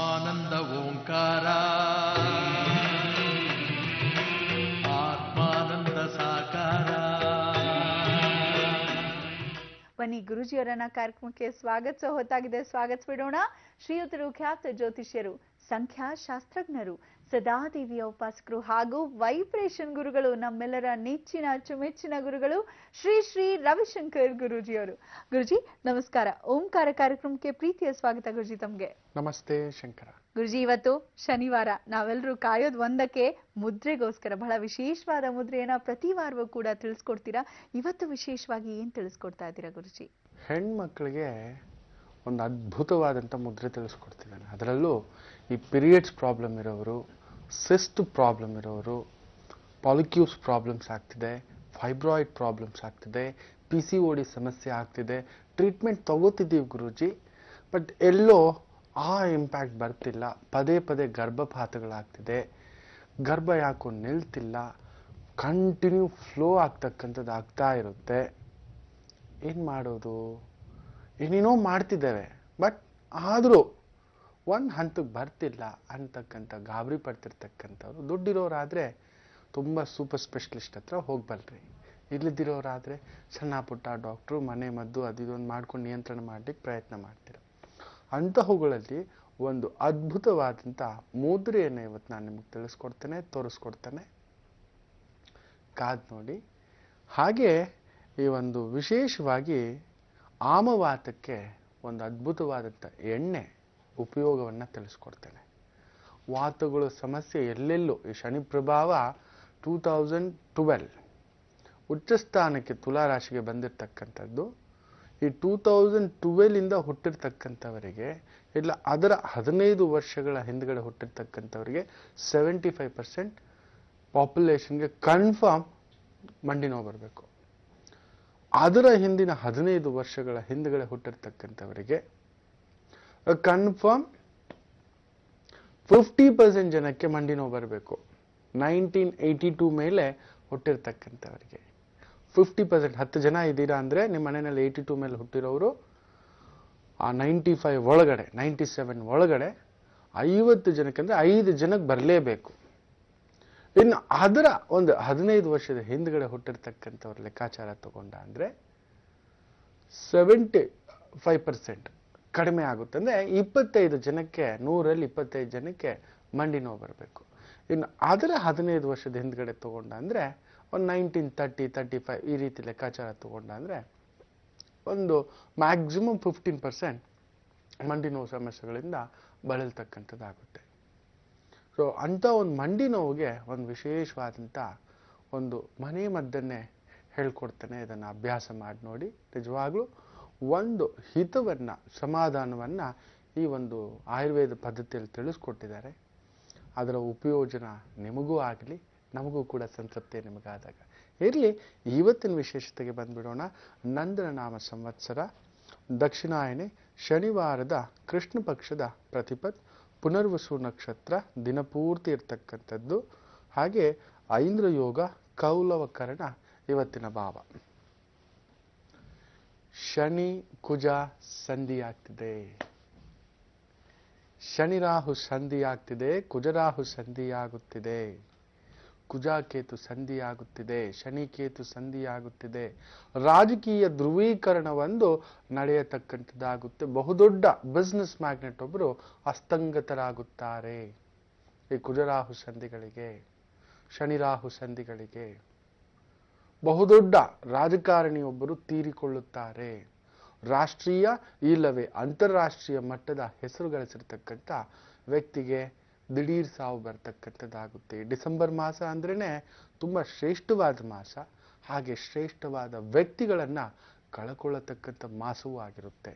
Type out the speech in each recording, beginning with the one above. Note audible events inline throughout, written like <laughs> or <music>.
ஆனந்த ஓங்காரா ಬನ್ನಿ ಗುರುಜಿಯವರನ್ನ ಕಾರ್ಯಕ್ರಮಕ್ಕೆ ಸ್ವಾಗತಿಸೋ ಹೊತ್ತಾಗಿದೆ ಬಿಡೋಣ ಶ್ರೀಯುತರು ಖ್ಯಾತ ಜ್ಯೋತಿಷ್ಯರು ಸಂಖ್ಯಾಶಾಸ್ತ್ರಜ್ಞರು ಸದಾದೇವಿಯ ಉಪಾಸಕರು ಹಾಗೂ ವೈಬ್ರೇಷನ್ ಗುರುಗಳು ನಮ್ಮೆಲ್ಲರ ನೆಚ್ಚಿನ ಅಚ್ಚುಮೆಚ್ಚಿನ ಗುರುಗಳು ಶ್ರೀ ಶ್ರೀ ರವಿಶಂಕರ್ ಗುರುಜಿಯವರು ಗುರುಜಿ ನಮಸ್ಕಾರ ಓಂಕಾರ ಕಾರ್ಯಕ್ರಮಕ್ಕೆ ಪ್ರೀತಿಯ ಸ್ವಾಗತ ಗುರುಜಿ ತಮಗೆ ನಮಸ್ತೆ ಶಂಕರ ಗುರುಜಿ ಇವತ್ತು ಶನಿವಾರ ನಾವೆಲ್ಲರೂ ಕಾಯೋದು ಒಂದಕ್ಕೆ ಮುದ್ರೆಗೋಸ್ಕರ ಬಹಳ ವಿಶೇಷವಾದ ಮುದ್ರೆಯನ್ನ ಪ್ರತಿ ವಾರವೂ ಕೂಡ ತಿಳಿಸ್ಕೊಡ್ತೀರಾ ಇವತ್ತು ವಿಶೇಷವಾಗಿ ಏನು ತಿಳಿಸ್ಕೊಡ್ತಾ ಇದ್ದೀರಾ ಗುರುಜಿ ಹೆಣ್ಮಕ್ಳಿಗೆ ಒಂದು ಅದ್ಭುತವಾದಂಥ ಮುದ್ರೆ ತಿಳಿಸ್ಕೊಡ್ತಿದ್ದಾನೆ ಅದರಲ್ಲೂ ಈ ಪಿರಿಯಡ್ಸ್ ಪ್ರಾಬ್ಲಮ್ ಇರೋರು ಸಿಸ್ಟ್ ಪ್ರಾಬ್ಲಮ್ ಇರೋರು ಪಾಲಿಕ್ಯೂಸ್ ಪ್ರಾಬ್ಲಮ್ಸ್ ಆಗ್ತಿದೆ ಫೈಬ್ರಾಯ್ಡ್ ಪ್ರಾಬ್ಲಮ್ಸ್ ಆಗ್ತಿದೆ ಪಿ ಸಿ ಓ ಡಿ ಸಮಸ್ಯೆ ಆಗ್ತಿದೆ ಟ್ರೀಟ್ಮೆಂಟ್ ತಗೋತಿದ್ದೀವಿ ಗುರುಜಿ ಬಟ್ ಎಲ್ಲೋ ಆ ಇಂಪ್ಯಾಕ್ಟ್ ಬರ್ತಿಲ್ಲ ಪದೇ ಪದೇ ಗರ್ಭಪಾತಗಳಾಗ್ತಿದೆ ಗರ್ಭ ಯಾಕೋ ನಿಲ್ತಿಲ್ಲ ಕಂಟಿನ್ಯೂ ಫ್ಲೋ ಆಗ್ತಕ್ಕಂಥದ್ದು ಆಗ್ತಾ ಇರುತ್ತೆ ಏನು ಮಾಡೋದು ಏನೇನೋ ಮಾಡ್ತಿದ್ದೇವೆ ಬಟ್ ಆದರೂ ಒಂದು ಹಂತಕ್ಕೆ ಬರ್ತಿಲ್ಲ ಅಂತಕ್ಕಂಥ ಗಾಬರಿ ಪಡ್ತಿರ್ತಕ್ಕಂಥವ್ರು ದುಡ್ಡಿರೋರಾದರೆ ತುಂಬ ಸೂಪರ್ ಸ್ಪೆಷಲಿಸ್ಟ್ ಹತ್ರ ಹೋಗ್ಬಲ್ರಿ ಇಲ್ಲದಿರೋರಾದರೆ ಸಣ್ಣ ಪುಟ್ಟ ಡಾಕ್ಟ್ರು ಮನೆ ಮದ್ದು ಅದು ಇದೊಂದು ಮಾಡ್ಕೊಂಡು ನಿಯಂತ್ರಣ ಮಾಡಲಿಕ್ಕೆ ಪ್ರಯತ್ನ ಮಾಡ್ತೀರ ಅಂತಹವುಗಳಲ್ಲಿ ಒಂದು ಅದ್ಭುತವಾದಂಥ ಮುದ್ರೆಯನ್ನು ಇವತ್ತು ನಾನು ನಿಮಗೆ ತಿಳಿಸ್ಕೊಡ್ತೇನೆ ತೋರಿಸ್ಕೊಡ್ತೇನೆ ಕಾದ್ ನೋಡಿ ಹಾಗೆ ಈ ಒಂದು ವಿಶೇಷವಾಗಿ ಆಮವಾತಕ್ಕೆ ಒಂದು ಅದ್ಭುತವಾದಂಥ ಎಣ್ಣೆ ಉಪಯೋಗವನ್ನು ತಿಳಿಸ್ಕೊಡ್ತೇನೆ ವಾತಗಳ ಸಮಸ್ಯೆ ಎಲ್ಲೆಲ್ಲೂ ಈ ಶನಿ ಪ್ರಭಾವ ಟೂ ತೌಸಂಡ್ ಟ್ವೆಲ್ ಉಚ್ಚಸ್ಥಾನಕ್ಕೆ ತುಲಾರಾಶಿಗೆ ಬಂದಿರತಕ್ಕಂಥದ್ದು ಈ ಟೂ ತೌಸಂಡ್ ಟ್ವೆಲ್ವಿಂದ ಹುಟ್ಟಿರ್ತಕ್ಕಂಥವರಿಗೆ ಇಲ್ಲ ಅದರ ಹದಿನೈದು ವರ್ಷಗಳ ಹಿಂದ್ಗಡೆ ಹುಟ್ಟಿರ್ತಕ್ಕಂಥವರಿಗೆ ಸೆವೆಂಟಿ ಫೈವ್ ಪರ್ಸೆಂಟ್ ಪಾಪ್ಯುಲೇಷನ್ಗೆ ಕನ್ಫರ್ಮ್ ಮಂಡಿ ನೋವು ಬರಬೇಕು ಅದರ ಹಿಂದಿನ ಹದಿನೈದು ವರ್ಷಗಳ ಹಿಂದ್ಗಡೆ ಹುಟ್ಟಿರ್ತಕ್ಕಂಥವರಿಗೆ ಕನ್ಫರ್ಮ್ ಫಿಫ್ಟಿ ಪರ್ಸೆಂಟ್ ಜನಕ್ಕೆ ಮಂಡಿ ನೋವು ಬರಬೇಕು ನೈನ್ಟೀನ್ ಏಯ್ಟಿ ಟೂ ಮೇಲೆ ಹುಟ್ಟಿರ್ತಕ್ಕಂಥವರಿಗೆ ಫಿಫ್ಟಿ ಪರ್ಸೆಂಟ್ ಹತ್ತು ಜನ ಇದ್ದೀರಾ ಅಂದರೆ ನಿಮ್ಮ ಮನೆಯಲ್ಲಿ ಏಯ್ಟಿ ಟು ಮೇಲೆ ಹುಟ್ಟಿರೋರು ಆ ನೈಂಟಿ ಫೈವ್ ಒಳಗಡೆ ನೈಂಟಿ ಸೆವೆನ್ ಒಳಗಡೆ ಐವತ್ತು ಜನಕ್ಕೆಂದರೆ ಐದು ಜನಕ್ಕೆ ಬರಲೇಬೇಕು ಇನ್ನು ಅದರ ಒಂದು ಹದಿನೈದು ವರ್ಷದ ಹಿಂದ್ಗಡೆ ಹುಟ್ಟಿರ್ತಕ್ಕಂಥವ್ರ ಲೆಕ್ಕಾಚಾರ ತಗೊಂಡ ಅಂದರೆ ಸೆವೆಂಟಿ ಫೈವ್ ಪರ್ಸೆಂಟ್ ಕಡಿಮೆ ಆಗುತ್ತೆ ಅಂದರೆ ಇಪ್ಪತ್ತೈದು ಜನಕ್ಕೆ ನೂರಲ್ಲಿ ಇಪ್ಪತ್ತೈದು ಜನಕ್ಕೆ ಮಂಡಿ ನೋವು ಬರಬೇಕು ಇನ್ನು ಅದರ ಹದಿನೈದು ವರ್ಷದ ಹಿಂದ್ಗಡೆ ತಗೊಂಡ ಅಂದರೆ ಒಂದು ನೈನ್ಟೀನ್ ತರ್ಟಿ ತರ್ಟಿ ಫೈವ್ ಈ ರೀತಿ ಲೆಕ್ಕಾಚಾರ ತಗೊಂಡ ಅಂದರೆ ಒಂದು ಮ್ಯಾಕ್ಸಿಮಮ್ ಫಿಫ್ಟೀನ್ ಪರ್ಸೆಂಟ್ ಮಂಡಿ ನೋವು ಸಮಸ್ಯೆಗಳಿಂದ ಬಳಲ್ತಕ್ಕಂಥದ್ದಾಗುತ್ತೆ ಸೊ ಅಂಥ ಒಂದು ಮಂಡಿ ನೋವಿಗೆ ಒಂದು ವಿಶೇಷವಾದಂಥ ಒಂದು ಮನೆ ಮದ್ದನ್ನೇ ಹೇಳ್ಕೊಡ್ತೇನೆ ಇದನ್ನು ಅಭ್ಯಾಸ ಮಾಡಿ ನೋಡಿ ನಿಜವಾಗ್ಲೂ ಒಂದು ಹಿತವನ್ನು ಸಮಾಧಾನವನ್ನು ಈ ಒಂದು ಆಯುರ್ವೇದ ಪದ್ಧತಿಯಲ್ಲಿ ತಿಳಿಸ್ಕೊಟ್ಟಿದ್ದಾರೆ ಅದರ ಉಪಯೋಜನ ನಿಮಗೂ ಆಗಲಿ ನಮಗೂ ಕೂಡ ಸಂತೃಪ್ತಿ ನಿಮಗಾದಾಗ ಇರಲಿ ಇವತ್ತಿನ ವಿಶೇಷತೆಗೆ ಬಂದ್ಬಿಡೋಣ ನಂದನ ನಾಮ ಸಂವತ್ಸರ ದಕ್ಷಿಣಾಯಣಿ ಶನಿವಾರದ ಕೃಷ್ಣ ಪಕ್ಷದ ಪ್ರತಿಪತ್ ಪುನರ್ವಸು ನಕ್ಷತ್ರ ದಿನಪೂರ್ತಿ ಇರ್ತಕ್ಕಂಥದ್ದು ಹಾಗೆ ಐಂದ್ರಯೋಗ ಕೌಲವಕರಣ ಇವತ್ತಿನ ಭಾವ ಶನಿ ಕುಜ ಸಂಧಿಯಾಗ್ತಿದೆ ಶನಿ ರಾಹು ಸಂಧಿಯಾಗ್ತಿದೆ ಕುಜರಾಹು ಸಂಧಿಯಾಗುತ್ತಿದೆ ಕುಜಾಕೇತು ಸಂಧಿಯಾಗುತ್ತಿದೆ ಶನಿಕೇತು ಸಂಧಿಯಾಗುತ್ತಿದೆ ರಾಜಕೀಯ ಧ್ರುವೀಕರಣವೊಂದು ನಡೆಯತಕ್ಕಂಥದ್ದಾಗುತ್ತೆ ಬಹುದೊಡ್ಡ ಬಿಸ್ನೆಸ್ ಮ್ಯಾಗ್ನೆಟ್ ಒಬ್ಬರು ಅಸ್ತಂಗತರಾಗುತ್ತಾರೆ ಈ ಕುಜರಾಹು ಸಂಧಿಗಳಿಗೆ ಶನಿರಾಹು ಸಂಧಿಗಳಿಗೆ ಬಹುದೊಡ್ಡ ರಾಜಕಾರಣಿಯೊಬ್ಬರು ತೀರಿಕೊಳ್ಳುತ್ತಾರೆ ರಾಷ್ಟ್ರೀಯ ಇಲ್ಲವೇ ಅಂತಾರಾಷ್ಟ್ರೀಯ ಮಟ್ಟದ ಹೆಸರು ಗಳಿಸಿರ್ತಕ್ಕಂಥ ವ್ಯಕ್ತಿಗೆ ದಿಢೀರ್ ಸಾವು ಬರ್ತಕ್ಕಂಥದ್ದಾಗುತ್ತೆ ಡಿಸೆಂಬರ್ ಮಾಸ ಅಂದ್ರೇ ತುಂಬ ಶ್ರೇಷ್ಠವಾದ ಮಾಸ ಹಾಗೆ ಶ್ರೇಷ್ಠವಾದ ವ್ಯಕ್ತಿಗಳನ್ನು ಕಳ್ಕೊಳ್ಳತಕ್ಕಂಥ ಮಾಸವೂ ಆಗಿರುತ್ತೆ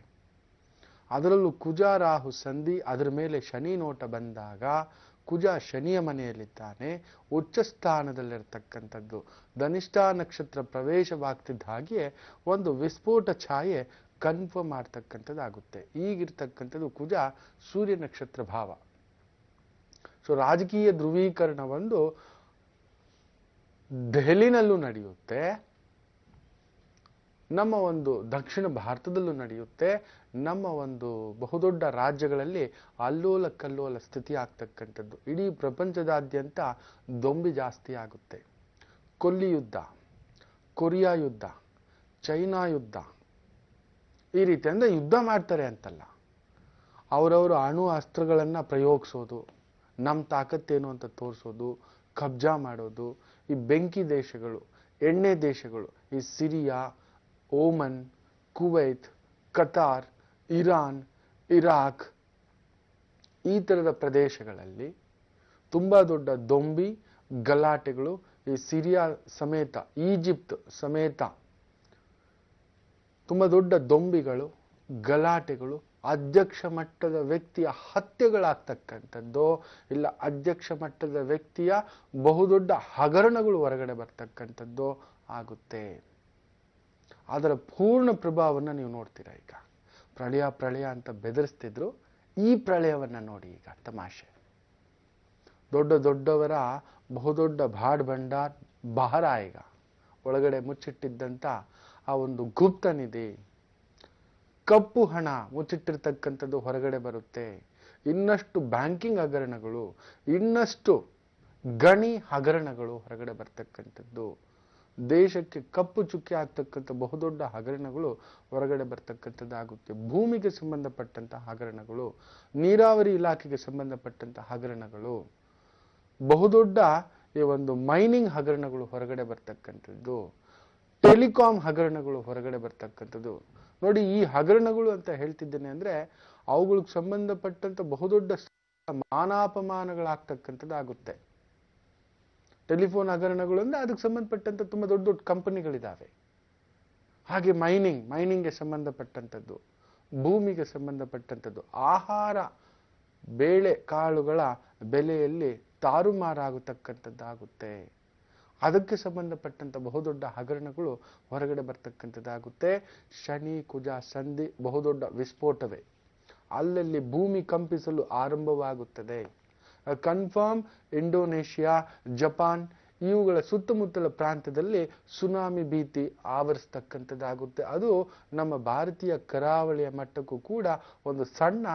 ಅದರಲ್ಲೂ ಕುಜ ರಾಹು ಸಂಧಿ ಅದರ ಮೇಲೆ ಶನಿ ನೋಟ ಬಂದಾಗ ಕುಜ ಶನಿಯ ಮನೆಯಲ್ಲಿದ್ದಾನೆ ಉಚ್ಚ ಸ್ಥಾನದಲ್ಲಿರತಕ್ಕಂಥದ್ದು ಧನಿಷ್ಠ ನಕ್ಷತ್ರ ಪ್ರವೇಶವಾಗ್ತಿದ್ದ ಹಾಗೆ ಒಂದು ವಿಸ್ಫೋಟ ಛಾಯೆ ಕನ್ಫರ್ಮ್ ಮಾಡ್ತಕ್ಕಂಥದ್ದಾಗುತ್ತೆ ಈಗಿರ್ತಕ್ಕಂಥದ್ದು ಕುಜ ಸೂರ್ಯ ನಕ್ಷತ್ರ ಭಾವ ಸೊ ರಾಜಕೀಯ ಧ್ರುವೀಕರಣ ಒಂದು ದೆಹಲಿನಲ್ಲೂ ನಡೆಯುತ್ತೆ ನಮ್ಮ ಒಂದು ದಕ್ಷಿಣ ಭಾರತದಲ್ಲೂ ನಡೆಯುತ್ತೆ ನಮ್ಮ ಒಂದು ಬಹುದೊಡ್ಡ ರಾಜ್ಯಗಳಲ್ಲಿ ಅಲ್ಲೋಲ ಕಲ್ಲೋಲ ಸ್ಥಿತಿ ಆಗ್ತಕ್ಕಂಥದ್ದು ಇಡೀ ಪ್ರಪಂಚದಾದ್ಯಂತ ದೊಂಬಿ ಜಾಸ್ತಿ ಆಗುತ್ತೆ ಕೊಲ್ಲಿ ಯುದ್ಧ ಕೊರಿಯಾ ಯುದ್ಧ ಚೈನಾ ಯುದ್ಧ ಈ ರೀತಿಯಿಂದ ಯುದ್ಧ ಮಾಡ್ತಾರೆ ಅಂತಲ್ಲ ಅವರವರು ಅಣು ಅಸ್ತ್ರಗಳನ್ನು ಪ್ರಯೋಗಿಸೋದು ನಮ್ಮ ತಾಕತ್ತೇನು ಅಂತ ತೋರಿಸೋದು ಕಬ್ಜಾ ಮಾಡೋದು ಈ ಬೆಂಕಿ ದೇಶಗಳು ಎಣ್ಣೆ ದೇಶಗಳು ಈ Syria Oman Kuwait Qatar Iran Iraq ಈ ಥರದ ಪ್ರದೇಶಗಳಲ್ಲಿ ತುಂಬ ದೊಡ್ಡ ದೊಂಬಿ ಗಲಾಟೆಗಳು ಈ ಸಿರಿಯಾ ಸಮೇತ ಈಜಿಪ್ತ್ ಸಮೇತ ತುಂಬ ದೊಡ್ಡ ದೊಂಬಿಗಳು ಗಲಾಟೆಗಳು ಅಧ್ಯಕ್ಷ ಮಟ್ಟದ ವ್ಯಕ್ತಿಯ ಹತ್ಯೆಗಳಾಗ್ತಕ್ಕಂಥದ್ದು ಇಲ್ಲ ಅಧ್ಯಕ್ಷ ಮಟ್ಟದ ವ್ಯಕ್ತಿಯ ಬಹುದೊಡ್ಡ ಹಗರಣಗಳು ಹೊರಗಡೆ ಬರ್ತಕ್ಕಂಥದ್ದು ಆಗುತ್ತೆ ಅದರ ಪೂರ್ಣ ಪ್ರಭಾವವನ್ನು ನೀವು ನೋಡ್ತೀರಾ ಈಗ ಪ್ರಳಯ ಪ್ರಳಯ ಅಂತ ಬೆದರಿಸ್ತಿದ್ರು ಈ ಪ್ರಳಯವನ್ನು ನೋಡಿ ಈಗ ತಮಾಷೆ ದೊಡ್ಡ ದೊಡ್ಡವರ ಬಹುದೊಡ್ಡ ಬಾಡ್ ಬಹರ ಈಗ ಒಳಗಡೆ ಮುಚ್ಚಿಟ್ಟಿದ್ದಂಥ ಆ ಒಂದು ಗುಪ್ತನಿದೆ ಕಪ್ಪು ಹಣ ಮುಚ್ಚಿಟ್ಟಿರ್ತಕ್ಕಂಥದ್ದು ಹೊರಗಡೆ ಬರುತ್ತೆ ಇನ್ನಷ್ಟು ಬ್ಯಾಂಕಿಂಗ್ ಹಗರಣಗಳು ಇನ್ನಷ್ಟು ಗಣಿ ಹಗರಣಗಳು ಹೊರಗಡೆ ಬರ್ತಕ್ಕಂಥದ್ದು ದೇಶಕ್ಕೆ ಕಪ್ಪು ಚುಕ್ಕಿ ಆಗ್ತಕ್ಕಂಥ ಬಹುದೊಡ್ಡ ಹಗರಣಗಳು ಹೊರಗಡೆ ಬರ್ತಕ್ಕಂಥದ್ದಾಗುತ್ತೆ ಭೂಮಿಗೆ ಸಂಬಂಧಪಟ್ಟಂಥ ಹಗರಣಗಳು ನೀರಾವರಿ ಇಲಾಖೆಗೆ ಸಂಬಂಧಪಟ್ಟಂಥ ಹಗರಣಗಳು ಬಹುದೊಡ್ಡ ಈ ಒಂದು ಮೈನಿಂಗ್ ಹಗರಣಗಳು ಹೊರಗಡೆ ಬರ್ತಕ್ಕಂಥದ್ದು ಟೆಲಿಕಾಂ ಹಗರಣಗಳು ಹೊರಗಡೆ ಬರ್ತಕ್ಕಂಥದ್ದು ನೋಡಿ ಈ ಹಗರಣಗಳು ಅಂತ ಹೇಳ್ತಿದ್ದೇನೆ ಅಂದ್ರೆ ಅವುಗಳಿಗೆ ಸಂಬಂಧಪಟ್ಟಂತ ಬಹುದೊಡ್ಡ ಮಾನಾಪಮಾನಗಳಾಗ್ತಕ್ಕಂಥದ್ದು ಆಗುತ್ತೆ ಟೆಲಿಫೋನ್ ಹಗರಣಗಳು ಅಂದ್ರೆ ಅದಕ್ಕೆ ಸಂಬಂಧಪಟ್ಟಂತ ತುಂಬಾ ದೊಡ್ಡ ದೊಡ್ಡ ಕಂಪನಿಗಳಿದ್ದಾವೆ ಹಾಗೆ ಮೈನಿಂಗ್ ಮೈನಿಂಗ್ಗೆ ಸಂಬಂಧಪಟ್ಟಂಥದ್ದು ಭೂಮಿಗೆ ಸಂಬಂಧಪಟ್ಟಂಥದ್ದು ಆಹಾರ ಬೇಳೆ ಕಾಳುಗಳ ಬೆಲೆಯಲ್ಲಿ ತಾರುಮಾರಾಗತಕ್ಕಂಥದ್ದಾಗುತ್ತೆ ಅದಕ್ಕೆ ಸಂಬಂಧಪಟ್ಟಂಥ ಬಹುದೊಡ್ಡ ಹಗರಣಗಳು ಹೊರಗಡೆ ಬರ್ತಕ್ಕಂಥದ್ದಾಗುತ್ತೆ ಶನಿ ಕುಜ ಸಂಧಿ ಬಹುದೊಡ್ಡ ವಿಸ್ಫೋಟವೇ ಅಲ್ಲಲ್ಲಿ ಭೂಮಿ ಕಂಪಿಸಲು ಆರಂಭವಾಗುತ್ತದೆ ಕನ್ಫರ್ಮ್ ಇಂಡೋನೇಷ್ಯಾ ಜಪಾನ್ ಇವುಗಳ ಸುತ್ತಮುತ್ತಲ ಪ್ರಾಂತ್ಯದಲ್ಲಿ ಸುನಾಮಿ ಭೀತಿ ಆವರಿಸ್ತಕ್ಕಂಥದ್ದಾಗುತ್ತೆ ಅದು ನಮ್ಮ ಭಾರತೀಯ ಕರಾವಳಿಯ ಮಟ್ಟಕ್ಕೂ ಕೂಡ ಒಂದು ಸಣ್ಣ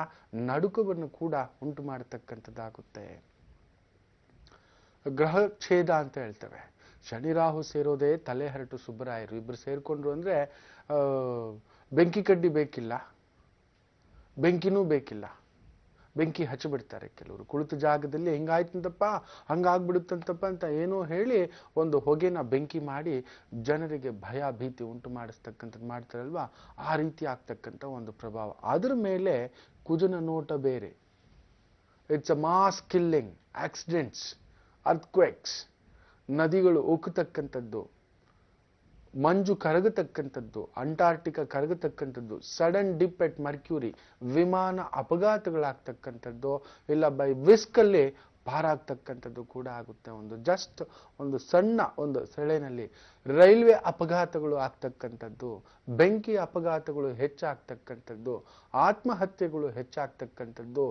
ನಡುಕವನ್ನು ಕೂಡ ಉಂಟು ಮಾಡತಕ್ಕಂಥದ್ದಾಗುತ್ತೆ ಗ್ರಹ ಛೇದ ಅಂತ ಹೇಳ್ತೇವೆ ಶನಿ ರಾಹು ಸೇರೋದೇ ತಲೆ ಹರಟು ಸುಬ್ಬರಾಯರು ಇಬ್ಬರು ಸೇರಿಕೊಂಡ್ರು ಅಂದರೆ ಬೆಂಕಿ ಕಡ್ಡಿ ಬೇಕಿಲ್ಲ ಬೆಂಕಿನೂ ಬೇಕಿಲ್ಲ ಬೆಂಕಿ ಹಚ್ಚಿಬಿಡ್ತಾರೆ ಕೆಲವರು ಕುಳಿತ ಜಾಗದಲ್ಲಿ ಹಿಂಗಾಯ್ತಂತಪ್ಪ ಹಂಗಾಗ್ಬಿಡುತ್ತಂತಪ್ಪ ಅಂತ ಏನೋ ಹೇಳಿ ಒಂದು ಹೊಗೆನ ಬೆಂಕಿ ಮಾಡಿ ಜನರಿಗೆ ಭಯ ಭೀತಿ ಉಂಟು ಮಾಡಿಸ್ತಕ್ಕಂಥದ್ದು ಮಾಡ್ತಾರಲ್ವಾ ಆ ರೀತಿ ಆಗ್ತಕ್ಕಂಥ ಒಂದು ಪ್ರಭಾವ ಅದ್ರ ಮೇಲೆ ಕುಜನ ನೋಟ ಬೇರೆ it's a mass killing accidents earthquakes ನದಿಗಳು ಉಕ್ಕತಕ್ಕಂಥದ್ದು ಮಂಜು ಕರಗತಕ್ಕಂಥದ್ದು ಅಂಟಾರ್ಟಿಕ ಕರಗತಕ್ಕಂಥದ್ದು ಸಡನ್ ಡಿಪ್ ಎಟ್ ಮರ್ಕ್ಯೂರಿ ವಿಮಾನ ಅಪಘಾತಗಳಾಗ್ತಕ್ಕಂಥದ್ದು ಇಲ್ಲ ಬೈ ವಿಸ್ಕಲ್ಲಿ ಪಾರಾಗ್ತಕ್ಕಂಥದ್ದು ಕೂಡ ಆಗುತ್ತೆ ಒಂದು ಜಸ್ಟ್ ಒಂದು ಸಣ್ಣ ಒಂದು ಸೆಳೆನಲ್ಲಿ ರೈಲ್ವೆ ಅಪಘಾತಗಳು ಆಗ್ತಕ್ಕಂಥದ್ದು ಬೆಂಕಿ ಅಪಘಾತಗಳು ಹೆಚ್ಚಾಗ್ತಕ್ಕಂಥದ್ದು ಆತ್ಮಹತ್ಯೆಗಳು ಹೆಚ್ಚಾಗ್ತಕ್ಕಂಥದ್ದು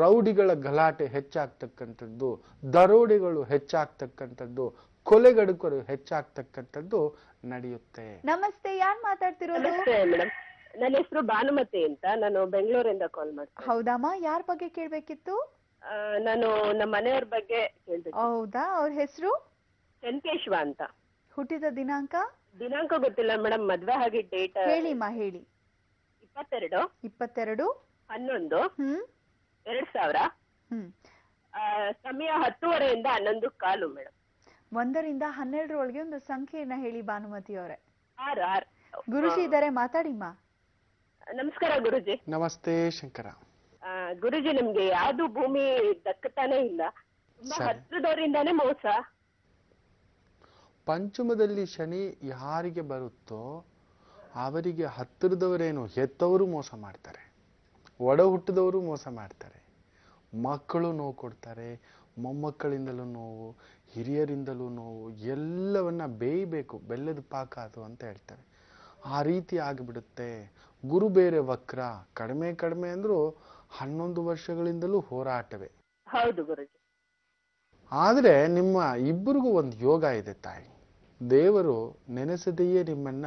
ರೌಡಿಗಳ ಗಲಾಟೆ ಹೆಚ್ಚಾಗ್ತಕ್ಕಂಥದ್ದು ದರೋಡೆಗಳು ಹೆಚ್ಚಾಗ್ತಕ್ಕಂಥದ್ದು ಕೊಲೆಗಡುಕರು ಹೆಚ್ಚಾಗ್ತಕ್ಕಂಥದ್ದು ನಡೆಯುತ್ತೆ ನಮಸ್ತೆ ಯಾರ್ ಮಾತಾಡ್ತಿರೋದು ನನ್ನ ಹೆಸರು ಭಾನುಮತಿ ಅಂತ ನಾನು ಬೆಂಗಳೂರಿಂದ ಕಾಲ್ ಮಾಡ್ತೀನಿ ಹೌದಮ್ಮ ಯಾರ ಬಗ್ಗೆ ಕೇಳ್ಬೇಕಿತ್ತು ನಾನು ನಮ್ಮ ಮನೆಯವ್ರ ಬಗ್ಗೆ ಕೇಳ್ಬೇಕು ಹೌದಾ ಅವ್ರ ಹೆಸರು ಚಂತೇಶ್ವ ಅಂತ ಹುಟ್ಟಿದ ದಿನಾಂಕ ದಿನಾಂಕ ಗೊತ್ತಿಲ್ಲ ಮೇಡಮ್ ಮದ್ವೆ ಹಾಗೆ ಡೇಟ್ ಹೇಳಿ ಮಾ ಹೇಳಿ ಇಪ್ಪತ್ತೆರಡು ಇಪ್ಪತ್ತೆರಡು ಹನ್ನೊಂದು ಹ್ಮ್ ಎರಡ್ ಸಾವಿರ ಸಮಯ ಹತ್ತುವರೆಯಿಂದ ಹನ್ನೊಂದು ಕಾಲು ಮೇಡಮ್ ಒಂದರಿಂದ ಹನ್ನೆರಡರೊಳಗೆ ಒಂದು ಸಂಖ್ಯೆಯನ್ನ ಹೇಳಿ ಭಾನುಮತಿ ಅವರೇ ಆರ್ ಆರ್ ಗುರುಜಿ ಇದಾರೆ ಮಾತಾಡಿಮ್ಮ ನಮಸ್ಕಾರ ಗುರುಜಿ ನಮಸ್ತೆ ಶಂಕರ ಗುರುಜಿ ನಿಮ್ಗೆ ಯಾವ್ದು ಭೂಮಿ ದಕ್ಕತಾನೆ ಇಲ್ಲ ತುಂಬಾ ಮೋಸ ಪಂಚಮದಲ್ಲಿ ಶನಿ ಯಾರಿಗೆ ಬರುತ್ತೋ ಅವರಿಗೆ ಹತ್ತಿರದವರೇನು ಹೆತ್ತವರು ಮೋಸ ಮಾಡ್ತಾರೆ ಒಡ ಹುಟ್ಟಿದವರು ಮೋಸ ಮಾಡ್ತಾರೆ ಮಕ್ಕಳು ನೋವು ಕೊಡ್ತಾರೆ ಮೊಮ್ಮಕ್ಕಳಿಂದಲೂ ನೋವು ಹಿರಿಯರಿಂದಲೂ ನೋವು ಎಲ್ಲವನ್ನ ಬೇಯಬೇಕು ಬೆಲ್ಲದ ಪಾಕ ಅದು ಅಂತ ಹೇಳ್ತಾರೆ ಆ ರೀತಿ ಆಗಿಬಿಡುತ್ತೆ ಗುರು ಬೇರೆ ವಕ್ರ ಕಡಿಮೆ ಕಡಿಮೆ ಅಂದ್ರೂ ಹನ್ನೊಂದು ವರ್ಷಗಳಿಂದಲೂ ಹೋರಾಟವೇ ಹೌದು ಗುರುಜಿ ಆದರೆ ನಿಮ್ಮ ಇಬ್ಬರಿಗೂ ಒಂದು ಯೋಗ ಇದೆ ತಾಯಿ ದೇವರು ನೆನೆಸದೆಯೇ ನಿಮ್ಮನ್ನ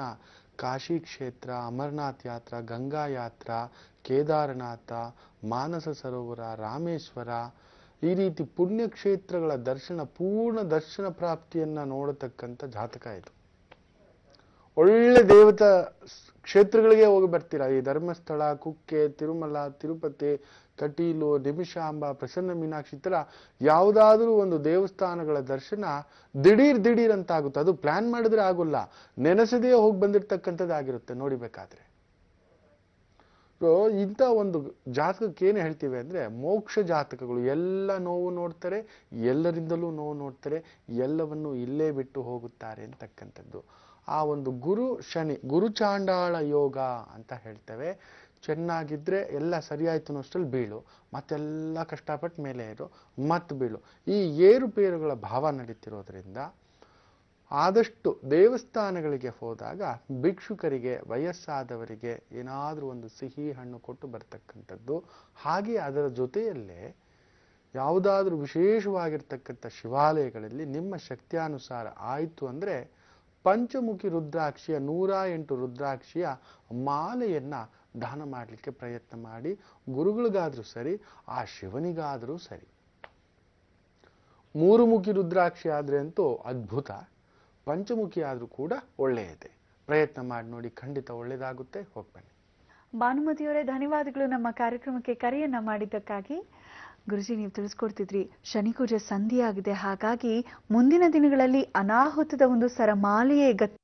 ಕಾಶಿ ಕ್ಷೇತ್ರ ಅಮರನಾಥ್ ಯಾತ್ರ ಗಂಗಾ ಯಾತ್ರ ಕೇದಾರನಾಥ ಮಾನಸ ಸರೋವರ ರಾಮೇಶ್ವರ ಈ ರೀತಿ ಪುಣ್ಯ ಕ್ಷೇತ್ರಗಳ ದರ್ಶನ ಪೂರ್ಣ ದರ್ಶನ ಪ್ರಾಪ್ತಿಯನ್ನ ನೋಡತಕ್ಕಂಥ ಜಾತಕ ಇದು ಒಳ್ಳೆ ದೇವತಾ ಕ್ಷೇತ್ರಗಳಿಗೆ ಹೋಗಿ ಬರ್ತೀರಾ ಈ ಧರ್ಮಸ್ಥಳ ಕುಕ್ಕೆ ತಿರುಮಲ ತಿರುಪತಿ ಕಟೀಲು ನಿಮಿಷಾಂಬ ಪ್ರಸನ್ನ ಮೀನಾಕ್ಷಿ ತರ ಯಾವುದಾದ್ರೂ ಒಂದು ದೇವಸ್ಥಾನಗಳ ದರ್ಶನ ದಿಢೀರ್ ದಿಢೀರ್ ಅಂತ ಆಗುತ್ತೆ ಅದು ಪ್ಲಾನ್ ಮಾಡಿದ್ರೆ ಆಗೋಲ್ಲ ನೆನೆಸದೆಯೇ ಹೋಗಿ ಬಂದಿರತಕ್ಕಂಥದ್ದಾಗಿರುತ್ತೆ ನೋಡಿಬೇಕಾದ್ರೆ ಇಂಥ ಒಂದು ಜಾತಕಕ್ಕೆ ಏನು ಹೇಳ್ತೀವಿ ಅಂದರೆ ಮೋಕ್ಷ ಜಾತಕಗಳು ಎಲ್ಲ ನೋವು ನೋಡ್ತಾರೆ ಎಲ್ಲರಿಂದಲೂ ನೋವು ನೋಡ್ತಾರೆ ಎಲ್ಲವನ್ನು ಇಲ್ಲೇ ಬಿಟ್ಟು ಹೋಗುತ್ತಾರೆ ಅಂತಕ್ಕಂಥದ್ದು ಆ ಒಂದು ಗುರು ಶನಿ ಗುರುಚಾಂಡಾಳ ಯೋಗ ಅಂತ ಹೇಳ್ತೇವೆ ಚೆನ್ನಾಗಿದ್ದರೆ ಎಲ್ಲ ಸರಿಯಾಯಿತು ಅನ್ನೋಷ್ಟರಲ್ಲಿ ಬೀಳು ಮತ್ತೆಲ್ಲ ಕಷ್ಟಪಟ್ಟು ಮೇಲೆ ಇರು ಮತ್ತೆ ಬೀಳು ಈ ಏರುಪೇರುಗಳ ಭಾವ ನಡೀತಿರೋದ್ರಿಂದ ಆದಷ್ಟು ದೇವಸ್ಥಾನಗಳಿಗೆ ಹೋದಾಗ ಭಿಕ್ಷುಕರಿಗೆ ವಯಸ್ಸಾದವರಿಗೆ ಏನಾದರೂ ಒಂದು ಸಿಹಿ ಹಣ್ಣು ಕೊಟ್ಟು ಬರ್ತಕ್ಕಂಥದ್ದು ಹಾಗೆ ಅದರ ಜೊತೆಯಲ್ಲೇ ಯಾವುದಾದ್ರೂ ವಿಶೇಷವಾಗಿರ್ತಕ್ಕಂಥ ಶಿವಾಲಯಗಳಲ್ಲಿ ನಿಮ್ಮ ಶಕ್ತಿಯಾನುಸಾರ ಆಯಿತು ಅಂದರೆ ಪಂಚಮುಖಿ ರುದ್ರಾಕ್ಷಿಯ ನೂರ ಎಂಟು ರುದ್ರಾಕ್ಷಿಯ ಮಾಲೆಯನ್ನು ದಾನ ಮಾಡಲಿಕ್ಕೆ ಪ್ರಯತ್ನ ಮಾಡಿ ಗುರುಗಳಿಗಾದರೂ ಸರಿ ಆ ಶಿವನಿಗಾದರೂ ಸರಿ ಮೂರು ಮುಖಿ ರುದ್ರಾಕ್ಷಿ ಆದರೆ ಅಂತೂ ಅದ್ಭುತ ಪಂಚಮುಖಿ ಆದರೂ ಕೂಡ ಒಳ್ಳೆಯದೇ ಪ್ರಯತ್ನ ಮಾಡಿ ನೋಡಿ ಖಂಡಿತ ಒಳ್ಳೆಯದಾಗುತ್ತೆ ಹೋಗ್ಬನ್ನಿ ಭಾನುಮತಿಯವರೇ ಧನ್ಯವಾದಗಳು ನಮ್ಮ ಕಾರ್ಯಕ್ರಮಕ್ಕೆ ಕರೆಯನ್ನ ಮಾಡಿದ್ದಕ್ಕಾಗಿ ಗುರುಜಿ ನೀವು ತಿಳಿಸ್ಕೊಡ್ತಿದ್ರಿ ಶನಿ ಪೂಜೆ ಸಂಧಿಯಾಗಿದೆ ಹಾಗಾಗಿ ಮುಂದಿನ ದಿನಗಳಲ್ಲಿ ಅನಾಹುತದ ಒಂದು ಸರಮಾಲೆಯೇ ಗತಿ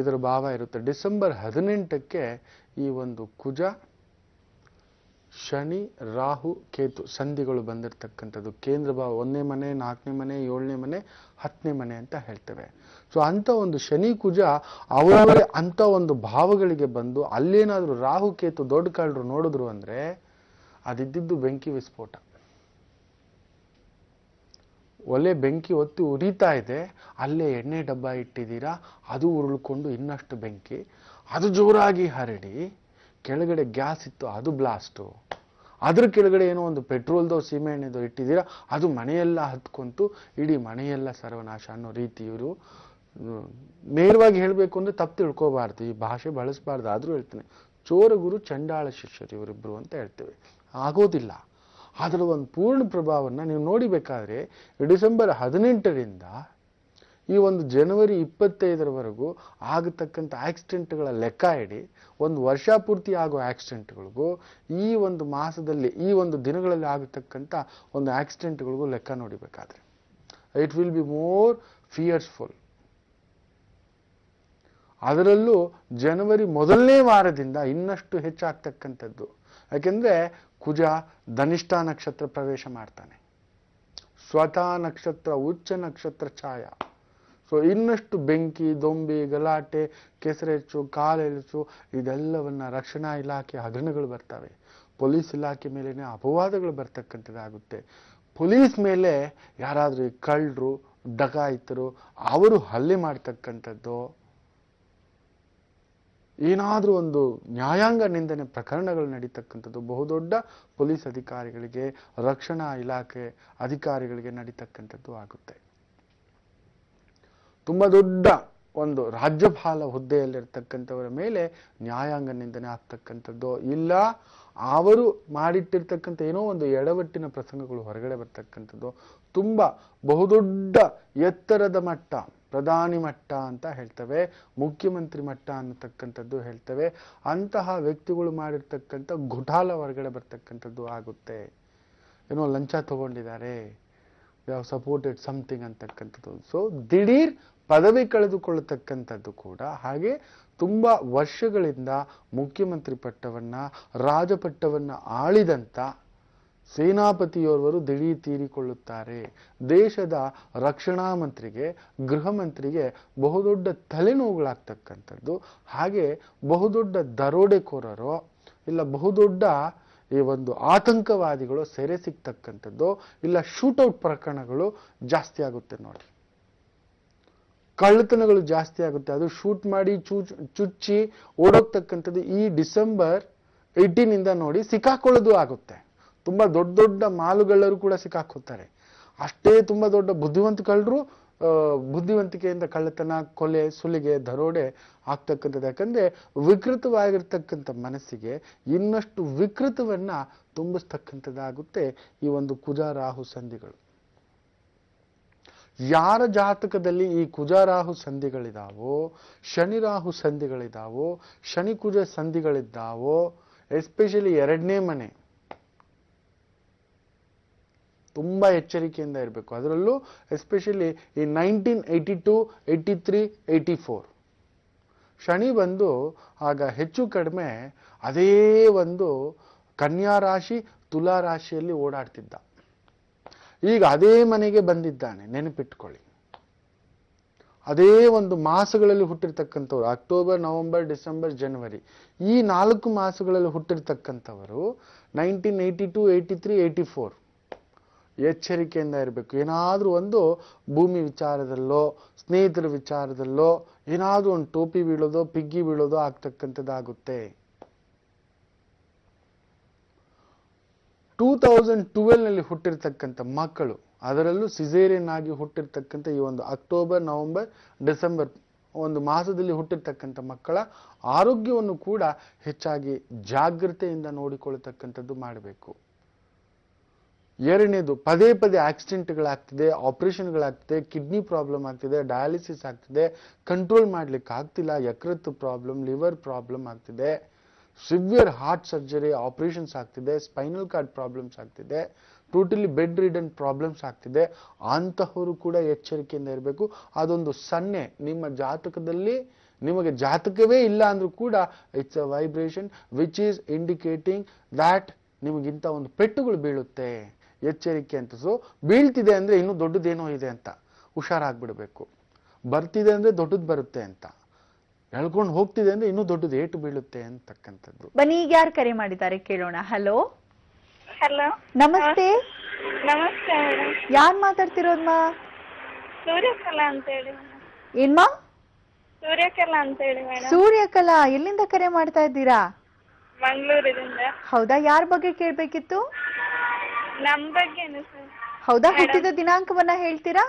ಇದರ ಭಾವ ಇರುತ್ತೆ ಡಿಸೆಂಬರ್ ಹದಿನೆಂಟಕ್ಕೆ ಈ ಒಂದು ಕುಜ ಶನಿ ರಾಹು ಕೇತು ಸಂಧಿಗಳು ಬಂದಿರತಕ್ಕಂಥದ್ದು ಕೇಂದ್ರ ಭಾವ ಒಂದನೇ ಮನೆ ನಾಲ್ಕನೇ ಮನೆ ಏಳನೇ ಮನೆ ಹತ್ತನೇ ಮನೆ ಅಂತ ಹೇಳ್ತೇವೆ ಸೊ ಅಂಥ ಒಂದು ಶನಿ ಕುಜ ಅವರವರೇ ಅಂಥ ಒಂದು ಭಾವಗಳಿಗೆ ಬಂದು ಅಲ್ಲೇನಾದರೂ ರಾಹು ಕೇತು ದೊಡ್ಡ ಕಾಳರು ನೋಡಿದ್ರು ಅಂದರೆ ಅದಿದ್ದಿದ್ದು ಬೆಂಕಿ ವಿಸ್ಫೋಟ ಒಲೆ ಬೆಂಕಿ ಹೊತ್ತು ಉರಿತಾ ಇದೆ ಅಲ್ಲೇ ಎಣ್ಣೆ ಡಬ್ಬ ಇಟ್ಟಿದ್ದೀರಾ ಅದು ಉರುಳ್ಕೊಂಡು ಇನ್ನಷ್ಟು ಬೆಂಕಿ ಅದು ಜೋರಾಗಿ ಹರಡಿ ಕೆಳಗಡೆ ಗ್ಯಾಸ್ ಇತ್ತು ಅದು ಬ್ಲಾಸ್ಟು ಅದ್ರ ಕೆಳಗಡೆ ಏನೋ ಒಂದು ಪೆಟ್ರೋಲ್ದೋ ಸೀಮೆಣ್ಣೆದೋ ಇಟ್ಟಿದ್ದೀರಾ ಅದು ಮನೆಯೆಲ್ಲ ಹತ್ಕೊಂತು ಇಡೀ ಮನೆಯೆಲ್ಲ ಸರ್ವನಾಶ ಅನ್ನೋ ರೀತಿ ಇವರು ನೇರವಾಗಿ ಹೇಳಬೇಕು ಅಂದರೆ ತಪ್ಪು ತಿಳ್ಕೋಬಾರ್ದು ಈ ಭಾಷೆ ಬಳಸಬಾರ್ದು ಆದರೂ ಹೇಳ್ತೀನಿ ಚೋರ ಗುರು ಚಂಡಾಳ ಶಿಷ್ಯರು ಇವರಿಬ್ಬರು ಅಂತ ಹೇಳ್ತೇವೆ ಆಗೋದಿಲ್ಲ ಅದರ ಒಂದು ಪೂರ್ಣ ಪ್ರಭಾವವನ್ನು ನೀವು ನೋಡಿಬೇಕಾದ್ರೆ ಡಿಸೆಂಬರ್ ಹದಿನೆಂಟರಿಂದ ಈ ಒಂದು ಜನವರಿ ಇಪ್ಪತ್ತೈದರವರೆಗೂ ಆಗತಕ್ಕಂಥ ಆಕ್ಸಿಡೆಂಟ್ಗಳ ಲೆಕ್ಕ ಇಡಿ ಒಂದು ವರ್ಷ ಪೂರ್ತಿ ಆಗೋ ಆಕ್ಸಿಡೆಂಟ್ಗಳಿಗೂ ಈ ಒಂದು ಮಾಸದಲ್ಲಿ ಈ ಒಂದು ದಿನಗಳಲ್ಲಿ ಆಗತಕ್ಕಂಥ ಒಂದು ಆಕ್ಸಿಡೆಂಟ್ಗಳಿಗೂ ಲೆಕ್ಕ ನೋಡಿಬೇಕಾದ್ರೆ it will be more fearful ಅದರಲ್ಲೂ ಜನವರಿ ಮೊದಲನೇ ವಾರದಿಂದ ಇನ್ನಷ್ಟು ಹೆಚ್ಚಾಗ್ತಕ್ಕಂಥದ್ದು ಯಾಕೆಂದರೆ ಕುಜ ಧನಿಷ್ಠ ನಕ್ಷತ್ರ ಪ್ರವೇಶ ಮಾಡ್ತಾನೆ ಸ್ವತಃ ನಕ್ಷತ್ರ ಉಚ್ಚ ನಕ್ಷತ್ರ ಛಾಯ ಸೊ ಇನ್ನಷ್ಟು ಬೆಂಕಿ ದೊಂಬಿ ಗಲಾಟೆ ಕೆಸರೆಚ್ಚು ಕಾಲೆಚ್ಚು ಇದೆಲ್ಲವನ್ನ ರಕ್ಷಣಾ ಇಲಾಖೆ ಹಗರಣಗಳು ಬರ್ತವೆ ಪೊಲೀಸ್ ಇಲಾಖೆ ಮೇಲಿನ ಅಪವಾದಗಳು ಬರ್ತಕ್ಕಂಥದ್ದಾಗುತ್ತೆ ಪೊಲೀಸ್ ಮೇಲೆ ಯಾರಾದರೂ ಕಳ್ಳರು ಡಕಾಯಿತರು ಅವರು ಹಲ್ಲೆ ಮಾಡ್ತಕ್ಕಂಥದ್ದು ಏನಾದರೂ ಒಂದು ನ್ಯಾಯಾಂಗ ನಿಂದನೆ ಪ್ರಕರಣಗಳು ನಡೀತಕ್ಕಂಥದ್ದು ಬಹುದೊಡ್ಡ ಪೊಲೀಸ್ ಅಧಿಕಾರಿಗಳಿಗೆ ರಕ್ಷಣಾ ಇಲಾಖೆ ಅಧಿಕಾರಿಗಳಿಗೆ ನಡೀತಕ್ಕಂಥದ್ದು ಆಗುತ್ತೆ ತುಂಬ ದೊಡ್ಡ ಒಂದು ರಾಜ್ಯಪಾಲ ಹುದ್ದೆಯಲ್ಲಿರ್ತಕ್ಕಂಥವರ ಮೇಲೆ ನ್ಯಾಯಾಂಗ ನಿಂದನೆ ಆಗ್ತಕ್ಕಂಥದ್ದು ಇಲ್ಲ ಅವರು ಮಾಡಿಟ್ಟಿರ್ತಕ್ಕಂಥ ಏನೋ ಒಂದು ಎಡವಟ್ಟಿನ ಪ್ರಸಂಗಗಳು ಹೊರಗಡೆ ಬರ್ತಕ್ಕಂಥದ್ದು ತುಂಬ ಬಹುದೊಡ್ಡ ಎತ್ತರದ ಮಟ್ಟ ಪ್ರಧಾನಿ ಮಟ್ಟ ಅಂತ ಹೇಳ್ತವೆ ಮುಖ್ಯಮಂತ್ರಿ ಮಟ್ಟ ಅನ್ನತಕ್ಕಂಥದ್ದು ಹೇಳ್ತವೆ ಅಂತಹ ವ್ಯಕ್ತಿಗಳು ಮಾಡಿರ್ತಕ್ಕಂಥ ಘುಟಾಲ ಹೊರಗಡೆ ಬರ್ತಕ್ಕಂಥದ್ದು ಆಗುತ್ತೆ ಏನೋ ಲಂಚ ತಗೊಂಡಿದ್ದಾರೆ ಯಾವ ಸಪೋರ್ಟೆಡ್ ಸಮಥಿಂಗ್ ಅಂತಕ್ಕಂಥದ್ದು ಸೊ ದಿಢೀರ್ ಪದವಿ ಕಳೆದುಕೊಳ್ಳತಕ್ಕಂಥದ್ದು ಕೂಡ ಹಾಗೆ ತುಂಬ ವರ್ಷಗಳಿಂದ ಮುಖ್ಯಮಂತ್ರಿ ಪಟ್ಟವನ್ನು ರಾಜಪಟ್ಟವನ್ನು ಆಳಿದಂಥ ಸೇನಾಪತಿಯೋರ್ವರು ದಿಢೀರ್ ತೀರಿಕೊಳ್ಳುತ್ತಾರೆ ದೇಶದ ರಕ್ಷಣಾ ಮಂತ್ರಿಗೆ ಗೃಹ ಮಂತ್ರಿಗೆ ಬಹುದೊಡ್ಡ ತಲೆನೋವುಗಳಾಗ್ತಕ್ಕಂಥದ್ದು ಹಾಗೆ ಬಹುದೊಡ್ಡ ದರೋಡೆಕೋರರು ಇಲ್ಲ ಬಹುದೊಡ್ಡ ಈ ಒಂದು ಆತಂಕವಾದಿಗಳು ಸೆರೆ ಸಿಗ್ತಕ್ಕಂಥದ್ದು ಇಲ್ಲ ಶೂಟೌಟ್ ಪ್ರಕರಣಗಳು ಜಾಸ್ತಿ ಆಗುತ್ತೆ ನೋಡಿ ಕಳ್ಳತನಗಳು ಜಾಸ್ತಿ ಆಗುತ್ತೆ ಅದು ಶೂಟ್ ಮಾಡಿ ಚೂಚ್ ಚುಚ್ಚಿ ಓಡೋಗ್ತಕ್ಕಂಥದ್ದು ಈ ಡಿಸೆಂಬರ್ ಏಯ್ಟೀನಿಂದ ನೋಡಿ ಸಿಕ್ಕಾಕೊಳ್ಳೋದು ಆಗುತ್ತೆ ತುಂಬ ದೊಡ್ಡ ದೊಡ್ಡ ಮಾಲುಗಳ್ಳರು ಕೂಡ ಸಿಕ್ಕಾಕ್ಕೋತಾರೆ ಅಷ್ಟೇ ತುಂಬ ದೊಡ್ಡ ಕಳ್ಳರು ಬುದ್ಧಿವಂತಿಕೆಯಿಂದ ಕಳ್ಳತನ ಕೊಲೆ ಸುಲಿಗೆ ದರೋಡೆ ಆಗ್ತಕ್ಕಂಥದ್ದು ಯಾಕಂದರೆ ವಿಕೃತವಾಗಿರ್ತಕ್ಕಂಥ ಮನಸ್ಸಿಗೆ ಇನ್ನಷ್ಟು ವಿಕೃತವನ್ನು ತುಂಬಿಸ್ತಕ್ಕಂಥದ್ದಾಗುತ್ತೆ ಈ ಒಂದು ಕುಜಾರಾಹು ರಾಹು ಸಂಧಿಗಳು ಯಾರ ಜಾತಕದಲ್ಲಿ ಈ ಕುಜಾರಾಹು ಸಂಧಿಗಳಿದಾವೋ ಶನಿರಾಹು ಸಂಧಿಗಳಿದಾವೋ ಶನಿ ಕುಜ ಸಂಧಿಗಳಿದ್ದಾವೋ ಎಸ್ಪೆಷಲಿ ಎರಡನೇ ಮನೆ ತುಂಬ ಎಚ್ಚರಿಕೆಯಿಂದ ಇರಬೇಕು ಅದರಲ್ಲೂ ಎಸ್ಪೆಷಲಿ ಈ nineteen eighty two eighty three eighty four Shani ಬಂದು ಆಗ ಹೆಚ್ಚು ಕಡಿಮೆ ಅದೇ ಒಂದು ಕನ್ಯಾ ರಾಶಿ ತುಲಾ ರಾಶಿಯಲ್ಲಿ ಓಡಾಡ್ತಿದ್ದ ಈಗ ಅದೇ ಮನೆಗೆ ಬಂದಿದ್ದಾನೆ ನೆನಪಿಟ್ಕೊಳ್ಳಿ ಅದೇ ಒಂದು ಮಾಸಗಳಲ್ಲಿ ಹುಟ್ಟಿರ್ತಕ್ಕಂಥವ್ರು ಅಕ್ಟೋಬರ್ ನವೆಂಬರ್ ಡಿಸೆಂಬರ್ ಜನವರಿ ಈ ನಾಲ್ಕು ಮಾಸಗಳಲ್ಲಿ ಹುಟ್ಟಿರ್ತಕ್ಕಂಥವರು nineteen eighty two eighty three eighty four ಎಚ್ಚರಿಕೆಯಿಂದ ಇರಬೇಕು ಏನಾದರೂ ಒಂದು ಭೂಮಿ ವಿಚಾರದಲ್ಲೋ ಸ್ನೇಹಿತರ ವಿಚಾರದಲ್ಲೋ ಏನಾದರೂ ಒಂದು ಟೋಪಿ ಬೀಳೋದೋ ಪಿಗ್ಗಿ ಬೀಳೋದೋ ಆಗ್ತಕ್ಕಂಥದ್ದಾಗುತ್ತೆ ಟೂ ತೌಸಂಡ್ ಟುವೆಲ್ನಲ್ಲಿ ಹುಟ್ಟಿರ್ತಕ್ಕಂಥ ಮಕ್ಕಳು ಅದರಲ್ಲೂ ಸಿಸೇರಿಯನ್ ಆಗಿ ಹುಟ್ಟಿರ್ತಕ್ಕಂಥ ಈ ಒಂದು ಅಕ್ಟೋಬರ್ ನವೆಂಬರ್ ಡಿಸೆಂಬರ್ ಒಂದು ಮಾಸದಲ್ಲಿ ಹುಟ್ಟಿರ್ತಕ್ಕಂಥ ಮಕ್ಕಳ ಆರೋಗ್ಯವನ್ನು ಕೂಡ ಹೆಚ್ಚಾಗಿ ಜಾಗ್ರತೆಯಿಂದ ನೋಡಿಕೊಳ್ಳತಕ್ಕಂಥದ್ದು ಮಾಡಬೇಕು ಎರಡನೇದು ಪದೇ ಪದೇ ಆಕ್ಸಿಡೆಂಟ್ಗಳಾಗ್ತಿದೆ ಆಪ್ರೇಷನ್ಗಳಾಗ್ತಿದೆ ಕಿಡ್ನಿ ಪ್ರಾಬ್ಲಮ್ ಆಗ್ತಿದೆ ಡಯಾಲಿಸಿಸ್ ಆಗ್ತಿದೆ ಕಂಟ್ರೋಲ್ ಮಾಡ್ಲಿಕ್ಕೆ ಆಗ್ತಿಲ್ಲ ಯಕೃತ್ತು ಪ್ರಾಬ್ಲಮ್ ಲಿವರ್ ಪ್ರಾಬ್ಲಮ್ ಆಗ್ತಿದೆ ಸಿವಿಯರ್ ಹಾರ್ಟ್ ಸರ್ಜರಿ ಆಪರೇಷನ್ಸ್ ಆಗ್ತಿದೆ ಸ್ಪೈನಲ್ ಕಾರ್ಡ್ ಪ್ರಾಬ್ಲಮ್ಸ್ ಆಗ್ತಿದೆ ಟೋಟಲಿ ಬೆಡ್ ರಿಡನ್ ಪ್ರಾಬ್ಲಮ್ಸ್ ಆಗ್ತಿದೆ ಅಂತಹವರು ಕೂಡ ಎಚ್ಚರಿಕೆಯಿಂದ ಇರಬೇಕು ಅದೊಂದು ಸನ್ನೆ ನಿಮ್ಮ ಜಾತಕದಲ್ಲಿ ನಿಮಗೆ ಜಾತಕವೇ ಇಲ್ಲ ಅಂದ್ರೂ ಕೂಡ it's a vibration which is indicating that ನಿಮಗಿಂತ ಒಂದು ಪೆಟ್ಟುಗಳು ಬೀಳುತ್ತೆ ಎಚ್ಚರಿಕೆ ಅಂತ ಸೊ ಬೀಳ್ತಿದೆ ಅಂದರೆ ಇನ್ನೂ ದೊಡ್ಡದೇನೋ ಇದೆ ಅಂತ ಹುಷಾರಾಗ್ಬಿಡಬೇಕು ಬರ್ತಿದೆ ಅಂದರೆ ದೊಡ್ಡದು ಬರುತ್ತೆ ಅಂತ ಎಳ್ಕೊಂಡು ಹೋಗ್ತಿದೆ ಅಂದ್ರೆ ಇನ್ನೂ ದೊಡ್ಡದು ಏಟು ಬೀಳುತ್ತೆ ಅಂತಕ್ಕಂಥದ್ದು ಬನ್ನಿ ಈಗ ಯಾರು ಕರೆ ಮಾಡಿದ್ದಾರೆ ಕೇಳೋಣ ಹಲೋ ಹಲೋ ನಮಸ್ತೆ ನಮಸ್ತೆ ಯಾರು ಮಾತಾಡ್ತಿರೋದ್ಮ ಸೂರ್ಯಕಲಾ ಅಂತ ಹೇಳಿ ಏನ್ಮ ಸೂರ್ಯಕಲಾ ಅಂತ ಹೇಳಿ ಸೂರ್ಯಕಲಾ ಎಲ್ಲಿಂದ ಕರೆ ಮಾಡ್ತಾ ಇದ್ದೀರಾ ಮಂಗಳೂರಿನಿಂದ ಹೌದಾ ಯಾರ ಬಗ್ಗೆ ಕೇಳ್ಬೇಕಿತ್ತು ನಮ್ ಬಗ್ಗೆನು ಸರ್ ಹೌದಾ ಹುಟ್ಟಿದ ದಿನಾಂಕವನ್ನ ಹೇಳ್ತೀರಾ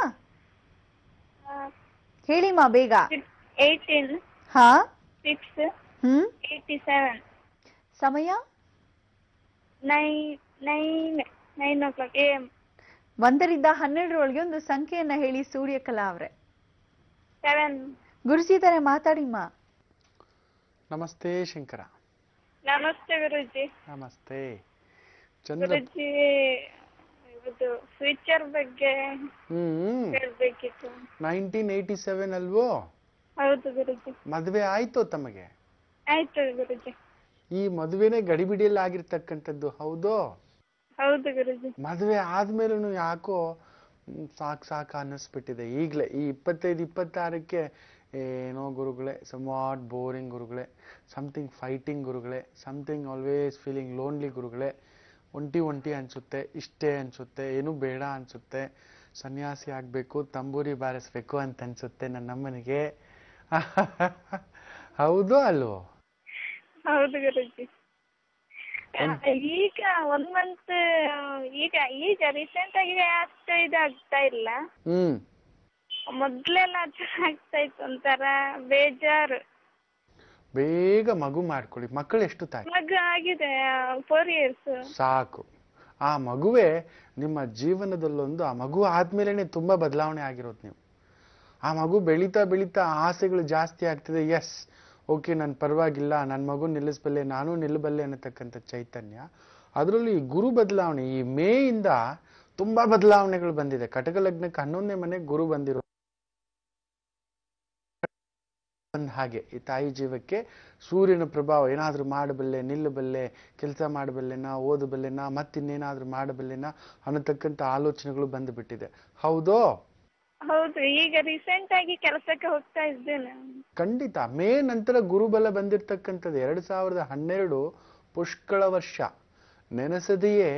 ಹೇಳಿಮ್ಮ ಬೇಗ ಏಯ್ಟೀನ್ ಹಾ ಸಿಕ್ಸ್ ಹ್ಮ್ ಏಯ್ಟಿ ಸೆವೆನ್ ಸಮಯ nine nine nine o'clock A M ಒಂದರಿಂದ ಹನ್ನೆರಡರೊಳಗೆ ಒಂದು ಸಂಖ್ಯೆಯನ್ನ ಹೇಳಿ ಸೂರ್ಯಕಲಾ ಅವ್ರೆ ಸೆವೆನ್ ಗುರುಜಿದರೆ ಮಾತಾಡಿಮ್ಮ ನಮಸ್ತೆ ಶಂಕರ ನಮಸ್ತೆ ಗುರುಜಿ ನಮಸ್ತೆ ಫ್ಯೂಚರ್ ಬಗ್ಗೆ ಹ್ಮ್ ಸೆವೆನ್ ಅಲ್ವೋ ಹೌದು ಮದುವೆ ಆಯ್ತು ತಮಗೆ ಈ ಮದುವೆನೆ ಗಡಿಬಿಡಿಯಲ್ಲಿ ಆಗಿರ್ತಕ್ಕಂಥದ್ದು ಹೌದು ಹೌದು ಮದುವೆ ಆದ್ಮೇಲೂ ಯಾಕೋ ಸಾಕ್ ಸಾಕು ಅನ್ನಿಸ್ಬಿಟ್ಟಿದೆ ಈಗಲೇ ಈ ಇಪ್ಪತ್ತೈದು ಇಪ್ಪತ್ತಾರಕ್ಕೆ ಏನೋ ಗುರುಗಳೇ ಸಮ್ ಬೋರಿಂಗ್ ಗುರುಗಳೇ ಸಮಥಿಂಗ್ ಫೈಟಿಂಗ್ ಗುರುಗಳೇ ಸಮಥಿಂಗ್ ಆಲ್ವೇಸ್ ಫೀಲಿಂಗ್ ಲೋನ್ಲಿ ಗುರುಗಳೇ ಒಂಟಿ ಒಂಟಿ ಅನ್ಸುತ್ತೆ ಇಷ್ಟೇ ಅನ್ಸುತ್ತೆ ಏನು ಬೇಡ ಅನ್ಸುತ್ತೆ ಸನ್ಯಾಸಿ ಆಗಬೇಕು ತಂಬೂರಿ ಬಾರಿಸ್ಬೇಕು ಅಂತ ಅನ್ಸುತ್ತೆ ನನ್ನ ಅಮ್ಮನಿಗೆ <laughs> ಹೌದು ಅಲ್ವೋ ಹೌದು ಗುರುಜಿ ಈಗ ಒನ್ ಮಂತ್ ಈಗ ಈಗ ರೀಸೆಂಟ್ ಆಗಿ ಅಷ್ಟು ಇದಾಗ್ತಾ ಇಲ್ಲ ಮೊದ್ಲೆಲ್ಲ ಆಗ್ತಾ ಇತ್ತು ಒಂಥರ ಬೇಜಾರು ಬೇಗ ಮಗು ಮಾಡ್ಕೊಳ್ಳಿ ಮಕ್ಕಳು ಎಷ್ಟು ತಾಯಿ ಸಾಕು ಆ ಮಗುವೆ ನಿಮ್ಮ ಜೀವನದಲ್ಲೊಂದು ಆ ಮಗು ಆದ್ಮೇಲೆ ತುಂಬಾ ಬದಲಾವಣೆ ಆಗಿರೋದು ನೀವು ಆ ಮಗು ಬೆಳೀತಾ ಬೆಳೀತಾ ಆಸೆಗಳು ಜಾಸ್ತಿ ಆಗ್ತಿದೆ ಎಸ್ ಓಕೆ ನನ್ನ ಪರವಾಗಿಲ್ಲ ನನ್ನ ಮಗು ನಿಲ್ಲಿಸಬಲ್ಲೆ ನಾನು ನಿಲ್ಲಬಲ್ಲೆ ಅನ್ನತಕ್ಕಂಥ ಚೈತನ್ಯ ಅದರಲ್ಲೂ ಈ ಗುರು ಬದಲಾವಣೆ ಈ ಮೇಯಿಂದ ತುಂಬಾ ಬದಲಾವಣೆಗಳು ಬಂದಿದೆ ಕಟಕ ಲಗ್ನಕ್ಕೆ ಹನ್ನೊಂದನೇ ಮನೆಗೆ ಗುರು ಬಂದಿರೋ ಹಾಗೆ ಈ ತಾಯಿ ಜೀವಕ್ಕೆ ಸೂರ್ಯನ ಪ್ರಭಾವ ಏನಾದರೂ ಮಾಡಬಲ್ಲೆ ನಿಲ್ಲಬಲ್ಲೆ ಕೆಲಸ ಮಾಡಬಲ್ಲೆನಾ ಓದಬಲ್ಲೆನಾ ಮತ್ತಿನ್ನೇನಾದರೂ ಮಾಡಬಲ್ಲೆನಾ ಅನ್ನತಕ್ಕಂಥ ಆಲೋಚನೆಗಳು ಬಂದುಬಿಟ್ಟಿದೆ ಹೌದೋ ಹೌದು ಈಗ ರೀಸೆಂಟ್ ಆಗಿ ಕೆಲಸಕ್ಕೆ ಹೋಗ್ತಾ ಇದ್ದೇನೆ ಖಂಡಿತ ಮೇ ನಂತರ ಗುರುಬಲ ಬಂದಿರ್ತಕ್ಕಂಥದ್ದು ಎರಡ್ ಸಾವಿರದ ಹನ್ನೆರಡು ಪುಷ್ಕಳ ವರ್ಷ ನೆನೆಸದೆಯೇ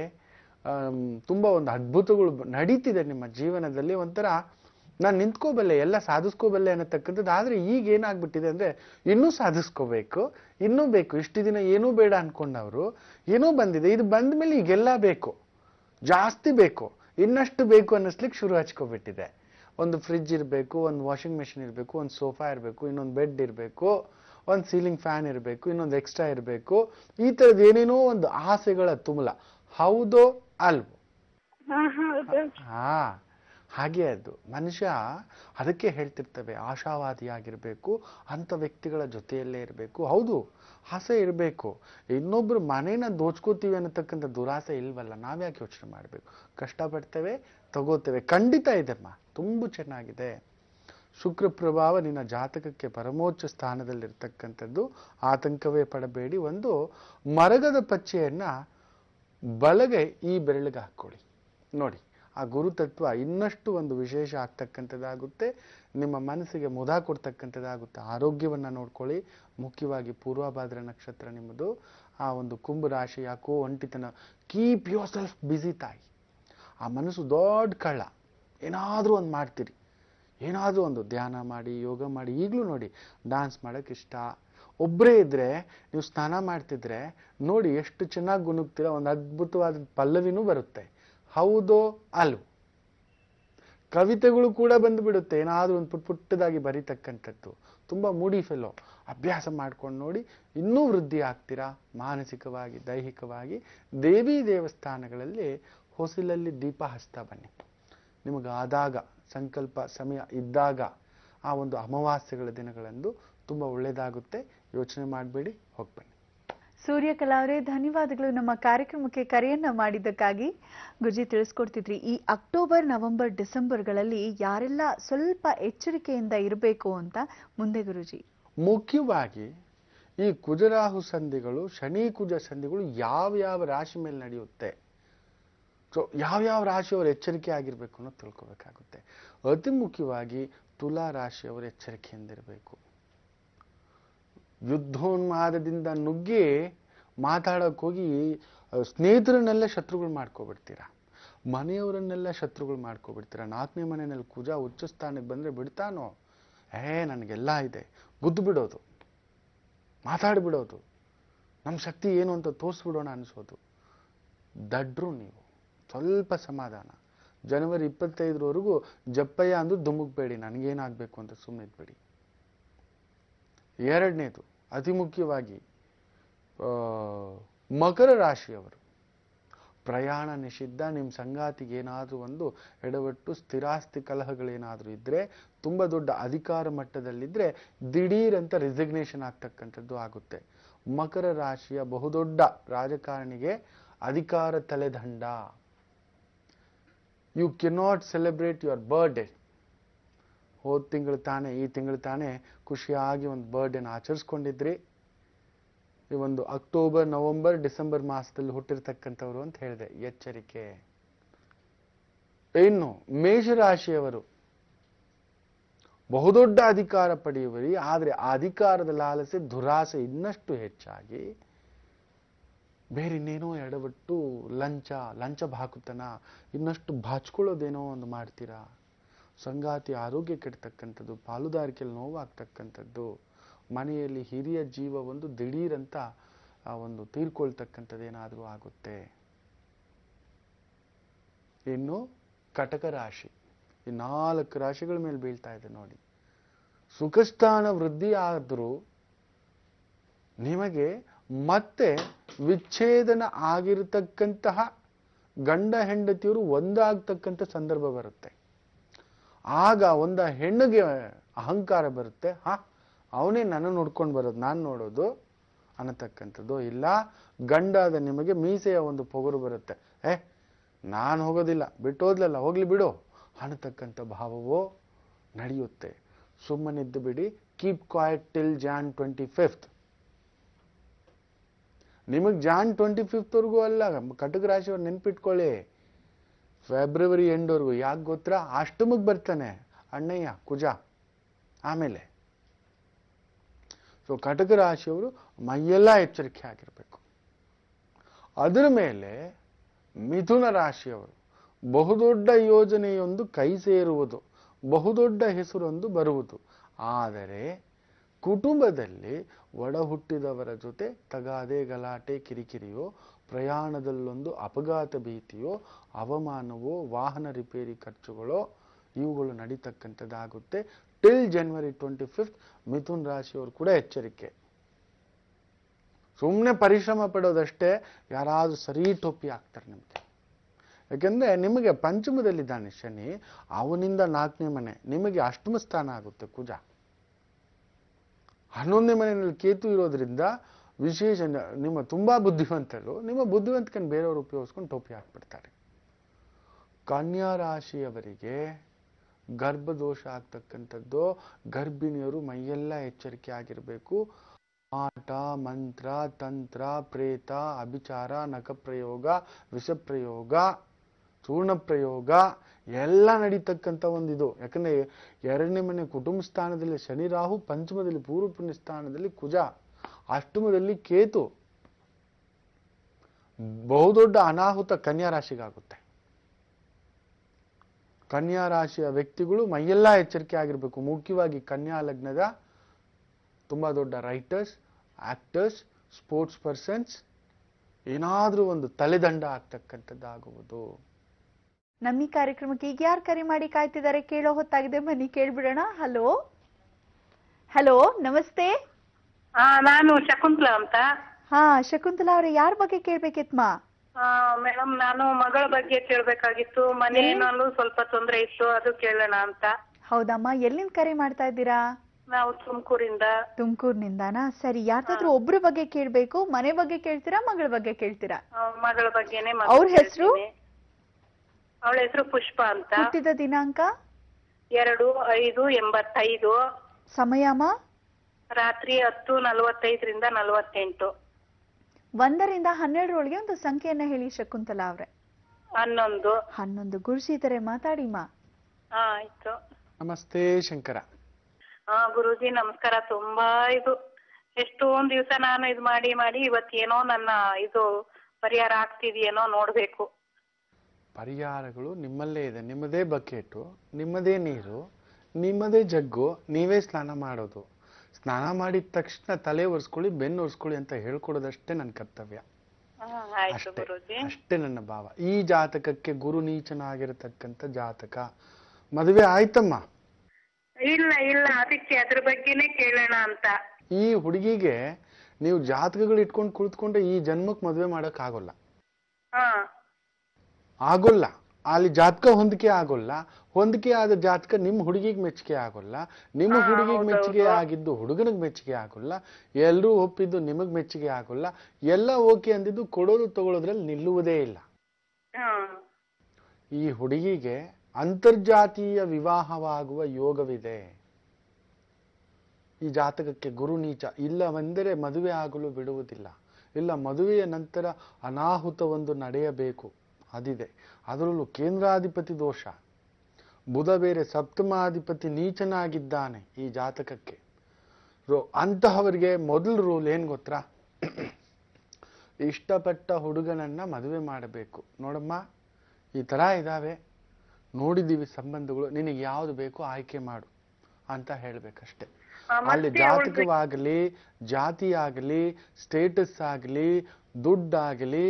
ತುಂಬಾ ಒಂದು ಅದ್ಭುತಗಳು ನಡೀತಿದೆ ನಿಮ್ಮ ಜೀವನದಲ್ಲಿ ಒಂಥರ ನಾನು ನಿಂತ್ಕೋಬಲ್ಲೆ ಎಲ್ಲ ಸಾಧಿಸ್ಕೋಬಲ್ಲೆ ಅನ್ನತಕ್ಕಂಥದ್ದು ಆದರೆ ಈಗ ಏನಾಗ್ಬಿಟ್ಟಿದೆ ಅಂದರೆ ಇನ್ನೂ ಸಾಧಿಸ್ಕೋಬೇಕು ಇನ್ನೂ ಬೇಕು ಇಷ್ಟು ದಿನ ಏನೂ ಬೇಡ ಅಂದ್ಕೊಂಡವರು ಏನೂ ಬಂದಿದೆ ಇದು ಬಂದ ಮೇಲೆ ಈಗೆಲ್ಲ ಬೇಕು ಜಾಸ್ತಿ ಬೇಕು ಇನ್ನಷ್ಟು ಬೇಕು ಅನ್ನಿಸ್ಲಿಕ್ಕೆ ಶುರು ಹಚ್ಕೋಬಿಟ್ಟಿದೆ ಒಂದು ಫ್ರಿಜ್ ಇರಬೇಕು ಒಂದು ವಾಷಿಂಗ್ ಮೆಷಿನ್ ಇರಬೇಕು ಒಂದು ಸೋಫಾ ಇರಬೇಕು ಇನ್ನೊಂದು ಬೆಡ್ ಇರಬೇಕು ಒಂದು ಸೀಲಿಂಗ್ ಫ್ಯಾನ್ ಇರಬೇಕು ಇನ್ನೊಂದು ಎಕ್ಸ್ಟ್ರಾ ಇರಬೇಕು ಈ ಥರದ್ದು ಏನೇನೋ ಒಂದು ಆಸೆಗಳ ತುಮಲ ಹೌದೋ ಅಲ್ವೋ ಹಾ ಹಾಗೆ ಅದು ಮನುಷ್ಯ ಅದಕ್ಕೆ ಹೇಳ್ತಿರ್ತವೆ ಆಶಾವಾದಿಯಾಗಿರಬೇಕು ಅಂಥ ವ್ಯಕ್ತಿಗಳ ಜೊತೆಯಲ್ಲೇ ಇರಬೇಕು ಹೌದು ಆಸೆ ಇರಬೇಕು ಇನ್ನೊಬ್ಬರು ಮನೇನ ದೋಚ್ಕೋತೀವಿ ಅನ್ನತಕ್ಕಂಥ ದುರಾಸೆ ಇಲ್ವಲ್ಲ ನಾವ್ಯಾಕೆ ಯೋಚನೆ ಮಾಡಬೇಕು ಕಷ್ಟಪಡ್ತೇವೆ ತಗೋತೇವೆ ಖಂಡಿತ ಇದೆಮ್ಮ ತುಂಬ ಚೆನ್ನಾಗಿದೆ ಶುಕ್ರ ಪ್ರಭಾವ ನಿನ್ನ ಜಾತಕಕ್ಕೆ ಪರಮೋಚ್ಚ ಸ್ಥಾನದಲ್ಲಿರ್ತಕ್ಕಂಥದ್ದು ಆತಂಕವೇ ಪಡಬೇಡಿ ಒಂದು ಮರಗದ ಪಚ್ಚೆಯನ್ನು ಬಳಗೆ ಈ ಬೆರಳಿಗೆ ಹಾಕ್ಕೊಳ್ಳಿ ನೋಡಿ ಆ ಗುರುತತ್ವ ಇನ್ನಷ್ಟು ಒಂದು ವಿಶೇಷ ಆಗ್ತಕ್ಕಂಥದ್ದಾಗುತ್ತೆ ನಿಮ್ಮ ಮನಸ್ಸಿಗೆ ಮುದ ಕೊಡ್ತಕ್ಕಂಥದ್ದಾಗುತ್ತೆ ಆರೋಗ್ಯವನ್ನು ನೋಡ್ಕೊಳ್ಳಿ ಮುಖ್ಯವಾಗಿ ಪೂರ್ವಭಾದ್ರ ನಕ್ಷತ್ರ ನಿಮ್ಮದು ಆ ಒಂದು ಕುಂಭ ರಾಶಿ ಯಾಕೋ ಒಂಟಿತನ ಕೀಪ್ ಯುವರ್ ಸೆಲ್ಫ್ ಬ್ಯುಸಿ ತಾಯಿ ಆ ಮನಸ್ಸು ದೊಡ್ಡ ಕಳ್ಳ ಏನಾದರೂ ಒಂದು ಮಾಡ್ತೀರಿ ಏನಾದರೂ ಒಂದು ಧ್ಯಾನ ಮಾಡಿ ಯೋಗ ಮಾಡಿ ಈಗಲೂ ನೋಡಿ ಡ್ಯಾನ್ಸ್ ಮಾಡೋಕ್ಕೆ ಇಷ್ಟ ಒಬ್ಬರೇ ಇದ್ದರೆ ನೀವು ಸ್ನಾನ ಮಾಡ್ತಿದ್ರೆ ನೋಡಿ ಎಷ್ಟು ಚೆನ್ನಾಗಿ ಗುಣುಗ್ತೀರ ಒಂದು ಅದ್ಭುತವಾದ ಪಲ್ಲವಿನೂ ಬರುತ್ತೆ ಹೌದೋ ಅಲ್ವ ಕವಿತೆಗಳು ಕೂಡ ಬಂದುಬಿಡುತ್ತೆ ಏನಾದರೂ ಒಂದು ಪುಟ್ ಪುಟ್ಟದಾಗಿ ಬರೀತಕ್ಕಂಥದ್ದು ತುಂಬ ಮೂಡಿ ಫೆಲೋ ಅಭ್ಯಾಸ ಮಾಡ್ಕೊಂಡು ನೋಡಿ ಇನ್ನೂ ವೃದ್ಧಿ ಆಗ್ತೀರಾ ಮಾನಸಿಕವಾಗಿ ದೈಹಿಕವಾಗಿ ದೇವಿ ದೇವಸ್ಥಾನಗಳಲ್ಲಿ ಹೊಸಿಲಲ್ಲಿ ದೀಪ ಹಚ್ತಾ ಬನ್ನಿ ನಿಮಗೆ ಆದಾಗ ಸಂಕಲ್ಪ ಸಮಯ ಇದ್ದಾಗ ಆ ಒಂದು ಅಮಾವಾಸ್ಯೆಗಳ ದಿನಗಳಂದು ತುಂಬ ಒಳ್ಳೆಯದಾಗುತ್ತೆ ಯೋಚನೆ ಮಾಡಬೇಡಿ ಹೋಗ್ಬನ್ನಿ ಸೂರ್ಯ ಅವರೇ ಧನ್ಯವಾದಗಳು ನಮ್ಮ ಕಾರ್ಯಕ್ರಮಕ್ಕೆ ಕರೆಯನ್ನ ಮಾಡಿದ್ದಕ್ಕಾಗಿ ಗುರುಜಿ ತಿಳಿಸ್ಕೊಡ್ತಿದ್ರಿ ಈ ಅಕ್ಟೋಬರ್ ನವೆಂಬರ್ ಡಿಸೆಂಬರ್ಗಳಲ್ಲಿ ಯಾರೆಲ್ಲ ಸ್ವಲ್ಪ ಎಚ್ಚರಿಕೆಯಿಂದ ಇರಬೇಕು ಅಂತ ಮುಂದೆ ಗುರುಜಿ ಮುಖ್ಯವಾಗಿ ಈ ಕುಜರಾಹು ಸಂಧಿಗಳು ಶನಿ ಕುಜ ಸಂಧಿಗಳು ಯಾವ್ಯಾವ ರಾಶಿ ಮೇಲೆ ನಡೆಯುತ್ತೆ ಸೊ ಯಾವ್ಯಾವ ರಾಶಿಯವರು ಎಚ್ಚರಿಕೆ ಆಗಿರಬೇಕು ಅನ್ನೋದು ತಿಳ್ಕೊಬೇಕಾಗುತ್ತೆ ಅತಿ ಮುಖ್ಯವಾಗಿ ತುಲಾ ರಾಶಿಯವರು ಎಚ್ಚರಿಕೆಯಿಂದ ಇರಬೇಕು ಯುದ್ಧೋನ್ಮಾದದಿಂದ ನುಗ್ಗಿ ಮಾತಾಡೋಕ್ಕೋಗಿ ಸ್ನೇಹಿತರನ್ನೆಲ್ಲ ಶತ್ರುಗಳು ಮಾಡ್ಕೊಬಿಡ್ತೀರ ಮನೆಯವರನ್ನೆಲ್ಲ ಶತ್ರುಗಳು ಮಾಡ್ಕೊಬಿಡ್ತೀರಾ ನಾಲ್ಕನೇ ಮನೆಯಲ್ಲಿ ಕುಜ ಉಚ್ಚ ಸ್ಥಾನಕ್ಕೆ ಬಂದರೆ ಬಿಡ್ತಾನೋ ಏ ನನಗೆಲ್ಲ ಇದೆ ಗುದ್ದು ಬಿಡೋದು ಮಾತಾಡಿಬಿಡೋದು ನಮ್ಮ ಶಕ್ತಿ ಏನು ಅಂತ ತೋರಿಸ್ಬಿಡೋಣ ಅನಿಸೋದು ದಡ್ರು ನೀವು ಸ್ವಲ್ಪ ಸಮಾಧಾನ ಜನವರಿ ಇಪ್ಪತ್ತೈದರವರೆಗೂ ಜಪ್ಪಯ್ಯ ಅಂದು ದುಮುಕ್ಬೇಡಿ ನನಗೇನಾಗಬೇಕು ಅಂತ ಸುಮ್ಮನಿದ್ಬೇಡಿ ಎರಡನೇದು ಅತಿ ಮುಖ್ಯವಾಗಿ ಮಕರ ರಾಶಿಯವರು ಪ್ರಯಾಣ ನಿಷಿದ್ಧ ನಿಮ್ಮ ಸಂಗಾತಿಗೆ ಏನಾದರೂ ಒಂದು ಎಡವಟ್ಟು ಸ್ಥಿರಾಸ್ತಿ ಕಲಹಗಳೇನಾದರೂ ಇದ್ದರೆ ತುಂಬ ದೊಡ್ಡ ಅಧಿಕಾರ ಮಟ್ಟದಲ್ಲಿದ್ದರೆ ದಿಢೀರಂತ ರೆಸಿಗ್ನೇಷನ್ ಆಗ್ತಕ್ಕಂಥದ್ದು ಆಗುತ್ತೆ ಮಕರ ರಾಶಿಯ ಬಹುದೊಡ್ಡ ರಾಜಕಾರಣಿಗೆ ಅಧಿಕಾರ ತಲೆದಂಡ you cannot celebrate your birthday ಹೋದ್ ತಿಂಗಳು ತಾನೇ ಈ ತಿಂಗಳು ತಾನೇ ಖುಷಿಯಾಗಿ ಒಂದು ಬರ್ಡೇನ ಆಚರಿಸ್ಕೊಂಡಿದ್ರಿ ಈ ಒಂದು ಅಕ್ಟೋಬರ್ ನವೆಂಬರ್ ಡಿಸೆಂಬರ್ ಮಾಸದಲ್ಲಿ ಹುಟ್ಟಿರ್ತಕ್ಕಂಥವ್ರು ಅಂತ ಹೇಳಿದೆ ಎಚ್ಚರಿಕೆ ಇನ್ನು ಮೇಷರಾಶಿಯವರು ಬಹುದೊಡ್ಡ ಅಧಿಕಾರ ಪಡೆಯುವರಿ ಆದರೆ ಅಧಿಕಾರದ ಲಾಲಸೆ ದುರಾಸೆ ಇನ್ನಷ್ಟು ಹೆಚ್ಚಾಗಿ ಬೇರಿನ್ನೇನೋ ಎಡವಟ್ಟು ಲಂಚ ಲಂಚ ಬಾಕುತನ ಇನ್ನಷ್ಟು ಬಾಚ್ಕೊಳ್ಳೋದೇನೋ ಒಂದು ಮಾಡ್ತೀರಾ ಸಂಗಾತಿ ಆರೋಗ್ಯ ಕೆಡ್ತಕ್ಕಂಥದ್ದು ಪಾಲುದಾರಿಕೆಯಲ್ಲಿ ನೋವಾಗ್ತಕ್ಕಂಥದ್ದು ಮನೆಯಲ್ಲಿ ಹಿರಿಯ ಜೀವ ಒಂದು ದಿಢೀರಂತ ಒಂದು ತೀರ್ಕೊಳ್ತಕ್ಕಂಥದ್ದೇನಾದರೂ ಆಗುತ್ತೆ ಇನ್ನು ಕಟಕ ರಾಶಿ ಈ ನಾಲ್ಕು ರಾಶಿಗಳ ಮೇಲೆ ಬೀಳ್ತಾ ಇದೆ ನೋಡಿ ಸುಖಸ್ಥಾನ ವೃದ್ಧಿ ಆದರೂ ನಿಮಗೆ ಮತ್ತೆ ವಿಚ್ಛೇದನ ಆಗಿರತಕ್ಕಂತಹ ಗಂಡ ಹೆಂಡತಿಯವರು ಒಂದಾಗ್ತಕ್ಕಂಥ ಸಂದರ್ಭ ಬರುತ್ತೆ ಆಗ ಒಂದು ಹೆಣ್ಣಿಗೆ ಅಹಂಕಾರ ಬರುತ್ತೆ ಹಾ ಅವನೇ ನನ್ನ ನೋಡ್ಕೊಂಡು ಬರೋದು ನಾನು ನೋಡೋದು ಅನ್ನತಕ್ಕಂಥದ್ದು ಇಲ್ಲ ಗಂಡಾದ ನಿಮಗೆ ಮೀಸೆಯ ಒಂದು ಪೊಗರು ಬರುತ್ತೆ ಏ ನಾನು ಹೋಗೋದಿಲ್ಲ ಬಿಟ್ಟು ಹೋದ್ಲಲ್ಲ ಹೋಗ್ಲಿ ಬಿಡು ಅನ್ನತಕ್ಕಂಥ ಭಾವವೋ ನಡೆಯುತ್ತೆ ಸುಮ್ಮನಿದ್ದು ಬಿಡಿ keep quiet till Jan twenty fifth ನಿಮಗೆ ಜಾನ್ ಟ್ವೆಂಟಿ ಫಿಫ್ತ್ವರೆಗೂ ಅಲ್ಲ ಕಟಕ ರಾಶಿಯವ್ರು ನೆನ್ಪಿಟ್ಕೊಳ್ಳಿ ಫೆಬ್ರವರಿ ಎಂಡ್ವರೆಗೂ ಯಾಕೆ ಗೊತ್ತ ಅಷ್ಟಮಕ್ಕೆ ಬರ್ತಾನೆ ಅಣ್ಣಯ್ಯ ಕುಜ ಆಮೇಲೆ ಸೊ ಕಟಕ ರಾಶಿಯವರು ಮೈಯೆಲ್ಲ ಎಚ್ಚರಿಕೆ ಆಗಿರಬೇಕು ಅದರ ಮೇಲೆ ಮಿಥುನ ರಾಶಿಯವರು ಬಹುದೊಡ್ಡ ಯೋಜನೆಯೊಂದು ಕೈ ಸೇರುವುದು ಬಹುದೊಡ್ಡ ಹೆಸರೊಂದು ಬರುವುದು ಆದರೆ ಕುಟುಂಬದಲ್ಲಿ ಒಡ ಹುಟ್ಟಿದವರ ಜೊತೆ ತಗಾದೆ ಗಲಾಟೆ ಕಿರಿಕಿರಿಯೋ ಪ್ರಯಾಣದಲ್ಲೊಂದು ಅಪಘಾತ ಭೀತಿಯೋ ಅವಮಾನವೋ ವಾಹನ ರಿಪೇರಿ ಖರ್ಚುಗಳೋ ಇವುಗಳು ನಡೀತಕ್ಕಂಥದ್ದಾಗುತ್ತೆ ಟಿಲ್ ಜನವರಿ ಟ್ವೆಂಟಿ ಫಿಫ್ತ್ ಮಿಥುನ್ ರಾಶಿಯವರು ಕೂಡ ಎಚ್ಚರಿಕೆ ಸುಮ್ಮನೆ ಪರಿಶ್ರಮ ಪಡೋದಷ್ಟೇ ಯಾರಾದರೂ ಸರಿ ಟೊಪ್ಪಿ ಆಗ್ತಾರೆ ನಿಮಗೆ ಯಾಕೆಂದರೆ ನಿಮಗೆ ಪಂಚಮದಲ್ಲಿದ್ದಾನೆ ಶನಿ ಅವನಿಂದ ನಾಲ್ಕನೇ ಮನೆ ನಿಮಗೆ ಅಷ್ಟಮ ಸ್ಥಾನ ಆಗುತ್ತೆ ಕುಜ ಹನ್ನೊಂದನೇ ಮನೆಯಲ್ಲಿ ಕೇತು ಇರೋದ್ರಿಂದ ವಿಶೇಷ ನಿಮ್ಮ ತುಂಬ ಬುದ್ಧಿವಂತರು ನಿಮ್ಮ ಬುದ್ಧಿವಂತಕನ್ನು ಬೇರೆಯವರು ಉಪಯೋಗಿಸ್ಕೊಂಡು ಟೋಪಿ ಹಾಕ್ಬಿಡ್ತಾರೆ ಕನ್ಯಾ ರಾಶಿಯವರಿಗೆ ಗರ್ಭದೋಷ ಆಗ್ತಕ್ಕಂಥದ್ದು ಗರ್ಭಿಣಿಯರು ಮೈಯೆಲ್ಲ ಎಚ್ಚರಿಕೆ ಆಗಿರಬೇಕು ಆಟ ಮಂತ್ರ ತಂತ್ರ ಪ್ರೇತ ಅಭಿಚಾರ ನಖಪ್ರಯೋಗ ವಿಷಪ್ರಯೋಗ ಚೂರ್ಣ ಪ್ರಯೋಗ ಎಲ್ಲ ನಡೀತಕ್ಕಂಥ ಒಂದಿದು ಯಾಕಂದರೆ ಎರಡನೇ ಮನೆ ಕುಟುಂಬ ಸ್ಥಾನದಲ್ಲಿ ಶನಿ ರಾಹು ಪಂಚಮದಲ್ಲಿ ಪೂರ್ವ ಪುಣ್ಯ ಸ್ಥಾನದಲ್ಲಿ ಕುಜ ಅಷ್ಟಮದಲ್ಲಿ ಕೇತು ಬಹುದೊಡ್ಡ ಅನಾಹುತ ಕನ್ಯಾ ರಾಶಿಗಾಗುತ್ತೆ ಕನ್ಯಾ ರಾಶಿಯ ವ್ಯಕ್ತಿಗಳು ಮೈಯೆಲ್ಲ ಎಚ್ಚರಿಕೆ ಆಗಿರಬೇಕು ಮುಖ್ಯವಾಗಿ ಕನ್ಯಾ ಲಗ್ನದ ತುಂಬಾ ದೊಡ್ಡ ರೈಟರ್ಸ್ ಆಕ್ಟರ್ಸ್ ಸ್ಪೋರ್ಟ್ಸ್ ಪರ್ಸನ್ಸ್ ಏನಾದರೂ ಒಂದು ತಲೆದಂಡ ಆಗ್ತಕ್ಕಂಥದ್ದಾಗುವುದು ನಮ್ಮ ಈ ಕಾರ್ಯಕ್ರಮಕ್ಕೆ ಈಗ ಯಾರು ಕರೆ ಮಾಡಿ ಕಾಯ್ತಿದ್ದಾರೆ ಕೇಳೋ ಹೊತ್ತಾಗಿದೆ ಬನ್ನಿ ಕೇಳ್ಬಿಡೋಣ ಹಲೋ ಹಲೋ ನಮಸ್ತೆ ಹಾ ನಾನು ಶಕುಂತಲಾ ಅಂತ ಹಾ ಶಕುಂತಲಾ ಅವ್ರೆ ಯಾರ ಬಗ್ಗೆ ಕೇಳ್ಬೇಕಿತ್ಮಾ ಮೇಡಮ್ ನಾನು ಮಗಳ ಬಗ್ಗೆ ಕೇಳ್ಬೇಕಾಗಿತ್ತು ಮನೆಯಲ್ಲಿ ಸ್ವಲ್ಪ ತೊಂದರೆ ಇತ್ತು ಅದು ಕೇಳೋಣ ಅಂತ ಹೌದಮ್ಮ ಎಲ್ಲಿಂದ ಕರೆ ಮಾಡ್ತಾ ಇದ್ದೀರಾ ನಾವು ತುಮಕೂರಿಂದ ತುಮಕೂರ್ನಿಂದನಾ ಸರಿ ಯಾರ್ದಾದ್ರೂ ಒಬ್ರ ಬಗ್ಗೆ ಕೇಳ್ಬೇಕು ಮನೆ ಬಗ್ಗೆ ಕೇಳ್ತೀರಾ ಮಗಳ ಬಗ್ಗೆ ಕೇಳ್ತೀರಾ ಮಗಳ ಬಗ್ಗೆನೆ ಅವ್ರ ಹೆಸರು ಅವಳ ಹೆಸರು ಪುಷ್ಪ ಅಂತ ಹುಟ್ಟಿದ ದಿನಾಂಕ ಎರಡು ಐದು ಎಂಬತ್ತೈದು ಸಮಯಮ್ಮ ರಾತ್ರಿ ಹತ್ತು ನಲವತ್ತೈದರಿಂದ ನಲವತ್ತೆಂಟು ಒಂದರಿಂದ ಹನ್ನೆರಡರೊಳಗೆ ಒಂದು ಸಂಖ್ಯೆಯನ್ನ ಹೇಳಿ ಶಕುಂತಲಾ ಅವ್ರೆ ಹನ್ನೊಂದು ಹನ್ನೊಂದು ಇದ್ರೆ ಮಾತಾಡಿಮ್ಮ ಹಾ ಆಯ್ತು ನಮಸ್ತೆ ಶಂಕರ ಹಾ ಗುರುಜಿ ನಮಸ್ಕಾರ ತುಂಬಾ ಇದು ಎಷ್ಟೊಂದ್ ದಿವ್ಸ ನಾನು ಇದು ಮಾಡಿ ಮಾಡಿ ಇವತ್ತೇನೋ ನನ್ನ ಇದು ಪರಿಹಾರ ಆಗ್ತಿದೆಯೇನೋ ನೋಡ್ಬೇಕು ಪರಿಹಾರಗಳು ನಿಮ್ಮಲ್ಲೇ ಇದೆ ನಿಮ್ಮದೇ ಬಕೆಟು ನಿಮ್ಮದೇ ನೀರು ನಿಮ್ಮದೇ ಜಗ್ಗು ನೀವೇ ಸ್ನಾನ ಮಾಡೋದು ಸ್ನಾನ ಮಾಡಿದ ತಕ್ಷಣ ತಲೆ ಒರೆಸ್ಕೊಳ್ಳಿ ಬೆನ್ನು ಒರೆಸ್ಕೊಳ್ಳಿ ಅಂತ ಹೇಳ್ಕೊಡೋದಷ್ಟೇ ನನ್ನ ಕರ್ತವ್ಯ ಅಷ್ಟೇ ಅಷ್ಟೇ ನನ್ನ ಭಾವ ಈ ಜಾತಕಕ್ಕೆ ಗುರು ಆಗಿರತಕ್ಕಂತ ಜಾತಕ ಮದುವೆ ಆಯ್ತಮ್ಮ ಇಲ್ಲ ಇಲ್ಲ ಅದಕ್ಕೆ ಅದ್ರ ಬಗ್ಗೆನೇ ಕೇಳೋಣ ಅಂತ ಈ ಹುಡುಗಿಗೆ ನೀವು ಜಾತಕಗಳು ಇಟ್ಕೊಂಡು ಕುಳಿತುಕೊಂಡ್ರೆ ಈ ಜನ್ಮಕ್ಕೆ ಮದುವೆ ಮಾಡಕ್ ಆಗೋಲ್ಲ ಆಗೋಲ್ಲ ಅಲ್ಲಿ ಜಾತಕ ಹೊಂದಿಕೆ ಆಗೋಲ್ಲ ಹೊಂದಿಕೆ ಆದ ಜಾತಕ ನಿಮ್ಮ ಹುಡುಗಿಗೆ ಮೆಚ್ಚುಗೆ ಆಗೋಲ್ಲ ನಿಮ್ಮ ಹುಡುಗಿಗೆ ಮೆಚ್ಚುಗೆ ಆಗಿದ್ದು ಹುಡುಗನಿಗೆ ಮೆಚ್ಚುಗೆ ಆಗೋಲ್ಲ ಎಲ್ಲರೂ ಒಪ್ಪಿದ್ದು ನಿಮಗ್ ಮೆಚ್ಚುಗೆ ಆಗೋಲ್ಲ ಎಲ್ಲ ಓಕೆ ಅಂದಿದ್ದು ಕೊಡೋದು ತಗೊಳ್ಳೋದ್ರಲ್ಲಿ ನಿಲ್ಲುವುದೇ ಇಲ್ಲ ಈ ಹುಡುಗಿಗೆ ಅಂತರ್ಜಾತೀಯ ವಿವಾಹವಾಗುವ ಯೋಗವಿದೆ ಈ ಜಾತಕಕ್ಕೆ ಗುರು ನೀಚ ಇಲ್ಲವೆಂದರೆ ಮದುವೆ ಆಗಲು ಬಿಡುವುದಿಲ್ಲ ಇಲ್ಲ ಮದುವೆಯ ನಂತರ ಅನಾಹುತವೊಂದು ನಡೆಯಬೇಕು ಅದಿದೆ ಅದರಲ್ಲೂ ಕೇಂದ್ರಾಧಿಪತಿ ದೋಷ ಬುಧ ಬೇರೆ ಸಪ್ತಮಾಧಿಪತಿ ನೀಚನಾಗಿದ್ದಾನೆ ಈ ಜಾತಕಕ್ಕೆ ರೋ ಅಂತಹವರಿಗೆ ಮೊದಲು ರೂಲ್ ಏನು ಗೊತ್ತ ಇಷ್ಟಪಟ್ಟ ಹುಡುಗನನ್ನ ಮದುವೆ ಮಾಡಬೇಕು ನೋಡಮ್ಮ ಈ ತರ ಇದ್ದಾವೆ ನೋಡಿದ್ದೀವಿ ಸಂಬಂಧಗಳು ನಿನಗೆ ಯಾವುದು ಬೇಕು ಆಯ್ಕೆ ಮಾಡು ಅಂತ ಹೇಳಬೇಕಷ್ಟೆ ಅಲ್ಲಿ ಜಾತಕವಾಗಲಿ ಜಾತಿ ಆಗಲಿ ಸ್ಟೇಟಸ್ ಆಗಲಿ ದುಡ್ಡಾಗಲಿ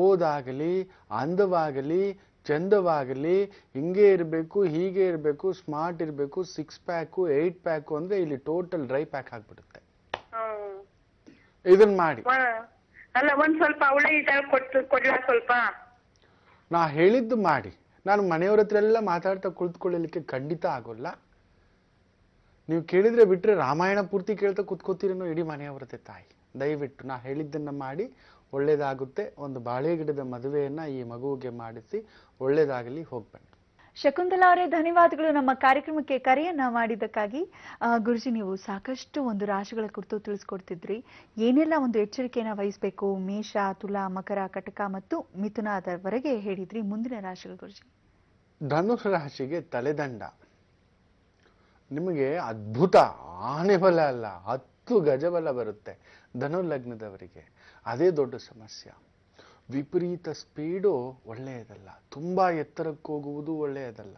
ಓದಾಗಲಿ ಅಂದವಾಗಲಿ ಚಂದವಾಗಲಿ ಹಿಂಗೆ ಇರಬೇಕು ಹೀಗೆ ಇರಬೇಕು ಸ್ಮಾರ್ಟ್ ಇರಬೇಕು ಸಿಕ್ಸ್ ಪ್ಯಾಕು ಏಟ್ ಪ್ಯಾಕು ಅಂದ್ರೆ ಇಲ್ಲಿ ಟೋಟಲ್ ಡ್ರೈ ಪ್ಯಾಕ್ ಆಗ್ಬಿಡುತ್ತೆ ಇದನ್ನ ಮಾಡಿ ಅಲ್ಲ ಸ್ವಲ್ಪ ಸ್ವಲ್ಪ ನಾ ಹೇಳಿದ್ದು ಮಾಡಿ ನಾನು ಮನೆಯವ್ರ ಹತ್ರ ಎಲ್ಲ ಮಾತಾಡ್ತಾ ಕುಳಿತುಕೊಳ್ಳಲಿಕ್ಕೆ ಖಂಡಿತ ಆಗೋಲ್ಲ ನೀವು ಕೇಳಿದ್ರೆ ಬಿಟ್ರೆ ರಾಮಾಯಣ ಪೂರ್ತಿ ಕೇಳ್ತಾ ಕುತ್ಕೋತೀರೇನೋ ಇಡೀ ಹತ್ರ ತಾಯಿ ದಯವಿಟ್ಟು ನಾ ಹೇಳಿದ್ದನ್ನ ಮಾಡಿ ಒಳ್ಳೆಯದಾಗುತ್ತೆ ಒಂದು ಬಾಳೆ ಗಿಡದ ಮದುವೆಯನ್ನು ಈ ಮಗುವಿಗೆ ಮಾಡಿಸಿ ಒಳ್ಳೇದಾಗಲಿ ಹೋಗ್ಬನ್ನಿ ಶಕುಂತಲಾ ಅವರೇ ಧನ್ಯವಾದಗಳು ನಮ್ಮ ಕಾರ್ಯಕ್ರಮಕ್ಕೆ ಕರೆಯನ್ನ ಮಾಡಿದ್ದಕ್ಕಾಗಿ ಗುರುಜಿ ನೀವು ಸಾಕಷ್ಟು ಒಂದು ರಾಶಿಗಳ ಕುರಿತು ತಿಳಿಸ್ಕೊಡ್ತಿದ್ರಿ ಏನೆಲ್ಲ ಒಂದು ಎಚ್ಚರಿಕೆಯನ್ನು ವಹಿಸಬೇಕು ಮೇಷ ತುಲಾ ಮಕರ ಕಟಕ ಮತ್ತು ಮಿಥುನದವರೆಗೆ ಹೇಳಿದ್ರಿ ಮುಂದಿನ ರಾಶಿಗಳು ಗುರುಜಿ ಧನುಷ್ ರಾಶಿಗೆ ತಲೆದಂಡ ನಿಮಗೆ ಅದ್ಭುತ ಆನೆ ಬಲ ಅಲ್ಲ ಹತ್ತು ಗಜಬಲ ಬರುತ್ತೆ ಧನು ಲಗ್ನದವರಿಗೆ ಅದೇ ದೊಡ್ಡ ಸಮಸ್ಯೆ ವಿಪರೀತ ಸ್ಪೀಡು ಒಳ್ಳೆಯದಲ್ಲ ತುಂಬ ಎತ್ತರಕ್ಕೆ ಹೋಗುವುದು ಒಳ್ಳೆಯದಲ್ಲ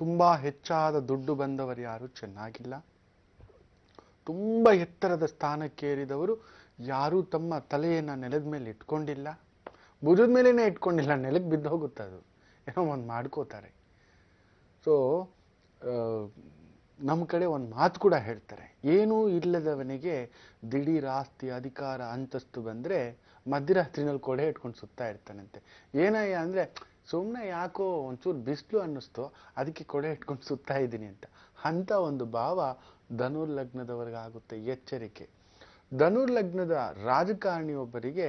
ತುಂಬ ಹೆಚ್ಚಾದ ದುಡ್ಡು ಬಂದವರು ಯಾರೂ ಚೆನ್ನಾಗಿಲ್ಲ ತುಂಬ ಎತ್ತರದ ಸ್ಥಾನಕ್ಕೇರಿದವರು ಯಾರೂ ತಮ್ಮ ತಲೆಯನ್ನು ನೆಲದ ಮೇಲೆ ಇಟ್ಕೊಂಡಿಲ್ಲ ಭುಜದ ಮೇಲೇ ಇಟ್ಕೊಂಡಿಲ್ಲ ನೆಲಕ್ಕೆ ಬಿದ್ದೋಗುತ್ತೆ ಅದು ಏನೋ ಒಂದು ಮಾಡ್ಕೋತಾರೆ ಸೊ ನಮ್ಮ ಕಡೆ ಒಂದು ಮಾತು ಕೂಡ ಹೇಳ್ತಾರೆ ಏನೂ ಇಲ್ಲದವನಿಗೆ ದಿಢೀರ್ ಆಸ್ತಿ ಅಧಿಕಾರ ಅಂತಸ್ತು ಬಂದರೆ ಮಧ್ಯರಾತ್ರಿನಲ್ಲಿ ಕೊಡೆ ಇಟ್ಕೊಂಡು ಸುತ್ತಾ ಇರ್ತಾನಂತೆ ಏನಯ್ಯ ಅಂದರೆ ಸುಮ್ಮನೆ ಯಾಕೋ ಒಂಚೂರು ಬಿಸಿಲು ಅನ್ನಿಸ್ತು ಅದಕ್ಕೆ ಕೊಡೆ ಇಟ್ಕೊಂಡು ಸುತ್ತಾ ಇದ್ದೀನಿ ಅಂತ ಅಂಥ ಒಂದು ಭಾವ ಧನುರ್ಲಗ್ನದವರಿಗಾಗುತ್ತೆ ಎಚ್ಚರಿಕೆ ಧನುರ್ಲಗ್ನದ ರಾಜಕಾರಣಿ ಒಬ್ಬರಿಗೆ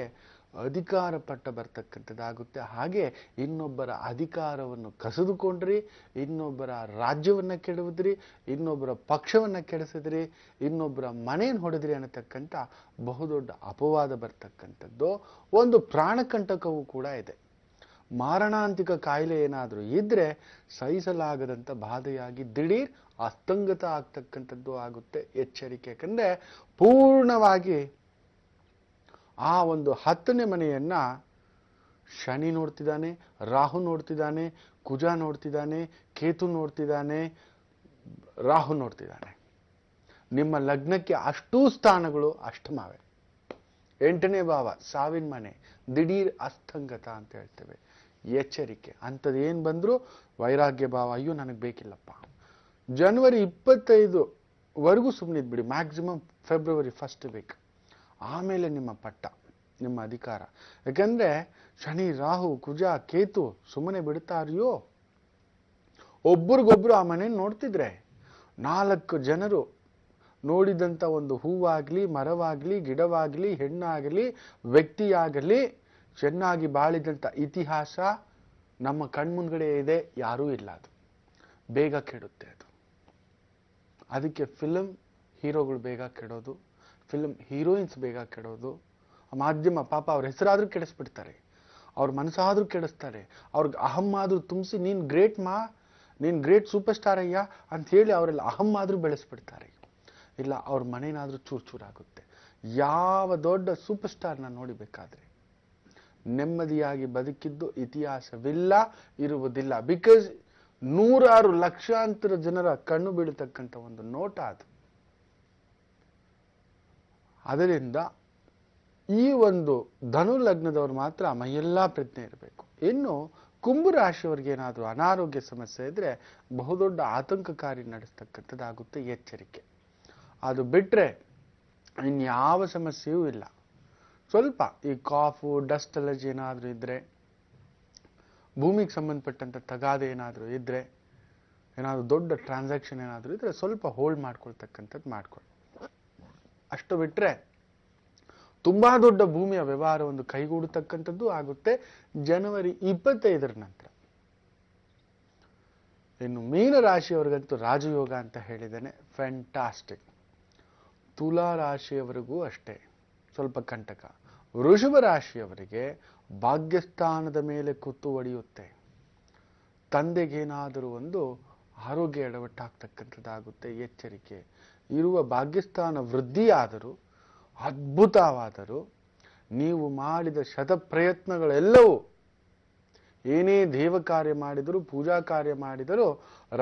ಅಧಿಕಾರ ಪಟ್ಟ ಬರ್ತಕ್ಕಂಥದ್ದಾಗುತ್ತೆ ಹಾಗೆ ಇನ್ನೊಬ್ಬರ ಅಧಿಕಾರವನ್ನು ಕಸಿದುಕೊಂಡ್ರಿ ಇನ್ನೊಬ್ಬರ ರಾಜ್ಯವನ್ನು ಕೆಡವಿದ್ರಿ ಇನ್ನೊಬ್ಬರ ಪಕ್ಷವನ್ನು ಕೆಡಿಸಿದ್ರಿ ಇನ್ನೊಬ್ಬರ ಮನೆಯನ್ನು ಹೊಡೆದ್ರಿ ಅನ್ನತಕ್ಕಂಥ ಬಹುದೊಡ್ಡ ಅಪವಾದ ಬರ್ತಕ್ಕಂಥದ್ದು ಒಂದು ಪ್ರಾಣಕಂಟಕವೂ ಕೂಡ ಇದೆ ಮಾರಣಾಂತಿಕ ಕಾಯಿಲೆ ಏನಾದರೂ ಇದ್ದರೆ ಸಹಿಸಲಾಗದಂಥ ಬಾಧೆಯಾಗಿ ದಿಢೀರ್ ಅಸ್ತಂಗತ ಆಗ್ತಕ್ಕಂಥದ್ದು ಆಗುತ್ತೆ ಎಚ್ಚರಿಕೆ ಯಾಕಂದರೆ ಪೂರ್ಣವಾಗಿ ಆ ಒಂದು ಹತ್ತನೇ ಮನೆಯನ್ನು ಶನಿ ನೋಡ್ತಿದ್ದಾನೆ ರಾಹು ನೋಡ್ತಿದ್ದಾನೆ ಕುಜ ನೋಡ್ತಿದ್ದಾನೆ ಕೇತು ನೋಡ್ತಿದ್ದಾನೆ ರಾಹು ನೋಡ್ತಿದ್ದಾನೆ ನಿಮ್ಮ ಲಗ್ನಕ್ಕೆ ಅಷ್ಟೂ ಸ್ಥಾನಗಳು ಅಷ್ಟಮಾವೆ ಎಂಟನೇ ಭಾವ ಸಾವಿನ ಮನೆ ದಿಢೀರ್ ಅಸ್ತಂಗತ ಅಂತ ಹೇಳ್ತೇವೆ ಎಚ್ಚರಿಕೆ ಏನು ಬಂದರೂ ವೈರಾಗ್ಯ ಭಾವ ಅಯ್ಯೋ ನನಗೆ ಬೇಕಿಲ್ಲಪ್ಪ ಜನವರಿ ಇಪ್ಪತ್ತೈದುವರೆಗೂ ಸುಮ್ಮನಿದ್ದು ಬಿಡಿ ಮ್ಯಾಕ್ಸಿಮಮ್ ಫೆಬ್ರವರಿ ಫಸ್ಟ್ ವೀಕ್ ಆಮೇಲೆ ನಿಮ್ಮ ಪಟ್ಟ ನಿಮ್ಮ ಅಧಿಕಾರ ಯಾಕಂದರೆ ಶನಿ ರಾಹು ಕುಜ ಕೇತು ಸುಮ್ಮನೆ ಬಿಡ್ತಾರಿಯೋ ಒಬ್ರಿಗೊಬ್ರು ಆ ಮನೆ ನೋಡ್ತಿದ್ರೆ ನಾಲ್ಕು ಜನರು ನೋಡಿದಂಥ ಒಂದು ಹೂವಾಗಲಿ ಮರವಾಗಲಿ ಗಿಡವಾಗಲಿ ಹೆಣ್ಣಾಗಲಿ ವ್ಯಕ್ತಿಯಾಗಲಿ ಚೆನ್ನಾಗಿ ಬಾಳಿದಂಥ ಇತಿಹಾಸ ನಮ್ಮ ಕಣ್ಮುನ್ಗಡೆ ಇದೆ ಯಾರೂ ಇಲ್ಲ ಅದು ಬೇಗ ಕೆಡುತ್ತೆ ಅದು ಅದಕ್ಕೆ ಫಿಲಮ್ ಹೀರೋಗಳು ಬೇಗ ಕೆಡೋದು ಫಿಲ್ಮ್ ಹೀರೋಯಿನ್ಸ್ ಬೇಗ ಕೆಡೋದು ಮಾಧ್ಯಮ ಪಾಪ ಅವ್ರ ಹೆಸರಾದರೂ ಕೆಡಿಸ್ಬಿಡ್ತಾರೆ ಅವ್ರ ಮನಸ್ಸಾದರೂ ಕೆಡಿಸ್ತಾರೆ ಅವ್ರಿಗೆ ಅಹಂ ಆದರೂ ತುಂಬಿಸಿ ನೀನು ಗ್ರೇಟ್ ಮಾ ನೀನು ಗ್ರೇಟ್ ಸೂಪರ್ ಸ್ಟಾರ್ ಅಯ್ಯ ಅಂತ ಹೇಳಿ ಅವರೆಲ್ಲ ಅಹಂ ಆದರೂ ಬೆಳೆಸ್ಬಿಡ್ತಾರೆ ಇಲ್ಲ ಅವ್ರ ಮನೇನಾದರೂ ಚೂರು ಚೂರಾಗುತ್ತೆ ಯಾವ ದೊಡ್ಡ ಸೂಪರ್ ಸ್ಟಾರ್ನ ನೋಡಿಬೇಕಾದ್ರೆ ನೆಮ್ಮದಿಯಾಗಿ ಬದುಕಿದ್ದು ಇತಿಹಾಸವಿಲ್ಲ ಇರುವುದಿಲ್ಲ ಬಿಕಾಸ್ ನೂರಾರು ಲಕ್ಷಾಂತರ ಜನರ ಕಣ್ಣು ಬೀಳತಕ್ಕಂಥ ಒಂದು ನೋಟ ಅದು ಅದರಿಂದ ಈ ಒಂದು ಧನು ಲಗ್ನದವರು ಮಾತ್ರ ಮೈಯೆಲ್ಲ ಪ್ರಜ್ಞೆ ಇರಬೇಕು ಇನ್ನು ಕುಂಭರಾಶಿಯವರಿಗೆ ಏನಾದರೂ ಅನಾರೋಗ್ಯ ಸಮಸ್ಯೆ ಇದ್ದರೆ ಬಹುದೊಡ್ಡ ಆತಂಕಕಾರಿ ನಡೆಸ್ತಕ್ಕಂಥದ್ದಾಗುತ್ತೆ ಎಚ್ಚರಿಕೆ ಅದು ಬಿಟ್ಟರೆ ಇನ್ಯಾವ ಸಮಸ್ಯೆಯೂ ಇಲ್ಲ ಸ್ವಲ್ಪ ಈ ಕಾಫು ಡಸ್ಟ್ ಅಲರ್ಜಿ ಏನಾದರೂ ಇದ್ದರೆ ಭೂಮಿಗೆ ಸಂಬಂಧಪಟ್ಟಂಥ ತಗಾದೆ ಏನಾದರೂ ಇದ್ದರೆ ಏನಾದರೂ ದೊಡ್ಡ ಟ್ರಾನ್ಸಾಕ್ಷನ್ ಏನಾದರೂ ಇದ್ದರೆ ಸ್ವಲ್ಪ ಹೋಲ್ಡ್ ಮಾಡ್ಕೊಳ್ತಕ್ಕಂಥದ್ದು ಮಾಡ್ಕೊಳ್ಳಿ ಅಷ್ಟು ಬಿಟ್ಟರೆ ತುಂಬಾ ದೊಡ್ಡ ಭೂಮಿಯ ವ್ಯವಹಾರ ಒಂದು ಕೈಗೂಡತಕ್ಕಂಥದ್ದು ಆಗುತ್ತೆ ಜನವರಿ ಇಪ್ಪತ್ತೈದರ ನಂತರ ಇನ್ನು ಮೀನರಾಶಿಯವರಿಗಂತೂ ರಾಜಯೋಗ ಅಂತ ಹೇಳಿದ್ದೇನೆ ಫ್ಯಾಂಟಾಸ್ಟಿಕ್ ತುಲಾ ರಾಶಿಯವರಿಗೂ ಅಷ್ಟೇ ಸ್ವಲ್ಪ ಕಂಟಕ ವೃಷಭ ರಾಶಿಯವರಿಗೆ ಭಾಗ್ಯಸ್ಥಾನದ ಮೇಲೆ ಕುತ್ತು ಒಡೆಯುತ್ತೆ ತಂದೆಗೇನಾದರೂ ಒಂದು ಆರೋಗ್ಯ ಎಡವಟ್ಟಾಗ್ತಕ್ಕಂಥದ್ದಾಗುತ್ತೆ ಎಚ್ಚರಿಕೆ ಇರುವ ಭಾಗ್ಯಸ್ಥಾನ ವೃದ್ಧಿಯಾದರೂ ಅದ್ಭುತವಾದರೂ ನೀವು ಮಾಡಿದ ಶತಪ್ರಯತ್ನಗಳೆಲ್ಲವೂ ಏನೇ ದೇವ ಕಾರ್ಯ ಮಾಡಿದರೂ ಪೂಜಾ ಕಾರ್ಯ ಮಾಡಿದರೂ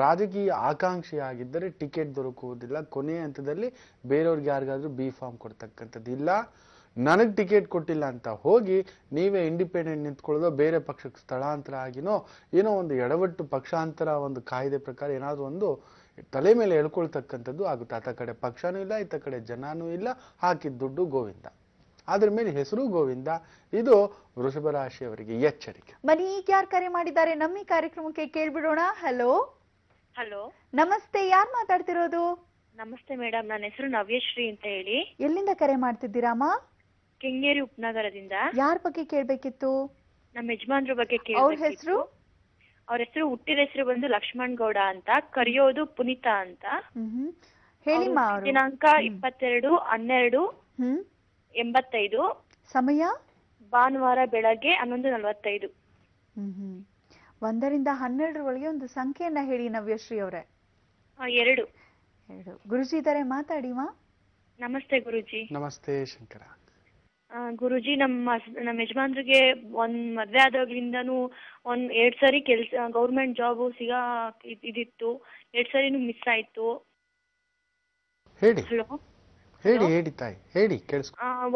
ರಾಜಕೀಯ ಆಕಾಂಕ್ಷೆಯಾಗಿದ್ದರೆ ಟಿಕೆಟ್ ದೊರಕುವುದಿಲ್ಲ ಕೊನೆಯ ಹಂತದಲ್ಲಿ ಬೇರೆಯವ್ರಿಗೆ ಯಾರಿಗಾದರೂ ಬಿ ಫಾರ್ಮ್ ಕೊಡ್ತಕ್ಕಂಥದ್ದು ನನಗೆ ಟಿಕೆಟ್ ಕೊಟ್ಟಿಲ್ಲ ಅಂತ ಹೋಗಿ ನೀವೇ ಇಂಡಿಪೆಂಡೆಂಟ್ ನಿಂತ್ಕೊಳ್ಳೋದೋ ಬೇರೆ ಪಕ್ಷಕ್ಕೆ ಸ್ಥಳಾಂತರ ಆಗಿನೋ ಏನೋ ಒಂದು ಎಡವಟ್ಟು ಪಕ್ಷಾಂತರ ಒಂದು ಕಾಯ್ದೆ ಪ್ರಕಾರ ಏನಾದರೂ ಒಂದು ತಲೆ ಮೇಲೆ ಎಳ್ಕೊಳ್ತಕ್ಕಂಥದ್ದು ಆಗುತ್ತೆ ಆತ ಕಡೆ ಪಕ್ಷನೂ ಇಲ್ಲ ಈತ ಕಡೆ ಜನಾನೂ ಇಲ್ಲ ಹಾಕಿದ ದುಡ್ಡು ಗೋವಿಂದ ಅದ್ರ ಮೇಲೆ ಹೆಸರು ಗೋವಿಂದ ಇದು ವೃಷಭ ರಾಶಿಯವರಿಗೆ ಎಚ್ಚರಿಕೆ ಬನ್ನಿ ಈಗ ಯಾರು ಕರೆ ಮಾಡಿದ್ದಾರೆ ನಮ್ಮ ಈ ಕಾರ್ಯಕ್ರಮಕ್ಕೆ ಕೇಳ್ಬಿಡೋಣ ಹಲೋ ಹಲೋ ನಮಸ್ತೆ ಯಾರು ಮಾತಾಡ್ತಿರೋದು ನಮಸ್ತೆ ಮೇಡಮ್ ನನ್ನ ಹೆಸರು ನವ್ಯಶ್ರೀ ಅಂತ ಹೇಳಿ ಎಲ್ಲಿಂದ ಕರೆ ಮಾಡ್ತಿದ್ದೀರಾಮ ಕೆಂಗೇರಿ ಉಪನಗರದಿಂದ ಯಾರ ಬಗ್ಗೆ ಕೇಳ್ಬೇಕಿತ್ತು ನಮ್ಮ ಯಜಮಾನ್ರ ಬಗ್ಗೆ ಅವ್ರ ಹೆಸರು ಅವ್ರ ಹೆಸರು ಹುಟ್ಟಿದ ಹೆಸರು ಬಂದು ಲಕ್ಷ್ಮಣ್ ಗೌಡ ಅಂತ ಕರೆಯೋದು ಪುನೀತಾ ಅಂತ ಹೇಳಿಮ್ಮ ದಿನಾಂಕ ಇಪ್ಪತ್ತೆರಡು ಹನ್ನೆರಡು ಎಂಬತ್ತೈದು ಸಮಯ ಭಾನುವಾರ ಬೆಳಗ್ಗೆ ಹನ್ನೊಂದು ನಲವತ್ತೈದು ಹ್ಮ್ ಹ್ಮ್ ಒಂದರಿಂದ ಹನ್ನೆರಡರೊಳಗೆ ಒಂದು ಸಂಖ್ಯೆಯನ್ನ ಹೇಳಿ ನವ್ಯಶ್ರೀ ಅವರೇ ಎರಡು ಎರಡು ಗುರುಜಿ ಇದಾರೆ ಮಾತಾಡಿ ಮಾ ನಮಸ್ತೆ ಗುರುಜಿ ನಮಸ್ತೆ ಶಂಕರ ಗುರೂಜಿ ನಮ್ಮ ನಮ್ಮ ಯಜಮಾನ್ರಿಗೆ ಒಂದ್ ಮದ್ವೆ ಆದಾಗ್ಲಿಂದನೂ ಒಂದ್ ಎರಡ್ ಸರಿ ಕೆಲ್ಸ ಗೌರ್ಮೆಂಟ್ ಜಾಬ್ ಸಿಗ ಇದಿತ್ತು ಎರಡ್ ಸರಿನು ಮಿಸ್ ಆಯ್ತು ಹೇಳಿ ಹಲೋ ಹೇಳಿ ಹೇಳಿ ತಾಯಿ ಹೇಳಿ ಕೇಳಿಸ್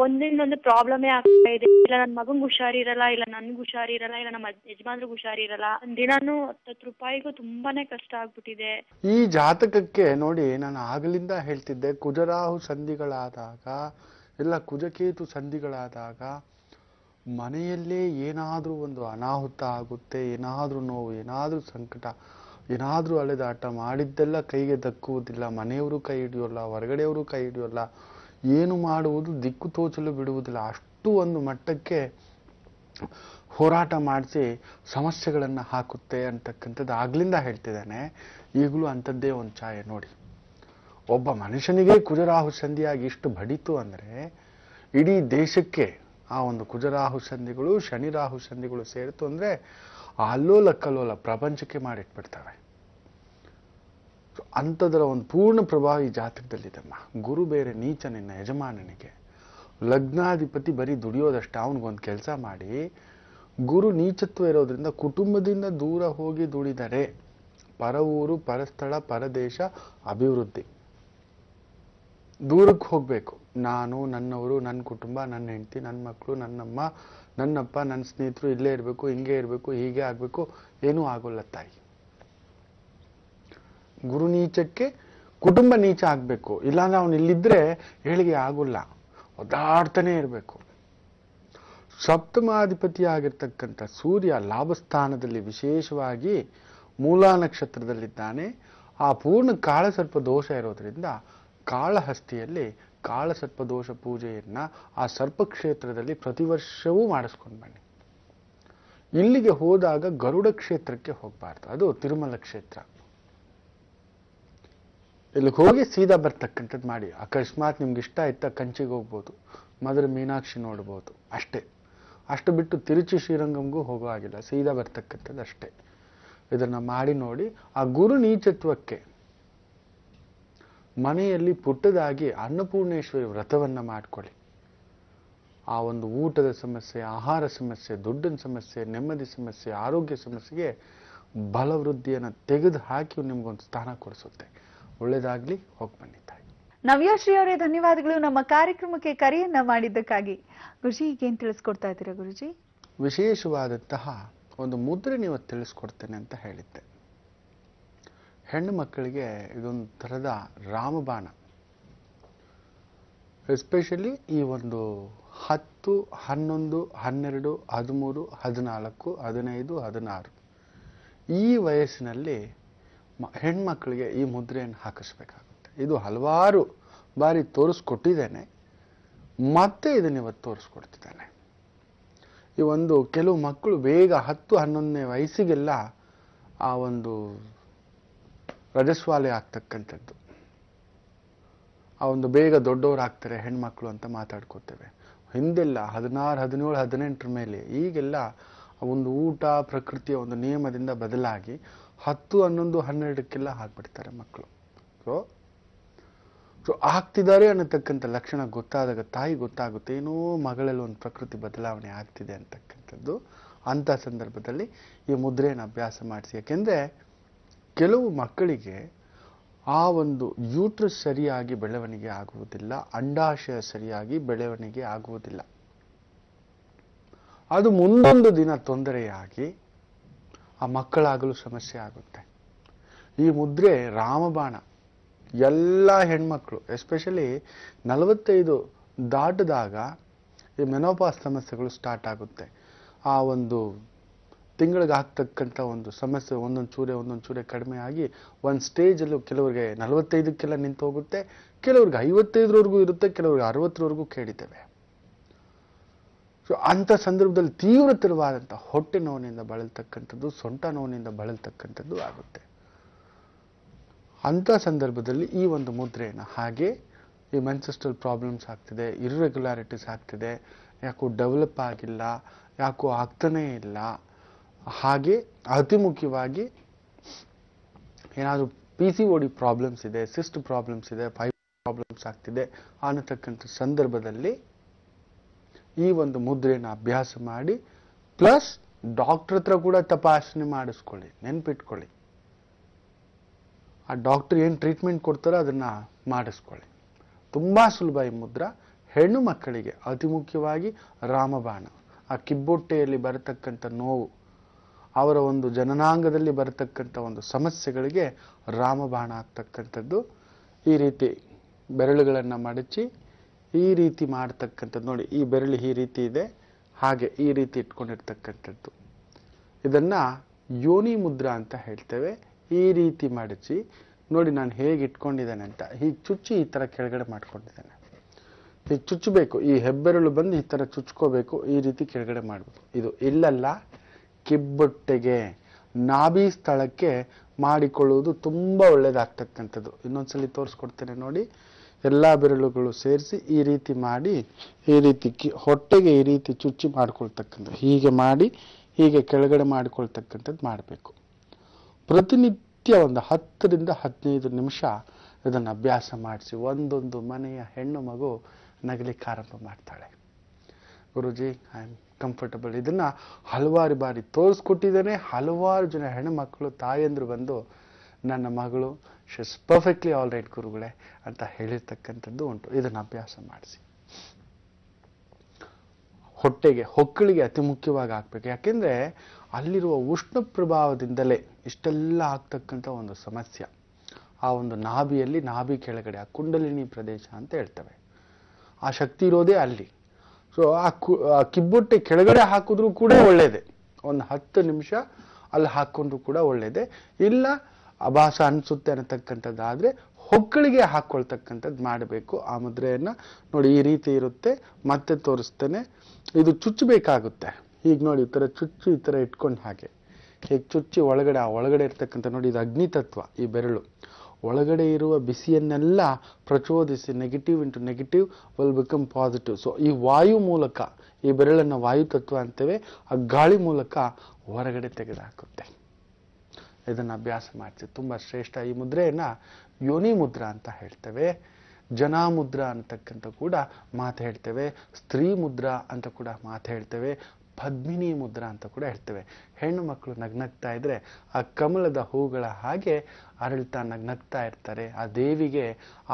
ಒಂದರಿಂದ ಒಂದು ಪ್ರಾಬ್ಲಮೇ ಆಗ್ತಾ ಇದೆ ಇಲ್ಲ ನನ್ನ ಮಗಂಗೆ ಹುಷಾರಿರಲ್ಲ ಇಲ್ಲ ನನ್ಗೆ ಹುಷಾರಿರಲ್ಲ ಇಲ್ಲ ನಮ್ಮ ಯಜಮಾನ್ರಿಗೆ ಹುಷಾರಿರಲ್ಲ ದಿನಾನು ಹತ್ತತ್ತು ರೂಪಾಯಿಗೂ ತುಂಬಾನೇ ಕಷ್ಟ ಆಗ್ಬಿಟ್ಟಿದೆ ಈ ಜಾತಕಕ್ಕೆ ನೋಡಿ ನಾನು ಆಗಲಿಂದ ಹೇಳ್ತಿದ್ದೆ ಕುಜರಾಹು ಸಂಧಿಗಳಾದಾಗ ಇಲ್ಲ ಕುಜಕೇತು ಸಂಧಿಗಳಾದಾಗ ಮನೆಯಲ್ಲೇ ಏನಾದರೂ ಒಂದು ಅನಾಹುತ ಆಗುತ್ತೆ ಏನಾದರೂ ನೋವು ಏನಾದರೂ ಸಂಕಟ ಏನಾದರೂ ಅಳೆದಾಟ ಮಾಡಿದ್ದೆಲ್ಲ ಕೈಗೆ ದಕ್ಕುವುದಿಲ್ಲ ಮನೆಯವರು ಕೈ ಹಿಡಿಯೋಲ್ಲ ಹೊರಗಡೆಯವರು ಕೈ ಹಿಡಿಯೋಲ್ಲ ಏನು ಮಾಡುವುದು ದಿಕ್ಕು ತೋಚಲು ಬಿಡುವುದಿಲ್ಲ ಅಷ್ಟು ಒಂದು ಮಟ್ಟಕ್ಕೆ ಹೋರಾಟ ಮಾಡಿಸಿ ಸಮಸ್ಯೆಗಳನ್ನು ಹಾಕುತ್ತೆ ಅಂತಕ್ಕಂಥದ್ದು ಆಗ್ಲಿಂದ ಹೇಳ್ತಿದ್ದಾನೆ ಈಗಲೂ ಅಂಥದ್ದೇ ಒಂದು ಛಾಯೆ ನೋಡಿ ಒಬ್ಬ ಮನುಷ್ಯನಿಗೆ ಕುಜರಾಹು ಸಂಧಿಯಾಗಿ ಇಷ್ಟು ಬಡಿತು ಅಂದರೆ ಇಡೀ ದೇಶಕ್ಕೆ ಆ ಒಂದು ಕುಜರಾಹು ಸಂಧಿಗಳು ಶನಿರಾಹು ಸಂಧಿಗಳು ಸೇರಿತು ಅಂದರೆ ಅಲ್ಲೋಲ ಕಲ್ಲೋಲ ಪ್ರಪಂಚಕ್ಕೆ ಮಾಡಿಟ್ಬಿಡ್ತವೆ ಅಂಥದ್ರ ಒಂದು ಪೂರ್ಣ ಪ್ರಭಾವ ಈ ಗುರು ಬೇರೆ ನೀಚ ನಿನ್ನ ಯಜಮಾನನಿಗೆ ಲಗ್ನಾಧಿಪತಿ ಬರೀ ದುಡಿಯೋದಷ್ಟು ಅವನಿಗೊಂದು ಕೆಲಸ ಮಾಡಿ ಗುರು ನೀಚತ್ವ ಇರೋದ್ರಿಂದ ಕುಟುಂಬದಿಂದ ದೂರ ಹೋಗಿ ದುಡಿದರೆ ಪರ ಊರು ಪರಸ್ಥಳ ಪರದೇಶ ಅಭಿವೃದ್ಧಿ ದೂರಕ್ಕೆ ಹೋಗಬೇಕು ನಾನು ನನ್ನವರು ನನ್ನ ಕುಟುಂಬ ನನ್ನ ಹೆಂಡತಿ ನನ್ನ ಮಕ್ಕಳು ನನ್ನಮ್ಮ ನನ್ನಪ್ಪ ನನ್ನ ಸ್ನೇಹಿತರು ಇಲ್ಲೇ ಇರಬೇಕು ಹಿಂಗೆ ಇರಬೇಕು ಹೀಗೆ ಆಗಬೇಕು ಏನೂ ಆಗೋಲ್ಲ ತಾಯಿ ಗುರು ನೀಚಕ್ಕೆ ಕುಟುಂಬ ನೀಚ ಆಗಬೇಕು ಇಲ್ಲಾಂದ್ರೆ ಅವನು ಇಲ್ಲಿದ್ದರೆ ಹೇಳಿಗೆ ಆಗೋಲ್ಲ ಒದ್ದಾಡ್ತಾನೆ ಇರಬೇಕು ಸಪ್ತಮಾಧಿಪತಿಯಾಗಿರ್ತಕ್ಕಂಥ ಸೂರ್ಯ ಲಾಭಸ್ಥಾನದಲ್ಲಿ ವಿಶೇಷವಾಗಿ ಮೂಲಾ ನಕ್ಷತ್ರದಲ್ಲಿದ್ದಾನೆ ಆ ಪೂರ್ಣ ಕಾಳ ಸ್ವಲ್ಪ ದೋಷ ಇರೋದ್ರಿಂದ ಕಾಳಹಸ್ತಿಯಲ್ಲಿ ಕಾಳಸರ್ಪದೋಷ ಪೂಜೆಯನ್ನು ಆ ಸರ್ಪಕ್ಷೇತ್ರದಲ್ಲಿ ಪ್ರತಿ ವರ್ಷವೂ ಮಾಡಿಸ್ಕೊಂಡು ಬನ್ನಿ ಇಲ್ಲಿಗೆ ಹೋದಾಗ ಗರುಡ ಕ್ಷೇತ್ರಕ್ಕೆ ಹೋಗಬಾರ್ದು ಅದು ತಿರುಮಲ ಕ್ಷೇತ್ರ ಇಲ್ಲಿಗೆ ಹೋಗಿ ಸೀದಾ ಬರ್ತಕ್ಕಂಥದ್ದು ಮಾಡಿ ಅಕಸ್ಮಾತ್ ನಿಮ್ಗೆ ಇಷ್ಟ ಆಯ್ತಾ ಕಂಚಿಗೆ ಹೋಗ್ಬೋದು ಮಧುರ ಮೀನಾಕ್ಷಿ ನೋಡ್ಬೋದು ಅಷ್ಟೇ ಅಷ್ಟು ಬಿಟ್ಟು ತಿರುಚಿ ಶ್ರೀರಂಗಂಗೂ ಹೋಗೋ ಆಗಿಲ್ಲ ಸೀದಾ ಬರ್ತಕ್ಕಂಥದ್ದು ಅಷ್ಟೇ ಇದನ್ನು ಮಾಡಿ ನೋಡಿ ಆ ಗುರು ನೀಚತ್ವಕ್ಕೆ ಮನೆಯಲ್ಲಿ ಪುಟ್ಟದಾಗಿ ಅನ್ನಪೂರ್ಣೇಶ್ವರಿ ವ್ರತವನ್ನು ಮಾಡಿಕೊಳ್ಳಿ ಆ ಒಂದು ಊಟದ ಸಮಸ್ಯೆ ಆಹಾರ ಸಮಸ್ಯೆ ದುಡ್ಡಿನ ಸಮಸ್ಯೆ ನೆಮ್ಮದಿ ಸಮಸ್ಯೆ ಆರೋಗ್ಯ ಸಮಸ್ಯೆಗೆ ಬಲವೃದ್ಧಿಯನ್ನು ತೆಗೆದು ಹಾಕಿ ನಿಮ್ಗೊಂದು ಸ್ಥಾನ ಕೊಡಿಸುತ್ತೆ ಒಳ್ಳೇದಾಗ್ಲಿ ಹೋಗಿ ಬನ್ನಿ ತಾಯಿ ನವ್ಯಾಶ್ರೀ ಅವರೇ ಧನ್ಯವಾದಗಳು ನಮ್ಮ ಕಾರ್ಯಕ್ರಮಕ್ಕೆ ಕರೆಯನ್ನ ಮಾಡಿದ್ದಕ್ಕಾಗಿ ಗುರುಜಿ ಈಗೇನು ತಿಳಿಸ್ಕೊಡ್ತಾ ಇದ್ದೀರಾ ಗುರುಜಿ ವಿಶೇಷವಾದಂತಹ ಒಂದು ಮುದ್ರೆ ನೀವು ತಿಳಿಸ್ಕೊಡ್ತೇನೆ ಅಂತ ಹೇಳಿದ್ದೆ ಹೆಣ್ಣು ಮಕ್ಕಳಿಗೆ ಇದೊಂದು ಥರದ ರಾಮಬಾಣ ಎಸ್ಪೆಷಲಿ ಈ ಒಂದು ಹತ್ತು ಹನ್ನೊಂದು ಹನ್ನೆರಡು ಹದಿಮೂರು ಹದಿನಾಲ್ಕು ಹದಿನೈದು ಹದಿನಾರು ಈ ವಯಸ್ಸಿನಲ್ಲಿ ಹೆಣ್ಮಕ್ಳಿಗೆ ಈ ಮುದ್ರೆಯನ್ನು ಹಾಕಿಸ್ಬೇಕಾಗುತ್ತೆ ಇದು ಹಲವಾರು ಬಾರಿ ತೋರಿಸ್ಕೊಟ್ಟಿದ್ದೇನೆ ಮತ್ತೆ ಇದನ್ನು ಇವತ್ತು ತೋರಿಸ್ಕೊಡ್ತಿದ್ದೇನೆ ಈ ಒಂದು ಕೆಲವು ಮಕ್ಕಳು ಬೇಗ ಹತ್ತು ಹನ್ನೊಂದನೇ ವಯಸ್ಸಿಗೆಲ್ಲ ಆ ಒಂದು ರಜಸ್ವಾಲೆ ಆಗ್ತಕ್ಕಂಥದ್ದು ಆ ಒಂದು ಬೇಗ ದೊಡ್ಡವರಾಗ್ತಾರೆ ಹೆಣ್ಮಕ್ಳು ಅಂತ ಮಾತಾಡ್ಕೋತೇವೆ ಹಿಂದೆಲ್ಲ ಹದಿನಾರು ಹದಿನೇಳು ಹದಿನೆಂಟರ ಮೇಲೆ ಈಗೆಲ್ಲ ಒಂದು ಊಟ ಪ್ರಕೃತಿಯ ಒಂದು ನಿಯಮದಿಂದ ಬದಲಾಗಿ ಹತ್ತು ಹನ್ನೊಂದು ಹನ್ನೆರಡಕ್ಕೆಲ್ಲ ಹಾಕ್ಬಿಡ್ತಾರೆ ಮಕ್ಕಳು ಸೊ ಸೊ ಆಗ್ತಿದ್ದಾರೆ ಅನ್ನತಕ್ಕಂಥ ಲಕ್ಷಣ ಗೊತ್ತಾದಾಗ ತಾಯಿ ಗೊತ್ತಾಗುತ್ತೆ ಏನೋ ಮಗಳಲ್ಲಿ ಒಂದು ಪ್ರಕೃತಿ ಬದಲಾವಣೆ ಆಗ್ತಿದೆ ಅಂತಕ್ಕಂಥದ್ದು ಅಂಥ ಸಂದರ್ಭದಲ್ಲಿ ಈ ಮುದ್ರೆಯನ್ನು ಅಭ್ಯಾಸ ಮಾಡಿಸಿ ಯಾಕೆಂದರೆ ಕೆಲವು ಮಕ್ಕಳಿಗೆ ಆ ಒಂದು ಯೂಟ್ರಸ್ ಸರಿಯಾಗಿ ಬೆಳವಣಿಗೆ ಆಗುವುದಿಲ್ಲ ಅಂಡಾಶಯ ಸರಿಯಾಗಿ ಬೆಳವಣಿಗೆ ಆಗುವುದಿಲ್ಲ ಅದು ಮುಂದೊಂದು ದಿನ ತೊಂದರೆಯಾಗಿ ಆ ಮಕ್ಕಳಾಗಲು ಸಮಸ್ಯೆ ಆಗುತ್ತೆ ಈ ಮುದ್ರೆ ರಾಮಬಾಣ ಎಲ್ಲ ಹೆಣ್ಮಕ್ಳು ಎಸ್ಪೆಷಲಿ ನಲವತ್ತೈದು ದಾಟಿದಾಗ ಈ ಮೆನೋಪಾಸ್ ಸಮಸ್ಯೆಗಳು ಸ್ಟಾರ್ಟ್ ಆಗುತ್ತೆ ಆ ಒಂದು ತಿಂಗಳಿಗೆ ಆಗ್ತಕ್ಕಂಥ ಒಂದು ಸಮಸ್ಯೆ ಒಂದೊಂದು ಚೂರೆ ಒಂದೊಂದು ಚೂರೆ ಕಡಿಮೆ ಆಗಿ ಒಂದು ಸ್ಟೇಜಲ್ಲೂ ಕೆಲವರಿಗೆ ನಲವತ್ತೈದಕ್ಕೆಲ್ಲ ನಿಂತು ಹೋಗುತ್ತೆ ಕೆಲವ್ರಿಗೆ ಐವತ್ತೈದರವರೆಗೂ ಇರುತ್ತೆ ಕೆಲವ್ರಿಗೆ ಅರವತ್ತರವರೆಗೂ ಕೇಳಿದ್ದೇವೆ ಸೊ ಅಂಥ ಸಂದರ್ಭದಲ್ಲಿ ತೀವ್ರತರವಾದಂಥ ಹೊಟ್ಟೆ ನೋವಿನಿಂದ ಬಳಲ್ತಕ್ಕಂಥದ್ದು ಸೊಂಟ ನೋವಿನಿಂದ ಬಳಲ್ತಕ್ಕಂಥದ್ದು ಆಗುತ್ತೆ ಅಂಥ ಸಂದರ್ಭದಲ್ಲಿ ಈ ಒಂದು ಮುದ್ರೆಯನ್ನು ಹಾಗೆ ಈ ಮೆನ್ಸಸ್ಟಲ್ ಪ್ರಾಬ್ಲಮ್ಸ್ ಆಗ್ತಿದೆ ಇರ್ರೆಗ್ಯುಲಾರಿಟೀಸ್ ಆಗ್ತಿದೆ ಯಾಕೋ ಡೆವಲಪ್ ಆಗಿಲ್ಲ ಯಾಕೋ ಆಗ್ತಾನೇ ಇಲ್ಲ ಹಾಗೆ ಅತಿ ಮುಖ್ಯವಾಗಿ ಏನಾದರೂ P C O D problems ಇದೆ ಸಿಸ್ಟ್ ಪ್ರಾಬ್ಲಮ್ಸ್ ಇದೆ ಫೈ ಪ್ರಾಬ್ಲಮ್ಸ್ ಆಗ್ತಿದೆ ಅನ್ನತಕ್ಕಂಥ ಸಂದರ್ಭದಲ್ಲಿ ಈ ಒಂದು ಮುದ್ರೆಯನ್ನು ಅಭ್ಯಾಸ ಮಾಡಿ ಪ್ಲಸ್ ಡಾಕ್ಟ್ರ್ ಹತ್ರ ಕೂಡ ತಪಾಸಣೆ ಮಾಡಿಸ್ಕೊಳ್ಳಿ ನೆನ್ಪಿಟ್ಕೊಳ್ಳಿ ಆ ಡಾಕ್ಟರ್ ಏನು ಟ್ರೀಟ್ಮೆಂಟ್ ಕೊಡ್ತಾರೋ ಅದನ್ನು ಮಾಡಿಸ್ಕೊಳ್ಳಿ ತುಂಬ ಸುಲಭ ಈ ಮುದ್ರ ಹೆಣ್ಣು ಮಕ್ಕಳಿಗೆ ಅತಿ ಮುಖ್ಯವಾಗಿ ರಾಮಬಾಣ ಆ ಕಿಬ್ಬೊಟ್ಟೆಯಲ್ಲಿ ಬರತಕ್ಕಂಥ ನೋವು ಅವರ ಒಂದು ಜನನಾಂಗದಲ್ಲಿ ಬರತಕ್ಕಂಥ ಒಂದು ಸಮಸ್ಯೆಗಳಿಗೆ ರಾಮಬಾಣ ಆಗ್ತಕ್ಕಂಥದ್ದು ಈ ರೀತಿ ಬೆರಳುಗಳನ್ನು ಮಡಚಿ ಈ ರೀತಿ ಮಾಡ್ತಕ್ಕಂಥದ್ದು ನೋಡಿ ಈ ಬೆರಳು ಈ ರೀತಿ ಇದೆ ಹಾಗೆ ಈ ರೀತಿ ಇಟ್ಕೊಂಡಿರ್ತಕ್ಕಂಥದ್ದು ಇದನ್ನು ಯೋನಿ ಮುದ್ರ ಅಂತ ಹೇಳ್ತೇವೆ ಈ ರೀತಿ ಮಡಚಿ ನೋಡಿ ನಾನು ಹೇಗೆ ಇಟ್ಕೊಂಡಿದ್ದೇನೆ ಅಂತ ಹೀಗೆ ಚುಚ್ಚಿ ಈ ಥರ ಕೆಳಗಡೆ ಮಾಡ್ಕೊಂಡಿದ್ದೇನೆ ಈ ಚುಚ್ಚಬೇಕು ಈ ಹೆಬ್ಬೆರಳು ಬಂದು ಈ ಥರ ಚುಚ್ಕೋಬೇಕು ಈ ರೀತಿ ಕೆಳಗಡೆ ಮಾಡಬೇಕು ಇದು ಇಲ್ಲಲ್ಲ ಕಿಬ್ಬೊಟ್ಟೆಗೆ ನಾಭಿ ಸ್ಥಳಕ್ಕೆ ಮಾಡಿಕೊಳ್ಳುವುದು ತುಂಬ ಒಳ್ಳೆಯದಾಗ್ತಕ್ಕಂಥದ್ದು ಇನ್ನೊಂದ್ಸಲಿ ತೋರಿಸ್ಕೊಡ್ತೇನೆ ನೋಡಿ ಎಲ್ಲ ಬೆರಳುಗಳು ಸೇರಿಸಿ ಈ ರೀತಿ ಮಾಡಿ ಈ ರೀತಿ ಕಿ ಹೊಟ್ಟೆಗೆ ಈ ರೀತಿ ಚುಚ್ಚಿ ಮಾಡ್ಕೊಳ್ತಕ್ಕಂಥದ್ದು ಹೀಗೆ ಮಾಡಿ ಹೀಗೆ ಕೆಳಗಡೆ ಮಾಡಿಕೊಳ್ತಕ್ಕಂಥದ್ದು ಮಾಡಬೇಕು ಪ್ರತಿನಿತ್ಯ ಒಂದು ಹತ್ತರಿಂದ ಹದಿನೈದು ನಿಮಿಷ ಇದನ್ನು ಅಭ್ಯಾಸ ಮಾಡಿಸಿ ಒಂದೊಂದು ಮನೆಯ ಹೆಣ್ಣು ಮಗು ನಗಲಿಕ್ಕೆ ಆರಂಭ ಮಾಡ್ತಾಳೆ ಗುರುಜಿ ಐ ಆಮ್ ಕಂಫರ್ಟಬಲ್ ಇದನ್ನ ಹಲವಾರು ಬಾರಿ ತೋರಿಸ್ಕೊಟ್ಟಿದ್ದೇನೆ ಹಲವಾರು ಜನ ಮಕ್ಕಳು ತಾಯಂದರು ಬಂದು ನನ್ನ ಮಗಳು ಶಿಸ್ ಪರ್ಫೆಕ್ಟ್ಲಿ ಆಲ್ ರೈಟ್ ಗುರುಗಳೇ ಅಂತ ಹೇಳಿರ್ತಕ್ಕಂಥದ್ದು ಉಂಟು ಇದನ್ನು ಅಭ್ಯಾಸ ಮಾಡಿಸಿ ಹೊಟ್ಟೆಗೆ ಹೊಕ್ಕಳಿಗೆ ಅತಿ ಮುಖ್ಯವಾಗಿ ಹಾಕ್ಬೇಕು ಯಾಕೆಂದ್ರೆ ಅಲ್ಲಿರುವ ಉಷ್ಣ ಪ್ರಭಾವದಿಂದಲೇ ಇಷ್ಟೆಲ್ಲ ಆಗ್ತಕ್ಕಂಥ ಒಂದು ಸಮಸ್ಯೆ ಆ ಒಂದು ನಾಭಿಯಲ್ಲಿ ನಾಭಿ ಕೆಳಗಡೆ ಆ ಕುಂಡಲಿನಿ ಪ್ರದೇಶ ಅಂತ ಹೇಳ್ತವೆ ಆ ಶಕ್ತಿ ಇರೋದೇ ಅಲ್ಲಿ ಸೊ ಆ ಕು ಕಿಬ್ಬೊಟ್ಟೆ ಕೆಳಗಡೆ ಹಾಕಿದ್ರೂ ಕೂಡ ಒಳ್ಳೇದೆ ಒಂದು ಹತ್ತು ನಿಮಿಷ ಅಲ್ಲಿ ಹಾಕೊಂಡ್ರು ಕೂಡ ಒಳ್ಳೇದೆ ಇಲ್ಲ ಅಭಾಸ ಅನಿಸುತ್ತೆ ಅನ್ನತಕ್ಕಂಥದ್ದಾದರೆ ಹೊಕ್ಕಳಿಗೆ ಹಾಕ್ಕೊಳ್ತಕ್ಕಂಥದ್ದು ಮಾಡಬೇಕು ಆ ಮುದ್ರೆಯನ್ನು ನೋಡಿ ಈ ರೀತಿ ಇರುತ್ತೆ ಮತ್ತೆ ತೋರಿಸ್ತೇನೆ ಇದು ಚುಚ್ಚಬೇಕಾಗುತ್ತೆ ಈಗ ನೋಡಿ ಈ ಥರ ಚುಚ್ಚು ಈ ಥರ ಇಟ್ಕೊಂಡು ಹಾಗೆ ಹೀಗೆ ಚುಚ್ಚಿ ಒಳಗಡೆ ಆ ಒಳಗಡೆ ಇರ್ತಕ್ಕಂಥ ನೋಡಿ ಇದು ಅಗ್ನಿತತ್ವ ಈ ಬೆರಳು ಒಳಗಡೆ ಇರುವ ಬಿಸಿಯನ್ನೆಲ್ಲ ಪ್ರಚೋದಿಸಿ negative into negative will become positive so ಈ ವಾಯು ಮೂಲಕ ಈ ಬೆರಳನ್ನು ವಾಯು ತತ್ವ ಅಂತೇವೆ ಆ ಗಾಳಿ ಮೂಲಕ ಹೊರಗಡೆ ತೆಗೆದುಹಾಕುತ್ತೆ ಇದನ್ನು ಅಭ್ಯಾಸ ಮಾಡಿಸಿ ತುಂಬ ಶ್ರೇಷ್ಠ ಈ ಮುದ್ರೆಯನ್ನು ಯೋನಿ ಮುದ್ರ ಅಂತ ಹೇಳ್ತೇವೆ ಜನಾಮುದ್ರ ಅಂತಕ್ಕಂಥ ಕೂಡ ಮಾತು ಹೇಳ್ತೇವೆ ಸ್ತ್ರೀ ಮುದ್ರ ಅಂತ ಕೂಡ ಮಾತು ಹೇಳ್ತೇವೆ ಪದ್ಮಿನಿ ಮುದ್ರ ಅಂತ ಕೂಡ ಹೇಳ್ತೇವೆ ಹೆಣ್ಣು ಮಕ್ಕಳು ನಗ್ನಗ್ತಾ ಇದ್ದರೆ ಆ ಕಮಲದ ಹೂಗಳ ಹಾಗೆ ಅರಳ್ತಾ ನಗ್ತಾ ಇರ್ತಾರೆ ಆ ದೇವಿಗೆ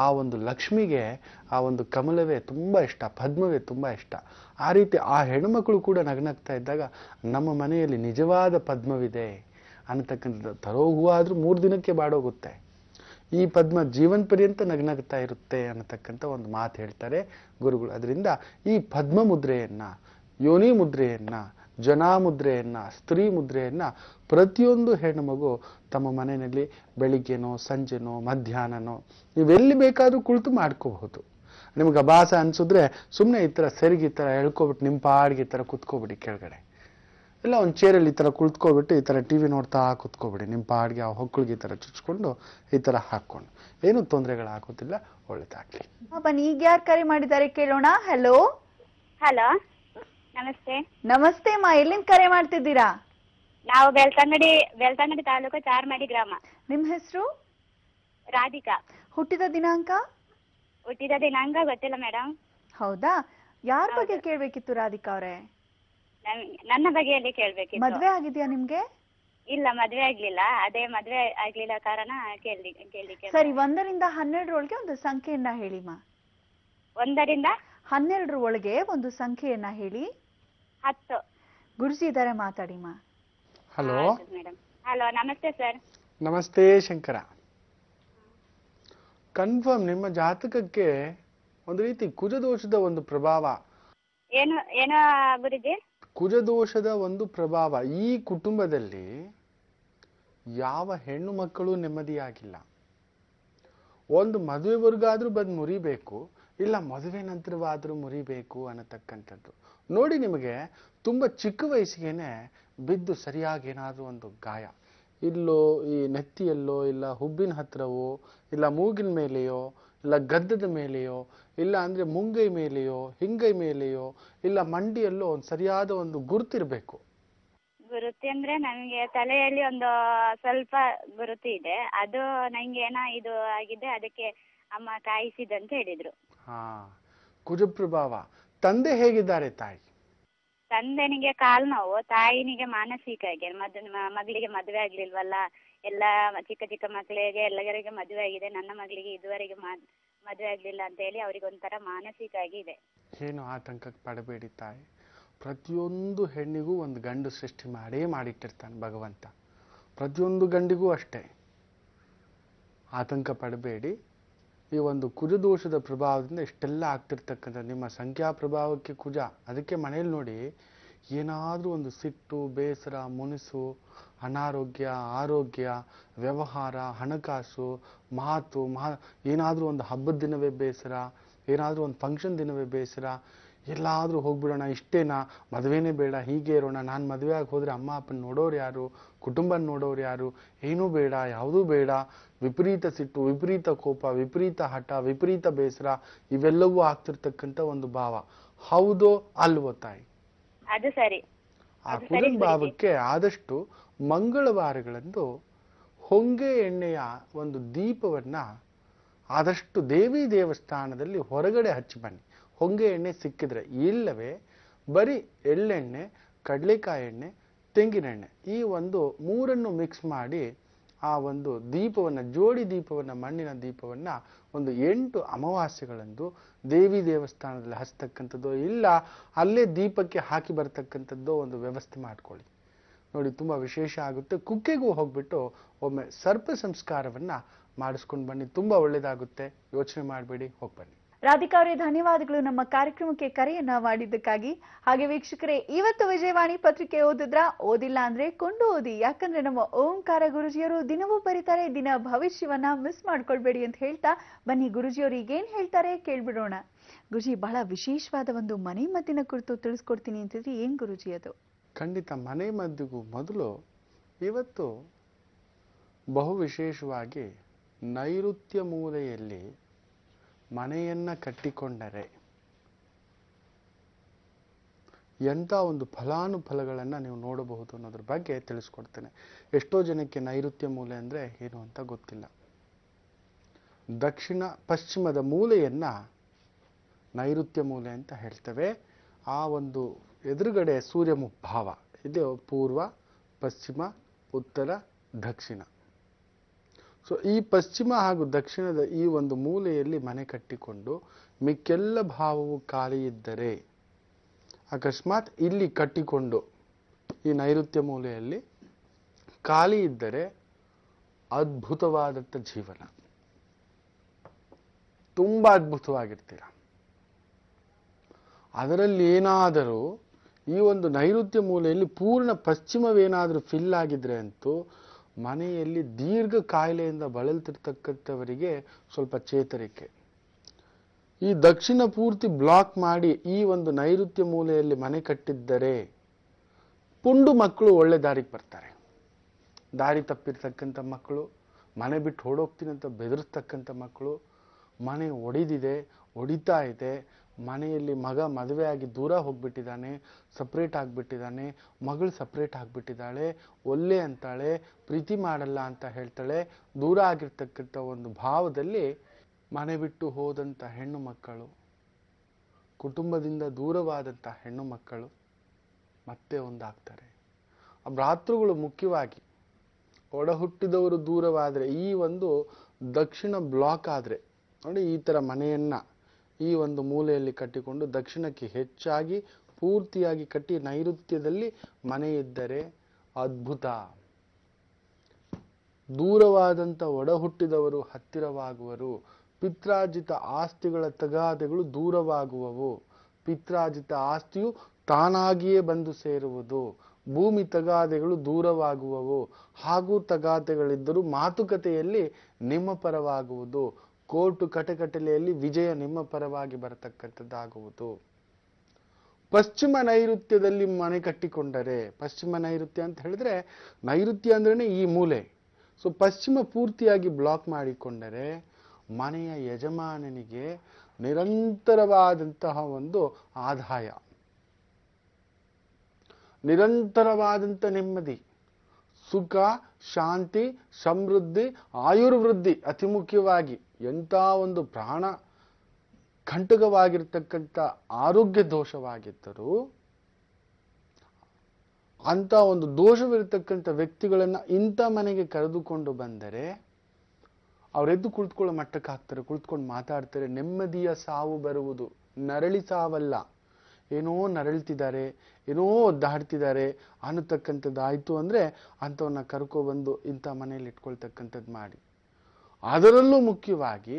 ಆ ಒಂದು ಲಕ್ಷ್ಮಿಗೆ ಆ ಒಂದು ಕಮಲವೇ ತುಂಬ ಇಷ್ಟ ಪದ್ಮವೇ ತುಂಬ ಇಷ್ಟ ಆ ರೀತಿ ಆ ಹೆಣ್ಮಕ್ಳು ಕೂಡ ನಗ್ನಗ್ತಾ ಇದ್ದಾಗ ನಮ್ಮ ಮನೆಯಲ್ಲಿ ನಿಜವಾದ ಪದ್ಮವಿದೆ ಅನ್ನತಕ್ಕಂಥದ್ದು ತರೋ ಹೂವು ಆದರೂ ಮೂರು ದಿನಕ್ಕೆ ಬಾಡೋಗುತ್ತೆ ಈ ಪದ್ಮ ಜೀವನ್ ಪರ್ಯಂತ ನಗ್ನಗ್ತಾ ಇರುತ್ತೆ ಅನ್ನತಕ್ಕಂಥ ಒಂದು ಮಾತು ಹೇಳ್ತಾರೆ ಗುರುಗಳು ಅದರಿಂದ ಈ ಪದ್ಮ ಮುದ್ರೆಯನ್ನು ಯೋನಿ ಮುದ್ರೆಯನ್ನು ಜನಾ ಮುದ್ರೆಯನ್ನು ಸ್ತ್ರೀ ಮುದ್ರೆಯನ್ನು ಪ್ರತಿಯೊಂದು ಹೆಣ್ಣು ಮಗು ತಮ್ಮ ಮನೆಯಲ್ಲಿ ಬೆಳಿಗ್ಗೆನೋ ಸಂಜೆನೋ ಮಧ್ಯಾಹ್ನನೋ ನೀವೆಲ್ಲಿ ಬೇಕಾದರೂ ಕುಳಿತು ಮಾಡ್ಕೋಬಹುದು ನಿಮ್ಗೆ ಅಭಾಸ ಅನ್ಸಿದ್ರೆ ಸುಮ್ಮನೆ ಈ ಥರ ಸರಿಗೆ ಈ ತರ ಎಳ್ಕೊಬಿಟ್ಟು ನಿಮ್ಮ ಪಾಡಿಗೆ ಈ ತರ ಕುತ್ಕೋಬಿಡಿ ಕೆಳಗಡೆ ಇಲ್ಲ ಒಂದು ಚೇರಲ್ಲಿ ಈ ತರ ಕುಳಿತ್ಕೊಬಿಟ್ಟು ಈ ಥರ ಟಿ ವಿ ನೋಡ್ತಾ ಕುತ್ಕೋಬಿಡಿ ನಿಮ್ಮ ಪಾಡಿಗೆ ಆ ಹೊಕ್ಕಳಿಗೆ ಈ ತರ ಚುಚ್ಕೊಂಡು ಈ ಥರ ಹಾಕ್ಕೊಂಡು ಏನೂ ತೊಂದರೆಗಳಾಗೋದಿಲ್ಲ ಒಳ್ಳೆದಾಗ್ಲಿ ಬನ್ನಿ ಈಗ ಯಾರು ಕರೆ ಮಾಡಿದ್ದಾರೆ ಕೇಳೋಣ ಹಲೋ ಹಲೋ ನಮಸ್ತೆ ನಮಸ್ತೆ ಮಾ ಎಲ್ಲಿಂದ ಕರೆ ಮಾಡ್ತಿದ್ದೀರಾ ನಾವು ಬೆಳ್ತಂಗಡಿ ಬೆಳ್ತಂಗಡಿ ತಾಲೂಕು ಚಾರ್ಮಾಡಿ ಗ್ರಾಮ ನಿಮ್ಮ ಹೆಸರು ರಾಧಿಕಾ ಹುಟ್ಟಿದ ದಿನಾಂಕ ಹುಟ್ಟಿದ ದಿನಾಂಕ ಗೊತ್ತಿಲ್ಲ ಮೇಡಮ್ ಹೌದಾ ಯಾರ ಬಗ್ಗೆ ಕೇಳ್ಬೇಕಿತ್ತು ರಾಧಿಕಾ ಅವರೇ ನನ್ನ ಬಗೆಯಲ್ಲಿ ಕೇಳಬೇಕಿತ್ತು ಮದ್ವೆ ಆಗಿದ್ಯಾ ನಿಮ್ಗೆ ಇಲ್ಲ ಮದ್ವೆ ಆಗ್ಲಿಲ್ಲ ಅದೇ ಮದ್ವೆ ಆಗ್ಲಿಲ್ಲ ಕಾರಣ ಕೇಳಿ ಸರಿ ಒಂದರಿಂದ ಒಳಗೆ ಒಂದು ಸಂಖ್ಯೆಯನ್ನ ಹೇಳಿಮ್ಮ ಒಂದರಿಂದ ಹನ್ನೆರಡರ ಒಳಗೆ ಒಂದು ಸಂಖ್ಯೆಯನ್ನ ಹೇಳಿ ಹತ್ತು ಗುರುಜಿ ಇದಾರೆ ಮಾ ಹಲೋ ಹಲೋ ನಮಸ್ತೆ ಸರ್ ನಮಸ್ತೆ ಶಂಕರ ಕನ್ಫರ್ಮ್ ನಿಮ್ಮ ಜಾತಕಕ್ಕೆ ಒಂದು ರೀತಿ ಕುಜದೋಷದ ಒಂದು ಪ್ರಭಾವ ಏನು ಕುಜದೋಷದ ಒಂದು ಪ್ರಭಾವ ಈ ಕುಟುಂಬದಲ್ಲಿ ಯಾವ ಹೆಣ್ಣು ಮಕ್ಕಳು ನೆಮ್ಮದಿಯಾಗಿಲ್ಲ ಒಂದು ಮದುವೆವರೆಗಾದ್ರೂ ಬಂದು ಮುರಿಬೇಕು ಇಲ್ಲ ಮದುವೆ ನಂತರವಾದರೂ ಮುರಿಬೇಕು ಅನ್ನತಕ್ಕಂಥದ್ದು ನೋಡಿ ನಿಮಗೆ ತುಂಬಾ ಚಿಕ್ಕ ವಯಸ್ಸಿಗೆನೆ ಬಿದ್ದು ಸರಿಯಾಗಿ ಏನಾದರೂ ಒಂದು ಗಾಯ ಇಲ್ಲೋ ಈ ನೆತ್ತಿಯಲ್ಲೋ ಇಲ್ಲ ಹುಬ್ಬಿನ ಹತ್ತಿರವೋ ಇಲ್ಲ ಮೂಗಿನ ಮೇಲೆಯೋ ಇಲ್ಲ ಗದ್ದದ ಮೇಲೆಯೋ ಇಲ್ಲ ಅಂದರೆ ಮುಂಗೈ ಮೇಲೆಯೋ ಹಿಂಗೈ ಮೇಲೆಯೋ ಇಲ್ಲ ಮಂಡಿಯಲ್ಲೋ ಒಂದು ಸರಿಯಾದ ಒಂದು ಗುರುತಿರಬೇಕು ಗುರುತಿ ಅಂದ್ರೆ ನನಗೆ ತಲೆಯಲ್ಲಿ ಒಂದು ಸ್ವಲ್ಪ ಗುರುತಿ ಇದೆ ಅದು ನಂಗೆ ಏನ ಇದು ಆಗಿದೆ ಅದಕ್ಕೆ ಅಮ್ಮ ಕಾಯಿಸಿದಂತ ಹೇಳಿದ್ರು ಹಾ ಕುಜಪ್ರಭಾವ ತಂದೆ ಹೇಗಿದ್ದಾರೆ ತಾಯಿ ತಂದೆನಿಗೆ ಕಾಲ್ ನೋವು ತಾಯಿನಿಗೆ ಮಾನಸಿಕ ಆಗಿ ಮದ್ ಮಗಳಿಗೆ ಮದುವೆ ಆಗ್ಲಿಲ್ವಲ್ಲ ಎಲ್ಲ ಚಿಕ್ಕ ಚಿಕ್ಕ ಮಕ್ಕಳಿಗೆ ಎಲ್ಲರಿಗೆ ಮದುವೆ ಆಗಿದೆ ನನ್ನ ಮಗಳಿಗೆ ಇದುವರೆಗೆ ಮದುವೆ ಆಗಲಿಲ್ಲ ಹೇಳಿ ಅವರಿಗೆ ಒಂಥರ ಮಾನಸಿಕ ಆಗಿ ಇದೆ ಏನು ಆತಂಕ ಪಡಬೇಡಿ ತಾಯಿ ಪ್ರತಿಯೊಂದು ಹೆಣ್ಣಿಗೂ ಒಂದು ಗಂಡು ಸೃಷ್ಟಿ ಮಾಡೇ ಮಾಡಿಟ್ಟಿರ್ತಾನೆ ಭಗವಂತ ಪ್ರತಿಯೊಂದು ಗಂಡಿಗೂ ಅಷ್ಟೇ ಆತಂಕ ಪಡಬೇಡಿ ಈ ಒಂದು ಕುಜದೋಷದ ಪ್ರಭಾವದಿಂದ ಇಷ್ಟೆಲ್ಲ ಆಗ್ತಿರ್ತಕ್ಕಂಥ ನಿಮ್ಮ ಸಂಖ್ಯಾ ಪ್ರಭಾವಕ್ಕೆ ಕುಜ ಅದಕ್ಕೆ ಮನೆಯಲ್ಲಿ ನೋಡಿ ಏನಾದರೂ ಒಂದು ಸಿಟ್ಟು ಬೇಸರ ಮುನಿಸು ಅನಾರೋಗ್ಯ ಆರೋಗ್ಯ ವ್ಯವಹಾರ ಹಣಕಾಸು ಮಾತು ಮಹಾ ಏನಾದರೂ ಒಂದು ಹಬ್ಬದ ದಿನವೇ ಬೇಸರ ಏನಾದರೂ ಒಂದು ಫಂಕ್ಷನ್ ದಿನವೇ ಬೇಸರ ಎಲ್ಲಾದರೂ ಹೋಗ್ಬಿಡೋಣ ಇಷ್ಟೇನಾ ಮದುವೆನೇ ಬೇಡ ಹೀಗೆ ಇರೋಣ ನಾನು ಮದುವೆ ಆಗಿ ಹೋದರೆ ಅಮ್ಮ ಅಪ್ಪನ ನೋಡೋರು ಯಾರು ಕುಟುಂಬ ನೋಡೋರು ಯಾರು ಏನೂ ಬೇಡ ಯಾವುದೂ ಬೇಡ ವಿಪರೀತ ಸಿಟ್ಟು ವಿಪರೀತ ಕೋಪ ವಿಪರೀತ ಹಠ ವಿಪರೀತ ಬೇಸರ ಇವೆಲ್ಲವೂ ಆಗ್ತಿರ್ತಕ್ಕಂಥ ಒಂದು ಭಾವ ಹೌದೋ ಅಲ್ವೋ ತಾಯಿ ಅದು ಸರಿ ಆ ಭಾವಕ್ಕೆ ಆದಷ್ಟು ಮಂಗಳವಾರಗಳಂದು ಹೊಂಗೆ ಎಣ್ಣೆಯ ಒಂದು ದೀಪವನ್ನ ಆದಷ್ಟು ದೇವಿ ದೇವಸ್ಥಾನದಲ್ಲಿ ಹೊರಗಡೆ ಹಚ್ಚಿ ಬನ್ನಿ ಹೊಂಗೆ ಎಣ್ಣೆ ಸಿಕ್ಕಿದ್ರೆ ಇಲ್ಲವೇ ಬರೀ ಎಳ್ಳೆಣ್ಣೆ ಕಡಲೆಕಾಯಿ ಎಣ್ಣೆ ತೆಂಗಿನೆಣ್ಣೆ ಈ ಒಂದು ಮೂರನ್ನು ಮಿಕ್ಸ್ ಮಾಡಿ ಆ ಒಂದು ದೀಪವನ್ನು ಜೋಡಿ ದೀಪವನ್ನು ಮಣ್ಣಿನ ದೀಪವನ್ನು ಒಂದು ಎಂಟು ಅಮಾವಾಸ್ಯೆಗಳಂದು ದೇವಿ ದೇವಸ್ಥಾನದಲ್ಲಿ ಹಚ್ತಕ್ಕಂಥದ್ದು ಇಲ್ಲ ಅಲ್ಲೇ ದೀಪಕ್ಕೆ ಹಾಕಿ ಬರ್ತಕ್ಕಂಥದ್ದೋ ಒಂದು ವ್ಯವಸ್ಥೆ ಮಾಡಿಕೊಳ್ಳಿ ನೋಡಿ ತುಂಬ ವಿಶೇಷ ಆಗುತ್ತೆ ಕುಕ್ಕೆಗೂ ಹೋಗ್ಬಿಟ್ಟು ಒಮ್ಮೆ ಸರ್ಪ ಸಂಸ್ಕಾರವನ್ನು ಮಾಡಿಸ್ಕೊಂಡು ಬನ್ನಿ ತುಂಬ ಒಳ್ಳೆಯದಾಗುತ್ತೆ ಯೋಚನೆ ಮಾಡಬೇಡಿ ಹೋಗಿ ಬನ್ನಿ ರಾಧಿಕಾ ಅವರೇ ಧನ್ಯವಾದಗಳು ನಮ್ಮ ಕಾರ್ಯಕ್ರಮಕ್ಕೆ ಕರೆಯನ್ನ ಮಾಡಿದ್ದಕ್ಕಾಗಿ ಹಾಗೆ ವೀಕ್ಷಕರೇ ಇವತ್ತು ವಿಜಯವಾಣಿ ಪತ್ರಿಕೆ ಓದಿದ್ರ ಓದಿಲ್ಲ ಅಂದ್ರೆ ಕೊಂಡು ಓದಿ ಯಾಕಂದ್ರೆ ನಮ್ಮ ಓಂಕಾರ ಗುರುಜಿಯವರು ದಿನವೂ ಬರೀತಾರೆ ದಿನ ಭವಿಷ್ಯವನ್ನ ಮಿಸ್ ಮಾಡ್ಕೊಳ್ಬೇಡಿ ಅಂತ ಹೇಳ್ತಾ ಬನ್ನಿ ಗುರುಜಿಯವರು ಈಗೇನ್ ಹೇಳ್ತಾರೆ ಕೇಳ್ಬಿಡೋಣ ಗುರುಜಿ ಬಹಳ ವಿಶೇಷವಾದ ಒಂದು ಮನೆ ಮದ್ದಿನ ಕುರಿತು ತಿಳಿಸ್ಕೊಡ್ತೀನಿ ಅಂತಿದ್ರೆ ಏನ್ ಗುರುಜಿ ಅದು ಖಂಡಿತ ಮನೆ ಮದ್ದಿಗೂ ಮೊದಲು ಇವತ್ತು ಬಹು ವಿಶೇಷವಾಗಿ ನೈಋತ್ಯ ಮೂಲೆಯಲ್ಲಿ ಮನೆಯನ್ನು ಕಟ್ಟಿಕೊಂಡರೆ ಎಂಥ ಒಂದು ಫಲಾನುಫಲಗಳನ್ನು ನೀವು ನೋಡಬಹುದು ಅನ್ನೋದ್ರ ಬಗ್ಗೆ ತಿಳಿಸ್ಕೊಡ್ತೇನೆ ಎಷ್ಟೋ ಜನಕ್ಕೆ ನೈಋತ್ಯ ಮೂಲೆ ಅಂದರೆ ಏನು ಅಂತ ಗೊತ್ತಿಲ್ಲ ದಕ್ಷಿಣ ಪಶ್ಚಿಮದ ಮೂಲೆಯನ್ನು ನೈಋತ್ಯ ಮೂಲೆ ಅಂತ ಹೇಳ್ತೇವೆ ಆ ಒಂದು ಎದುರುಗಡೆ ಸೂರ್ಯ ಭಾವ ಇದು ಪೂರ್ವ ಪಶ್ಚಿಮ ಉತ್ತರ ದಕ್ಷಿಣ ಸೊ ಈ ಪಶ್ಚಿಮ ಹಾಗೂ ದಕ್ಷಿಣದ ಈ ಒಂದು ಮೂಲೆಯಲ್ಲಿ ಮನೆ ಕಟ್ಟಿಕೊಂಡು ಮಿಕ್ಕೆಲ್ಲ ಭಾವವು ಖಾಲಿ ಇದ್ದರೆ ಅಕಸ್ಮಾತ್ ಇಲ್ಲಿ ಕಟ್ಟಿಕೊಂಡು ಈ ನೈಋತ್ಯ ಮೂಲೆಯಲ್ಲಿ ಖಾಲಿ ಇದ್ದರೆ ಅದ್ಭುತವಾದಂಥ ಜೀವನ ತುಂಬ ಅದ್ಭುತವಾಗಿರ್ತೀರ ಅದರಲ್ಲಿ ಏನಾದರೂ ಈ ಒಂದು ನೈಋತ್ಯ ಮೂಲೆಯಲ್ಲಿ ಪೂರ್ಣ ಪಶ್ಚಿಮವೇನಾದರೂ ಫಿಲ್ ಆಗಿದ್ರೆ ಅಂತೂ ಮನೆಯಲ್ಲಿ ದೀರ್ಘ ಕಾಯಿಲೆಯಿಂದ ಬಳಲ್ತಿರ್ತಕ್ಕಂಥವರಿಗೆ ಸ್ವಲ್ಪ ಚೇತರಿಕೆ ಈ ದಕ್ಷಿಣ ಪೂರ್ತಿ ಬ್ಲಾಕ್ ಮಾಡಿ ಈ ಒಂದು ನೈಋತ್ಯ ಮೂಲೆಯಲ್ಲಿ ಮನೆ ಕಟ್ಟಿದ್ದರೆ ಪುಂಡು ಮಕ್ಕಳು ಒಳ್ಳೆ ದಾರಿಗೆ ಬರ್ತಾರೆ ದಾರಿ ತಪ್ಪಿರ್ತಕ್ಕಂಥ ಮಕ್ಕಳು ಮನೆ ಬಿಟ್ಟು ಅಂತ ಬೆದರಿಸ್ತಕ್ಕಂಥ ಮಕ್ಕಳು ಮನೆ ಒಡೆದಿದೆ ಒಡಿತಾ ಇದೆ ಮನೆಯಲ್ಲಿ ಮಗ ಮದುವೆ ಆಗಿ ದೂರ ಹೋಗ್ಬಿಟ್ಟಿದ್ದಾನೆ ಸಪ್ರೇಟ್ ಆಗಿಬಿಟ್ಟಿದ್ದಾನೆ ಮಗಳು ಸಪ್ರೇಟ್ ಆಗಿಬಿಟ್ಟಿದ್ದಾಳೆ ಒಲ್ಲೆ ಅಂತಾಳೆ ಪ್ರೀತಿ ಮಾಡಲ್ಲ ಅಂತ ಹೇಳ್ತಾಳೆ ದೂರ ಆಗಿರ್ತಕ್ಕಂಥ ಒಂದು ಭಾವದಲ್ಲಿ ಮನೆ ಬಿಟ್ಟು ಹೋದಂಥ ಹೆಣ್ಣು ಮಕ್ಕಳು ಕುಟುಂಬದಿಂದ ದೂರವಾದಂಥ ಹೆಣ್ಣು ಮಕ್ಕಳು ಮತ್ತೆ ಒಂದಾಗ್ತಾರೆ ಆ ಭ್ರಾತೃಗಳು ಮುಖ್ಯವಾಗಿ ಒಡಹುಟ್ಟಿದವರು ದೂರವಾದರೆ ಈ ಒಂದು ದಕ್ಷಿಣ ಬ್ಲಾಕ್ ಆದರೆ ನೋಡಿ ಈ ಥರ ಮನೆಯನ್ನು ಈ ಒಂದು ಮೂಲೆಯಲ್ಲಿ ಕಟ್ಟಿಕೊಂಡು ದಕ್ಷಿಣಕ್ಕೆ ಹೆಚ್ಚಾಗಿ ಪೂರ್ತಿಯಾಗಿ ಕಟ್ಟಿ ನೈಋತ್ಯದಲ್ಲಿ ಮನೆಯಿದ್ದರೆ ಅದ್ಭುತ ದೂರವಾದಂಥ ಒಡಹುಟ್ಟಿದವರು ಹತ್ತಿರವಾಗುವರು ಪಿತ್ರಾರ್ಜಿತ ಆಸ್ತಿಗಳ ತಗಾದೆಗಳು ದೂರವಾಗುವವು ಪಿತ್ರಾರ್ಜಿತ ಆಸ್ತಿಯು ತಾನಾಗಿಯೇ ಬಂದು ಸೇರುವುದು ಭೂಮಿ ತಗಾದೆಗಳು ದೂರವಾಗುವವು ಹಾಗೂ ತಗಾದೆಗಳಿದ್ದರೂ ಮಾತುಕತೆಯಲ್ಲಿ ನಿಮ್ಮ ಪರವಾಗುವುದು ಕೋರ್ಟು ಕಟಕಟಲೆಯಲ್ಲಿ ವಿಜಯ ನಿಮ್ಮ ಪರವಾಗಿ ಬರತಕ್ಕಂಥದ್ದಾಗುವುದು ಪಶ್ಚಿಮ ನೈಋತ್ಯದಲ್ಲಿ ಮನೆ ಕಟ್ಟಿಕೊಂಡರೆ ಪಶ್ಚಿಮ ನೈಋತ್ಯ ಅಂತ ಹೇಳಿದ್ರೆ ನೈಋತ್ಯ ಅಂದ್ರೇ ಈ ಮೂಲೆ ಸೊ ಪಶ್ಚಿಮ ಪೂರ್ತಿಯಾಗಿ ಬ್ಲಾಕ್ ಮಾಡಿಕೊಂಡರೆ ಮನೆಯ ಯಜಮಾನನಿಗೆ ನಿರಂತರವಾದಂತಹ ಒಂದು ಆದಾಯ ನಿರಂತರವಾದಂಥ ನೆಮ್ಮದಿ ಸುಖ ಶಾಂತಿ ಸಮೃದ್ಧಿ ಆಯುರ್ವೃದ್ಧಿ ಅತಿ ಮುಖ್ಯವಾಗಿ ಎಂಥ ಒಂದು ಪ್ರಾಣ ಕಂಟಕವಾಗಿರ್ತಕ್ಕಂಥ ಆರೋಗ್ಯ ದೋಷವಾಗಿದ್ದರೂ ಅಂಥ ಒಂದು ದೋಷವಿರತಕ್ಕಂಥ ವ್ಯಕ್ತಿಗಳನ್ನು ಇಂಥ ಮನೆಗೆ ಕರೆದುಕೊಂಡು ಬಂದರೆ ಅವರೆದ್ದು ಕುಳಿತುಕೊಳ್ಳೋ ಮಟ್ಟಕ್ಕೆ ಹಾಕ್ತಾರೆ ಕುಳಿತುಕೊಂಡು ಮಾತಾಡ್ತಾರೆ ನೆಮ್ಮದಿಯ ಸಾವು ಬರುವುದು ನರಳಿ ಸಾವಲ್ಲ ಏನೋ ನರಳ್ತಿದ್ದಾರೆ ಏನೋ ಒದ್ದಾಡ್ತಿದ್ದಾರೆ ಅನ್ನತಕ್ಕಂಥದ್ದು ಆಯಿತು ಅಂದರೆ ಅಂಥವನ್ನ ಕರ್ಕೊಬಂದು ಇಂಥ ಮನೆಯಲ್ಲಿ ಇಟ್ಕೊಳ್ತಕ್ಕಂಥದ್ದು ಮಾಡಿ ಅದರಲ್ಲೂ ಮುಖ್ಯವಾಗಿ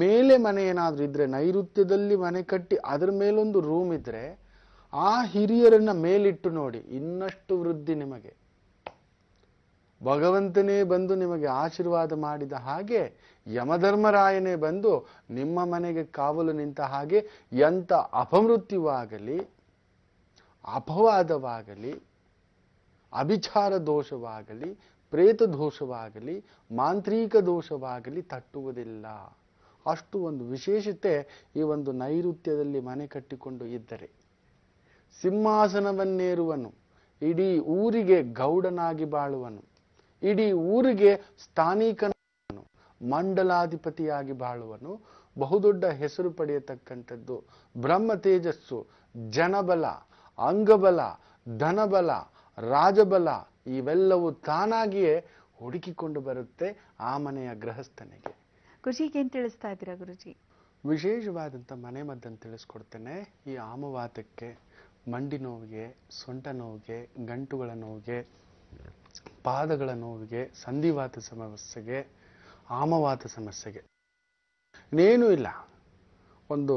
ಮೇಲೆ ಮನೆ ಏನಾದರೂ ಇದ್ರೆ ನೈಋತ್ಯದಲ್ಲಿ ಮನೆ ಕಟ್ಟಿ ಅದರ ಮೇಲೊಂದು ರೂಮ್ ಇದ್ರೆ ಆ ಹಿರಿಯರನ್ನ ಮೇಲಿಟ್ಟು ನೋಡಿ ಇನ್ನಷ್ಟು ವೃದ್ಧಿ ನಿಮಗೆ ಭಗವಂತನೇ ಬಂದು ನಿಮಗೆ ಆಶೀರ್ವಾದ ಮಾಡಿದ ಹಾಗೆ ಯಮಧರ್ಮರಾಯನೇ ಬಂದು ನಿಮ್ಮ ಮನೆಗೆ ಕಾವಲು ನಿಂತ ಹಾಗೆ ಎಂಥ ಅಪಮೃತ್ಯುವಾಗಲಿ ಅಪವಾದವಾಗಲಿ ಅಭಿಚಾರ ದೋಷವಾಗಲಿ ಪ್ರೇತ ದೋಷವಾಗಲಿ ಮಾಂತ್ರಿಕ ದೋಷವಾಗಲಿ ತಟ್ಟುವುದಿಲ್ಲ ಅಷ್ಟು ಒಂದು ವಿಶೇಷತೆ ಈ ಒಂದು ನೈಋತ್ಯದಲ್ಲಿ ಮನೆ ಕಟ್ಟಿಕೊಂಡು ಇದ್ದರೆ ಸಿಂಹಾಸನವನ್ನೇರುವನು ಇಡೀ ಊರಿಗೆ ಗೌಡನಾಗಿ ಬಾಳುವನು ಇಡೀ ಊರಿಗೆ ಸ್ಥಾನಿಕನನು ಮಂಡಲಾಧಿಪತಿಯಾಗಿ ಬಾಳುವನು ಬಹುದೊಡ್ಡ ಹೆಸರು ಪಡೆಯತಕ್ಕಂಥದ್ದು ಬ್ರಹ್ಮ ತೇಜಸ್ಸು ಜನಬಲ ಅಂಗಬಲ ಧನಬಲ ರಾಜಬಲ ಇವೆಲ್ಲವೂ ತಾನಾಗಿಯೇ ಹುಡುಕಿಕೊಂಡು ಬರುತ್ತೆ ಆ ಮನೆಯ ಗೃಹಸ್ಥನಿಗೆ ಖುಷಿಗೆ ಏನು ತಿಳಿಸ್ತಾ ಇದ್ದೀರಾ ಗುರುಜಿ ವಿಶೇಷವಾದಂಥ ಮದ್ದನ್ನು ತಿಳಿಸ್ಕೊಡ್ತೇನೆ ಈ ಆಮವಾತಕ್ಕೆ ಮಂಡಿ ನೋವಿಗೆ ಸೊಂಟ ನೋವಿಗೆ ಗಂಟುಗಳ ನೋವಿಗೆ ಪಾದಗಳ ನೋವಿಗೆ ಸಂಧಿವಾತ ಸಮಸ್ಯೆಗೆ ಆಮವಾತ ಸಮಸ್ಯೆಗೆ ಇನ್ನೇನೂ ಇಲ್ಲ ಒಂದು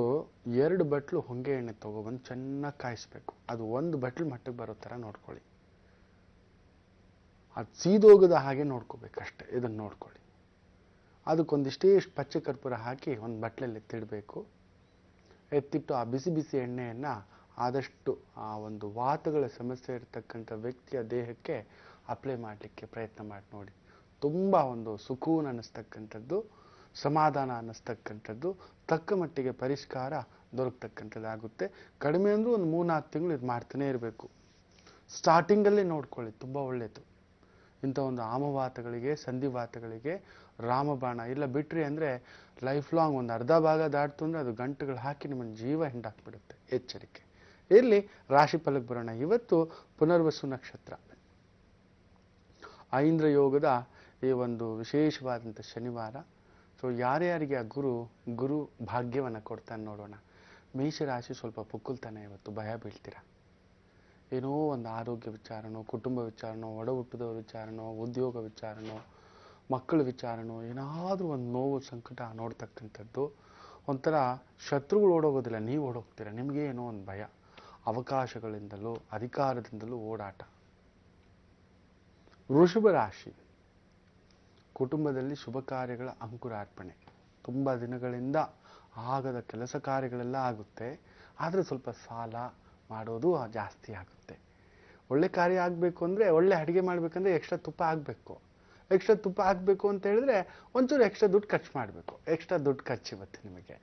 ಎರಡು ಬಟ್ಲು ಹೊಂಗೆ ಎಣ್ಣೆ ತಗೊಬಂದು ಚೆನ್ನಾಗಿ ಕಾಯಿಸ್ಬೇಕು ಅದು ಒಂದು ಬಟ್ಲು ಮಟ್ಟಿಗೆ ಬರೋ ಥರ ನೋಡ್ಕೊಳ್ಳಿ ಅದು ಸೀದೋಗದ ಹಾಗೆ ನೋಡ್ಕೋಬೇಕಷ್ಟೆ ಇದನ್ನು ನೋಡ್ಕೊಳ್ಳಿ ಅದಕ್ಕೊಂದಿಷ್ಟೇ ಪಚ್ಚೆ ಕರ್ಪೂರ ಹಾಕಿ ಒಂದು ಬಟ್ಟಲಲ್ಲಿ ಎತ್ತಿಡಬೇಕು ಎತ್ತಿಟ್ಟು ಆ ಬಿಸಿ ಬಿಸಿ ಎಣ್ಣೆಯನ್ನು ಆದಷ್ಟು ಆ ಒಂದು ವಾತಗಳ ಸಮಸ್ಯೆ ಇರತಕ್ಕಂಥ ವ್ಯಕ್ತಿಯ ದೇಹಕ್ಕೆ ಅಪ್ಲೈ ಮಾಡಲಿಕ್ಕೆ ಪ್ರಯತ್ನ ಮಾಡಿ ನೋಡಿ ತುಂಬ ಒಂದು ಸುಕೂನ್ ಅನ್ನಿಸ್ತಕ್ಕಂಥದ್ದು ಸಮಾಧಾನ ಅನ್ನಿಸ್ತಕ್ಕಂಥದ್ದು ತಕ್ಕ ಮಟ್ಟಿಗೆ ಪರಿಷ್ಕಾರ ದೊರಕತಕ್ಕಂಥದ್ದಾಗುತ್ತೆ ಕಡಿಮೆ ಅಂದರೂ ಒಂದು ಮೂರ್ನಾಲ್ಕು ತಿಂಗಳು ಇದು ಮಾಡ್ತಾನೇ ಇರಬೇಕು ಸ್ಟಾರ್ಟಿಂಗಲ್ಲೇ ನೋಡ್ಕೊಳ್ಳಿ ತುಂಬ ಒಳ್ಳೆಯದು ಇಂಥ ಒಂದು ಆಮವಾತಗಳಿಗೆ ಸಂಧಿವಾತಗಳಿಗೆ ರಾಮಬಾಣ ಇಲ್ಲ ಬಿಟ್ರಿ ಅಂದರೆ ಲೈಫ್ ಲಾಂಗ್ ಒಂದು ಅರ್ಧ ಭಾಗ ದಾಟ್ತು ಅಂದರೆ ಅದು ಗಂಟುಗಳು ಹಾಕಿ ನಿಮ್ಮ ಜೀವ ಹಿಂಡಾಕ್ಬಿಡುತ್ತೆ ಎಚ್ಚರಿಕೆ ಇಲ್ಲಿ ರಾಶಿ ಫಲಕ್ಕೆ ಬರೋಣ ಇವತ್ತು ಪುನರ್ವಸು ನಕ್ಷತ್ರ ಐಂದ್ರ ಯೋಗದ ಈ ಒಂದು ವಿಶೇಷವಾದಂಥ ಶನಿವಾರ ಸೊ ಯಾರ್ಯಾರಿಗೆ ಆ ಗುರು ಗುರು ಭಾಗ್ಯವನ್ನು ಕೊಡ್ತಾನೆ ನೋಡೋಣ ಮೇಷರಾಶಿ ಸ್ವಲ್ಪ ಪುಕ್ಕುಲ್ತಾನೆ ಇವತ್ತು ಭಯ ಬೀಳ್ತೀರಾ ಏನೋ ಒಂದು ಆರೋಗ್ಯ ವಿಚಾರನೋ ಕುಟುಂಬ ವಿಚಾರನೋ ಒಡ ಹುಟ್ಟಿದವ್ರ ವಿಚಾರನೋ ಉದ್ಯೋಗ ವಿಚಾರನೋ ಮಕ್ಕಳ ವಿಚಾರನೋ ಏನಾದರೂ ಒಂದು ನೋವು ಸಂಕಟ ನೋಡ್ತಕ್ಕಂಥದ್ದು ಒಂಥರ ಶತ್ರುಗಳು ಓಡೋಗೋದಿಲ್ಲ ನೀವು ಓಡೋಗ್ತೀರ ನಿಮಗೆ ಏನೋ ಒಂದು ಭಯ ಅವಕಾಶಗಳಿಂದಲೂ ಅಧಿಕಾರದಿಂದಲೂ ಓಡಾಟ ವೃಷಭ ರಾಶಿ ಕುಟುಂಬದಲ್ಲಿ ಶುಭ ಕಾರ್ಯಗಳ ಅಂಕುರಾರ್ಪಣೆ ತುಂಬ ದಿನಗಳಿಂದ ಆಗದ ಕೆಲಸ ಕಾರ್ಯಗಳೆಲ್ಲ ಆಗುತ್ತೆ ಆದರೆ ಸ್ವಲ್ಪ ಸಾಲ ಮಾಡೋದು ಜಾಸ್ತಿ ಆಗುತ್ತೆ ಒಳ್ಳೆ ಕಾರ್ಯ ಆಗಬೇಕು ಅಂದರೆ ಒಳ್ಳೆ ಅಡುಗೆ ಮಾಡಬೇಕಂದ್ರೆ ಎಕ್ಸ್ಟ್ರಾ ತುಪ್ಪ ಆಗಬೇಕು ಎಕ್ಸ್ಟ್ರಾ ತುಪ್ಪ ಹಾಕಬೇಕು ಅಂತ ಹೇಳಿದ್ರೆ ಒಂಚೂರು ಎಕ್ಸ್ಟ್ರಾ ದುಡ್ಡು ಖರ್ಚು ಮಾಡಬೇಕು ಎಕ್ಸ್ಟ್ರಾ ದುಡ್ಡು ಇವತ್ತು ನಿಮಗೆ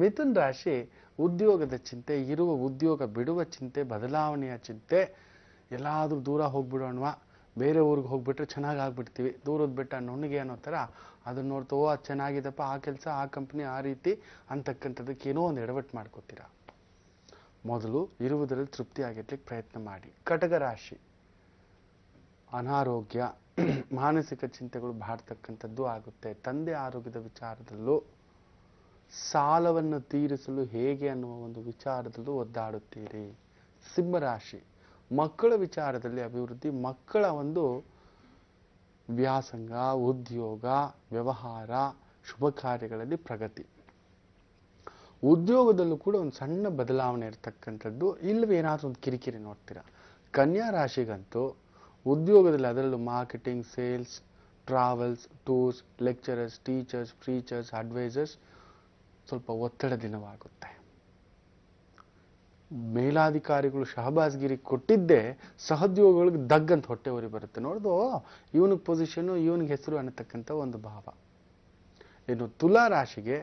ಮಿಥುನ್ ರಾಶಿ ಉದ್ಯೋಗದ ಚಿಂತೆ ಇರುವ ಉದ್ಯೋಗ ಬಿಡುವ ಚಿಂತೆ ಬದಲಾವಣೆಯ ಚಿಂತೆ ಎಲ್ಲಾದರೂ ದೂರ ಹೋಗ್ಬಿಡೋಣವಾ ಬೇರೆ ಊರಿಗೆ ಹೋಗ್ಬಿಟ್ರೆ ಚೆನ್ನಾಗಿ ಆಗ್ಬಿಡ್ತೀವಿ ದೂರದ ಬೆಟ್ಟ ನುಣ್ಣಿಗೆ ಅನ್ನೋ ಥರ ಅದನ್ನ ನೋಡ್ತೋ ಅದು ಚೆನ್ನಾಗಿದೆಪ್ಪ ಆ ಕೆಲಸ ಆ ಕಂಪ್ನಿ ಆ ರೀತಿ ಏನೋ ಒಂದು ಎಡವಟ್ಟು ಮಾಡ್ಕೋತೀರಾ ಮೊದಲು ಇರುವುದರಲ್ಲಿ ತೃಪ್ತಿಯಾಗಿರ್ಲಿಕ್ಕೆ ಪ್ರಯತ್ನ ಮಾಡಿ ಕಟಕ ರಾಶಿ ಅನಾರೋಗ್ಯ <clears throat> ಮಾನಸಿಕ ಚಿಂತೆಗಳು ಬಾಡ್ತಕ್ಕಂಥದ್ದು ಆಗುತ್ತೆ ತಂದೆ ಆರೋಗ್ಯದ ವಿಚಾರದಲ್ಲೂ ಸಾಲವನ್ನು ತೀರಿಸಲು ಹೇಗೆ ಅನ್ನುವ ಒಂದು ವಿಚಾರದಲ್ಲೂ ಒದ್ದಾಡುತ್ತೀರಿ ಸಿಂಹರಾಶಿ ಮಕ್ಕಳ ವಿಚಾರದಲ್ಲಿ ಅಭಿವೃದ್ಧಿ ಮಕ್ಕಳ ಒಂದು ವ್ಯಾಸಂಗ ಉದ್ಯೋಗ ವ್ಯವಹಾರ ಶುಭ ಕಾರ್ಯಗಳಲ್ಲಿ ಪ್ರಗತಿ ಉದ್ಯೋಗದಲ್ಲೂ ಕೂಡ ಒಂದು ಸಣ್ಣ ಬದಲಾವಣೆ ಇರತಕ್ಕಂಥದ್ದು ಇಲ್ಲವೇ ಏನಾದರೂ ಒಂದು ಕಿರಿಕಿರಿ ನೋಡ್ತೀರಾ ಕನ್ಯಾ ರಾಶಿಗಂತೂ ಉದ್ಯೋಗದಲ್ಲಿ ಅದರಲ್ಲೂ marketing sales travels tours lecturers teachers ಫ್ರೀಚರ್ಸ್ ಅಡ್ವೈಸರ್ಸ್ ಸ್ವಲ್ಪ ಒತ್ತಡ ದಿನವಾಗುತ್ತೆ ಮೇಲಾಧಿಕಾರಿಗಳು ಶಹಬಾಜ್ಗಿರಿ ಕೊಟ್ಟಿದ್ದೇ ಸಹೋದ್ಯೋಗಿಗಳಿಗೆ ದಗ್ಗಂತ ಹೊಟ್ಟೆ ಹೊರಿ ಬರುತ್ತೆ ನೋಡ್ದು ಇವನಿಗೆ ಪೊಸಿಷನ್ನು ಇವನಿಗೆ ಹೆಸರು ಅನ್ನತಕ್ಕಂಥ ಒಂದು ಭಾವ ಇನ್ನು ತುಲಾ ರಾಶಿಗೆ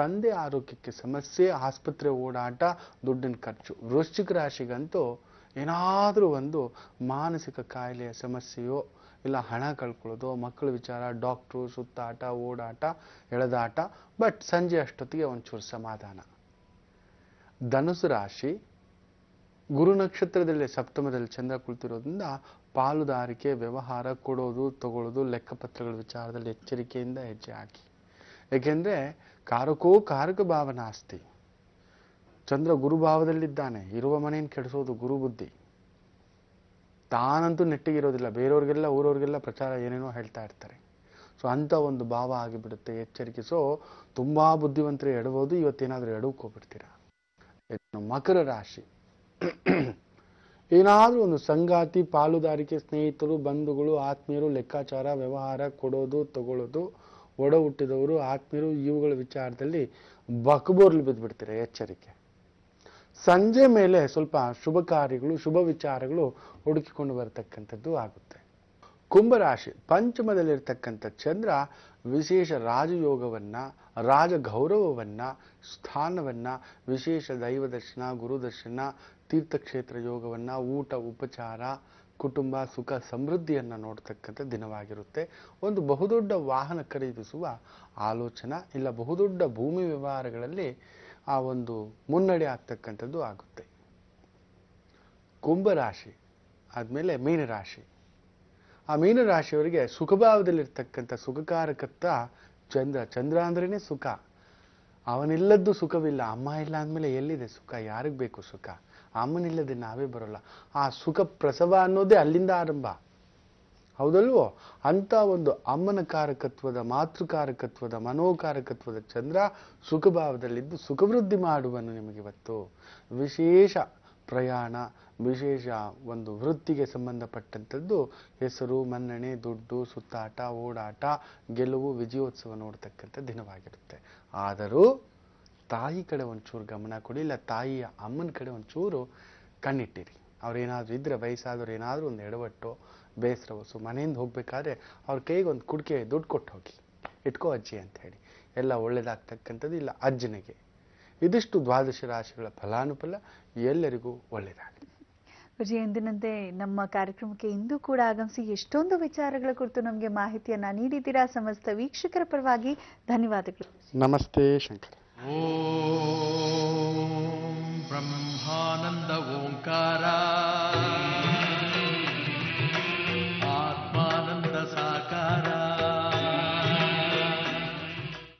ತಂದೆ ಆರೋಗ್ಯಕ್ಕೆ ಸಮಸ್ಯೆ ಆಸ್ಪತ್ರೆ ಓಡಾಟ ದುಡ್ಡಿನ ಖರ್ಚು ವೃಶ್ಚಿಕ ರಾಶಿಗಂತೂ ಏನಾದರೂ ಒಂದು ಮಾನಸಿಕ ಕಾಯಿಲೆಯ ಸಮಸ್ಯೆಯೋ ಇಲ್ಲ ಹಣ ಕಳ್ಕೊಳ್ಳೋದು ಮಕ್ಕಳ ವಿಚಾರ ಡಾಕ್ಟ್ರು ಸುತ್ತಾಟ ಓಡಾಟ ಎಳೆದಾಟ ಬಟ್ ಸಂಜೆ ಅಷ್ಟೊತ್ತಿಗೆ ಒಂಚೂರು ಸಮಾಧಾನ ಧನುಸು ರಾಶಿ ಗುರು ನಕ್ಷತ್ರದಲ್ಲಿ ಸಪ್ತಮದಲ್ಲಿ ಚಂದ್ರ ಕುಳಿತಿರೋದ್ರಿಂದ ಪಾಲುದಾರಿಕೆ ವ್ಯವಹಾರ ಕೊಡೋದು ತಗೊಳ್ಳೋದು ಲೆಕ್ಕಪತ್ರಗಳ ವಿಚಾರದಲ್ಲಿ ಎಚ್ಚರಿಕೆಯಿಂದ ಹೆಜ್ಜೆ ಹಾಕಿ ಏಕೆಂದ್ರೆ ಕಾರಕೋ ಕಾರಕ ಭಾವನ ಆಸ್ತಿ ಚಂದ್ರ ಗುರುಭಾವದಲ್ಲಿದ್ದಾನೆ ಇರುವ ಮನೆಯನ್ನು ಕೆಡಿಸೋದು ಗುರು ಬುದ್ಧಿ ತಾನಂತೂ ಇರೋದಿಲ್ಲ ಬೇರೆಯವ್ರಿಗೆಲ್ಲ ಊರವ್ರಿಗೆಲ್ಲ ಪ್ರಚಾರ ಏನೇನೋ ಹೇಳ್ತಾ ಇರ್ತಾರೆ ಸೊ ಅಂತ ಒಂದು ಭಾವ ಆಗಿಬಿಡುತ್ತೆ ಎಚ್ಚರಿಕೆ ಸೊ ತುಂಬ ಬುದ್ಧಿವಂತರು ಎಡಬೋದು ಇವತ್ತೇನಾದರೂ ಎಡವ್ಕೋಬಿಡ್ತೀರ ಮಕರ ರಾಶಿ ಏನಾದರೂ ಒಂದು ಸಂಗಾತಿ ಪಾಲುದಾರಿಕೆ ಸ್ನೇಹಿತರು ಬಂಧುಗಳು ಆತ್ಮೀಯರು ಲೆಕ್ಕಾಚಾರ ವ್ಯವಹಾರ ಕೊಡೋದು ತಗೊಳ್ಳೋದು ಒಡ ಹುಟ್ಟಿದವರು ಆತ್ಮೀಯರು ಇವುಗಳ ವಿಚಾರದಲ್ಲಿ ಬಕಬೋರ್ಲು ಬಿದ್ದುಬಿಡ್ತಾರೆ ಎಚ್ಚರಿಕೆ ಸಂಜೆ ಮೇಲೆ ಸ್ವಲ್ಪ ಶುಭ ಕಾರ್ಯಗಳು ಶುಭ ವಿಚಾರಗಳು ಹುಡುಕಿಕೊಂಡು ಬರತಕ್ಕಂಥದ್ದು ಆಗುತ್ತೆ ಕುಂಭರಾಶಿ ಪಂಚಮದಲ್ಲಿರ್ತಕ್ಕಂಥ ಚಂದ್ರ ವಿಶೇಷ ರಾಜಯೋಗವನ್ನು ರಾಜ ಗೌರವವನ್ನು ಸ್ಥಾನವನ್ನು ವಿಶೇಷ ದೈವದರ್ಶನ ಗುರುದರ್ಶನ ತೀರ್ಥಕ್ಷೇತ್ರ ಯೋಗವನ್ನು ಊಟ ಉಪಚಾರ ಕುಟುಂಬ ಸುಖ ಸಮೃದ್ಧಿಯನ್ನು ನೋಡ್ತಕ್ಕಂಥ ದಿನವಾಗಿರುತ್ತೆ ಒಂದು ಬಹುದೊಡ್ಡ ವಾಹನ ಖರೀದಿಸುವ ಆಲೋಚನೆ ಇಲ್ಲ ಬಹುದೊಡ್ಡ ಭೂಮಿ ವ್ಯವಹಾರಗಳಲ್ಲಿ ಆ ಒಂದು ಮುನ್ನಡೆ ಆಗ್ತಕ್ಕಂಥದ್ದು ಆಗುತ್ತೆ ಕುಂಭರಾಶಿ ಆದಮೇಲೆ ಮೀನರಾಶಿ ಆ ಮೀನರಾಶಿಯವರಿಗೆ ಸುಖಭಾವದಲ್ಲಿರ್ತಕ್ಕಂಥ ಸುಖಕಾರಕತ್ವ ಚಂದ್ರ ಚಂದ್ರ ಅಂದ್ರೇ ಸುಖ ಅವನಿಲ್ಲದ್ದು ಸುಖವಿಲ್ಲ ಅಮ್ಮ ಇಲ್ಲ ಅಂದಮೇಲೆ ಎಲ್ಲಿದೆ ಸುಖ ಯಾರಿಗೆ ಬೇಕು ಸುಖ ಅಮ್ಮನಿಲ್ಲದೆ ನಾವೇ ಬರೋಲ್ಲ ಆ ಸುಖ ಪ್ರಸವ ಅನ್ನೋದೇ ಅಲ್ಲಿಂದ ಆರಂಭ ಹೌದಲ್ವೋ ಅಂಥ ಒಂದು ಅಮ್ಮನ ಕಾರಕತ್ವದ ಮಾತೃಕಾರಕತ್ವದ ಮನೋಕಾರಕತ್ವದ ಚಂದ್ರ ಸುಖಭಾವದಲ್ಲಿದ್ದು ಸುಖವೃದ್ಧಿ ಮಾಡುವನು ನಿಮಗಿವತ್ತು ವಿಶೇಷ ಪ್ರಯಾಣ ವಿಶೇಷ ಒಂದು ವೃತ್ತಿಗೆ ಸಂಬಂಧಪಟ್ಟಂಥದ್ದು ಹೆಸರು ಮನ್ನಣೆ ದುಡ್ಡು ಸುತ್ತಾಟ ಓಡಾಟ ಗೆಲುವು ವಿಜಯೋತ್ಸವ ನೋಡ್ತಕ್ಕಂಥ ದಿನವಾಗಿರುತ್ತೆ ಆದರೂ ತಾಯಿ ಕಡೆ ಒಂಚೂರು ಗಮನ ಕೊಡಿ ಇಲ್ಲ ತಾಯಿಯ ಅಮ್ಮನ ಕಡೆ ಒಂಚೂರು ಕಣ್ಣಿಟ್ಟಿರಿ ಅವ್ರೇನಾದರೂ ಇದ್ರೆ ವಯಸ್ಸಾದವ್ರು ಏನಾದರೂ ಒಂದು ಎಡವಟ್ಟು ಬೇಸರವಸು ಮನೆಯಿಂದ ಹೋಗಬೇಕಾದ್ರೆ ಅವ್ರ ಕೈಗೆ ಒಂದು ಕುಡಿಕೆ ದುಡ್ಡು ಕೊಟ್ಟು ಹೋಗಿ ಇಟ್ಕೋ ಅಜ್ಜಿ ಅಂತ ಹೇಳಿ ಎಲ್ಲ ಒಳ್ಳೇದಾಗ್ತಕ್ಕಂಥದ್ದು ಇಲ್ಲ ಅಜ್ಜನಿಗೆ ಇದಿಷ್ಟು ದ್ವಾದಶ ರಾಶಿಗಳ ಫಲಾನುಫಲ ಎಲ್ಲರಿಗೂ ಒಳ್ಳೆಯದಾಗಲಿ ವಿಜಯ ಎಂದಿನಂತೆ ನಮ್ಮ ಕಾರ್ಯಕ್ರಮಕ್ಕೆ ಇಂದು ಕೂಡ ಆಗಮಿಸಿ ಎಷ್ಟೊಂದು ವಿಚಾರಗಳ ಕುರಿತು ನಮಗೆ ಮಾಹಿತಿಯನ್ನು ನೀಡಿದ್ದೀರಾ ಸಮಸ್ತ ವೀಕ್ಷಕರ ಪರವಾಗಿ ಧನ್ಯವಾದಗಳು ನಮಸ್ತೆ ಶಂಕರ್ Om Brahmananda Omkara.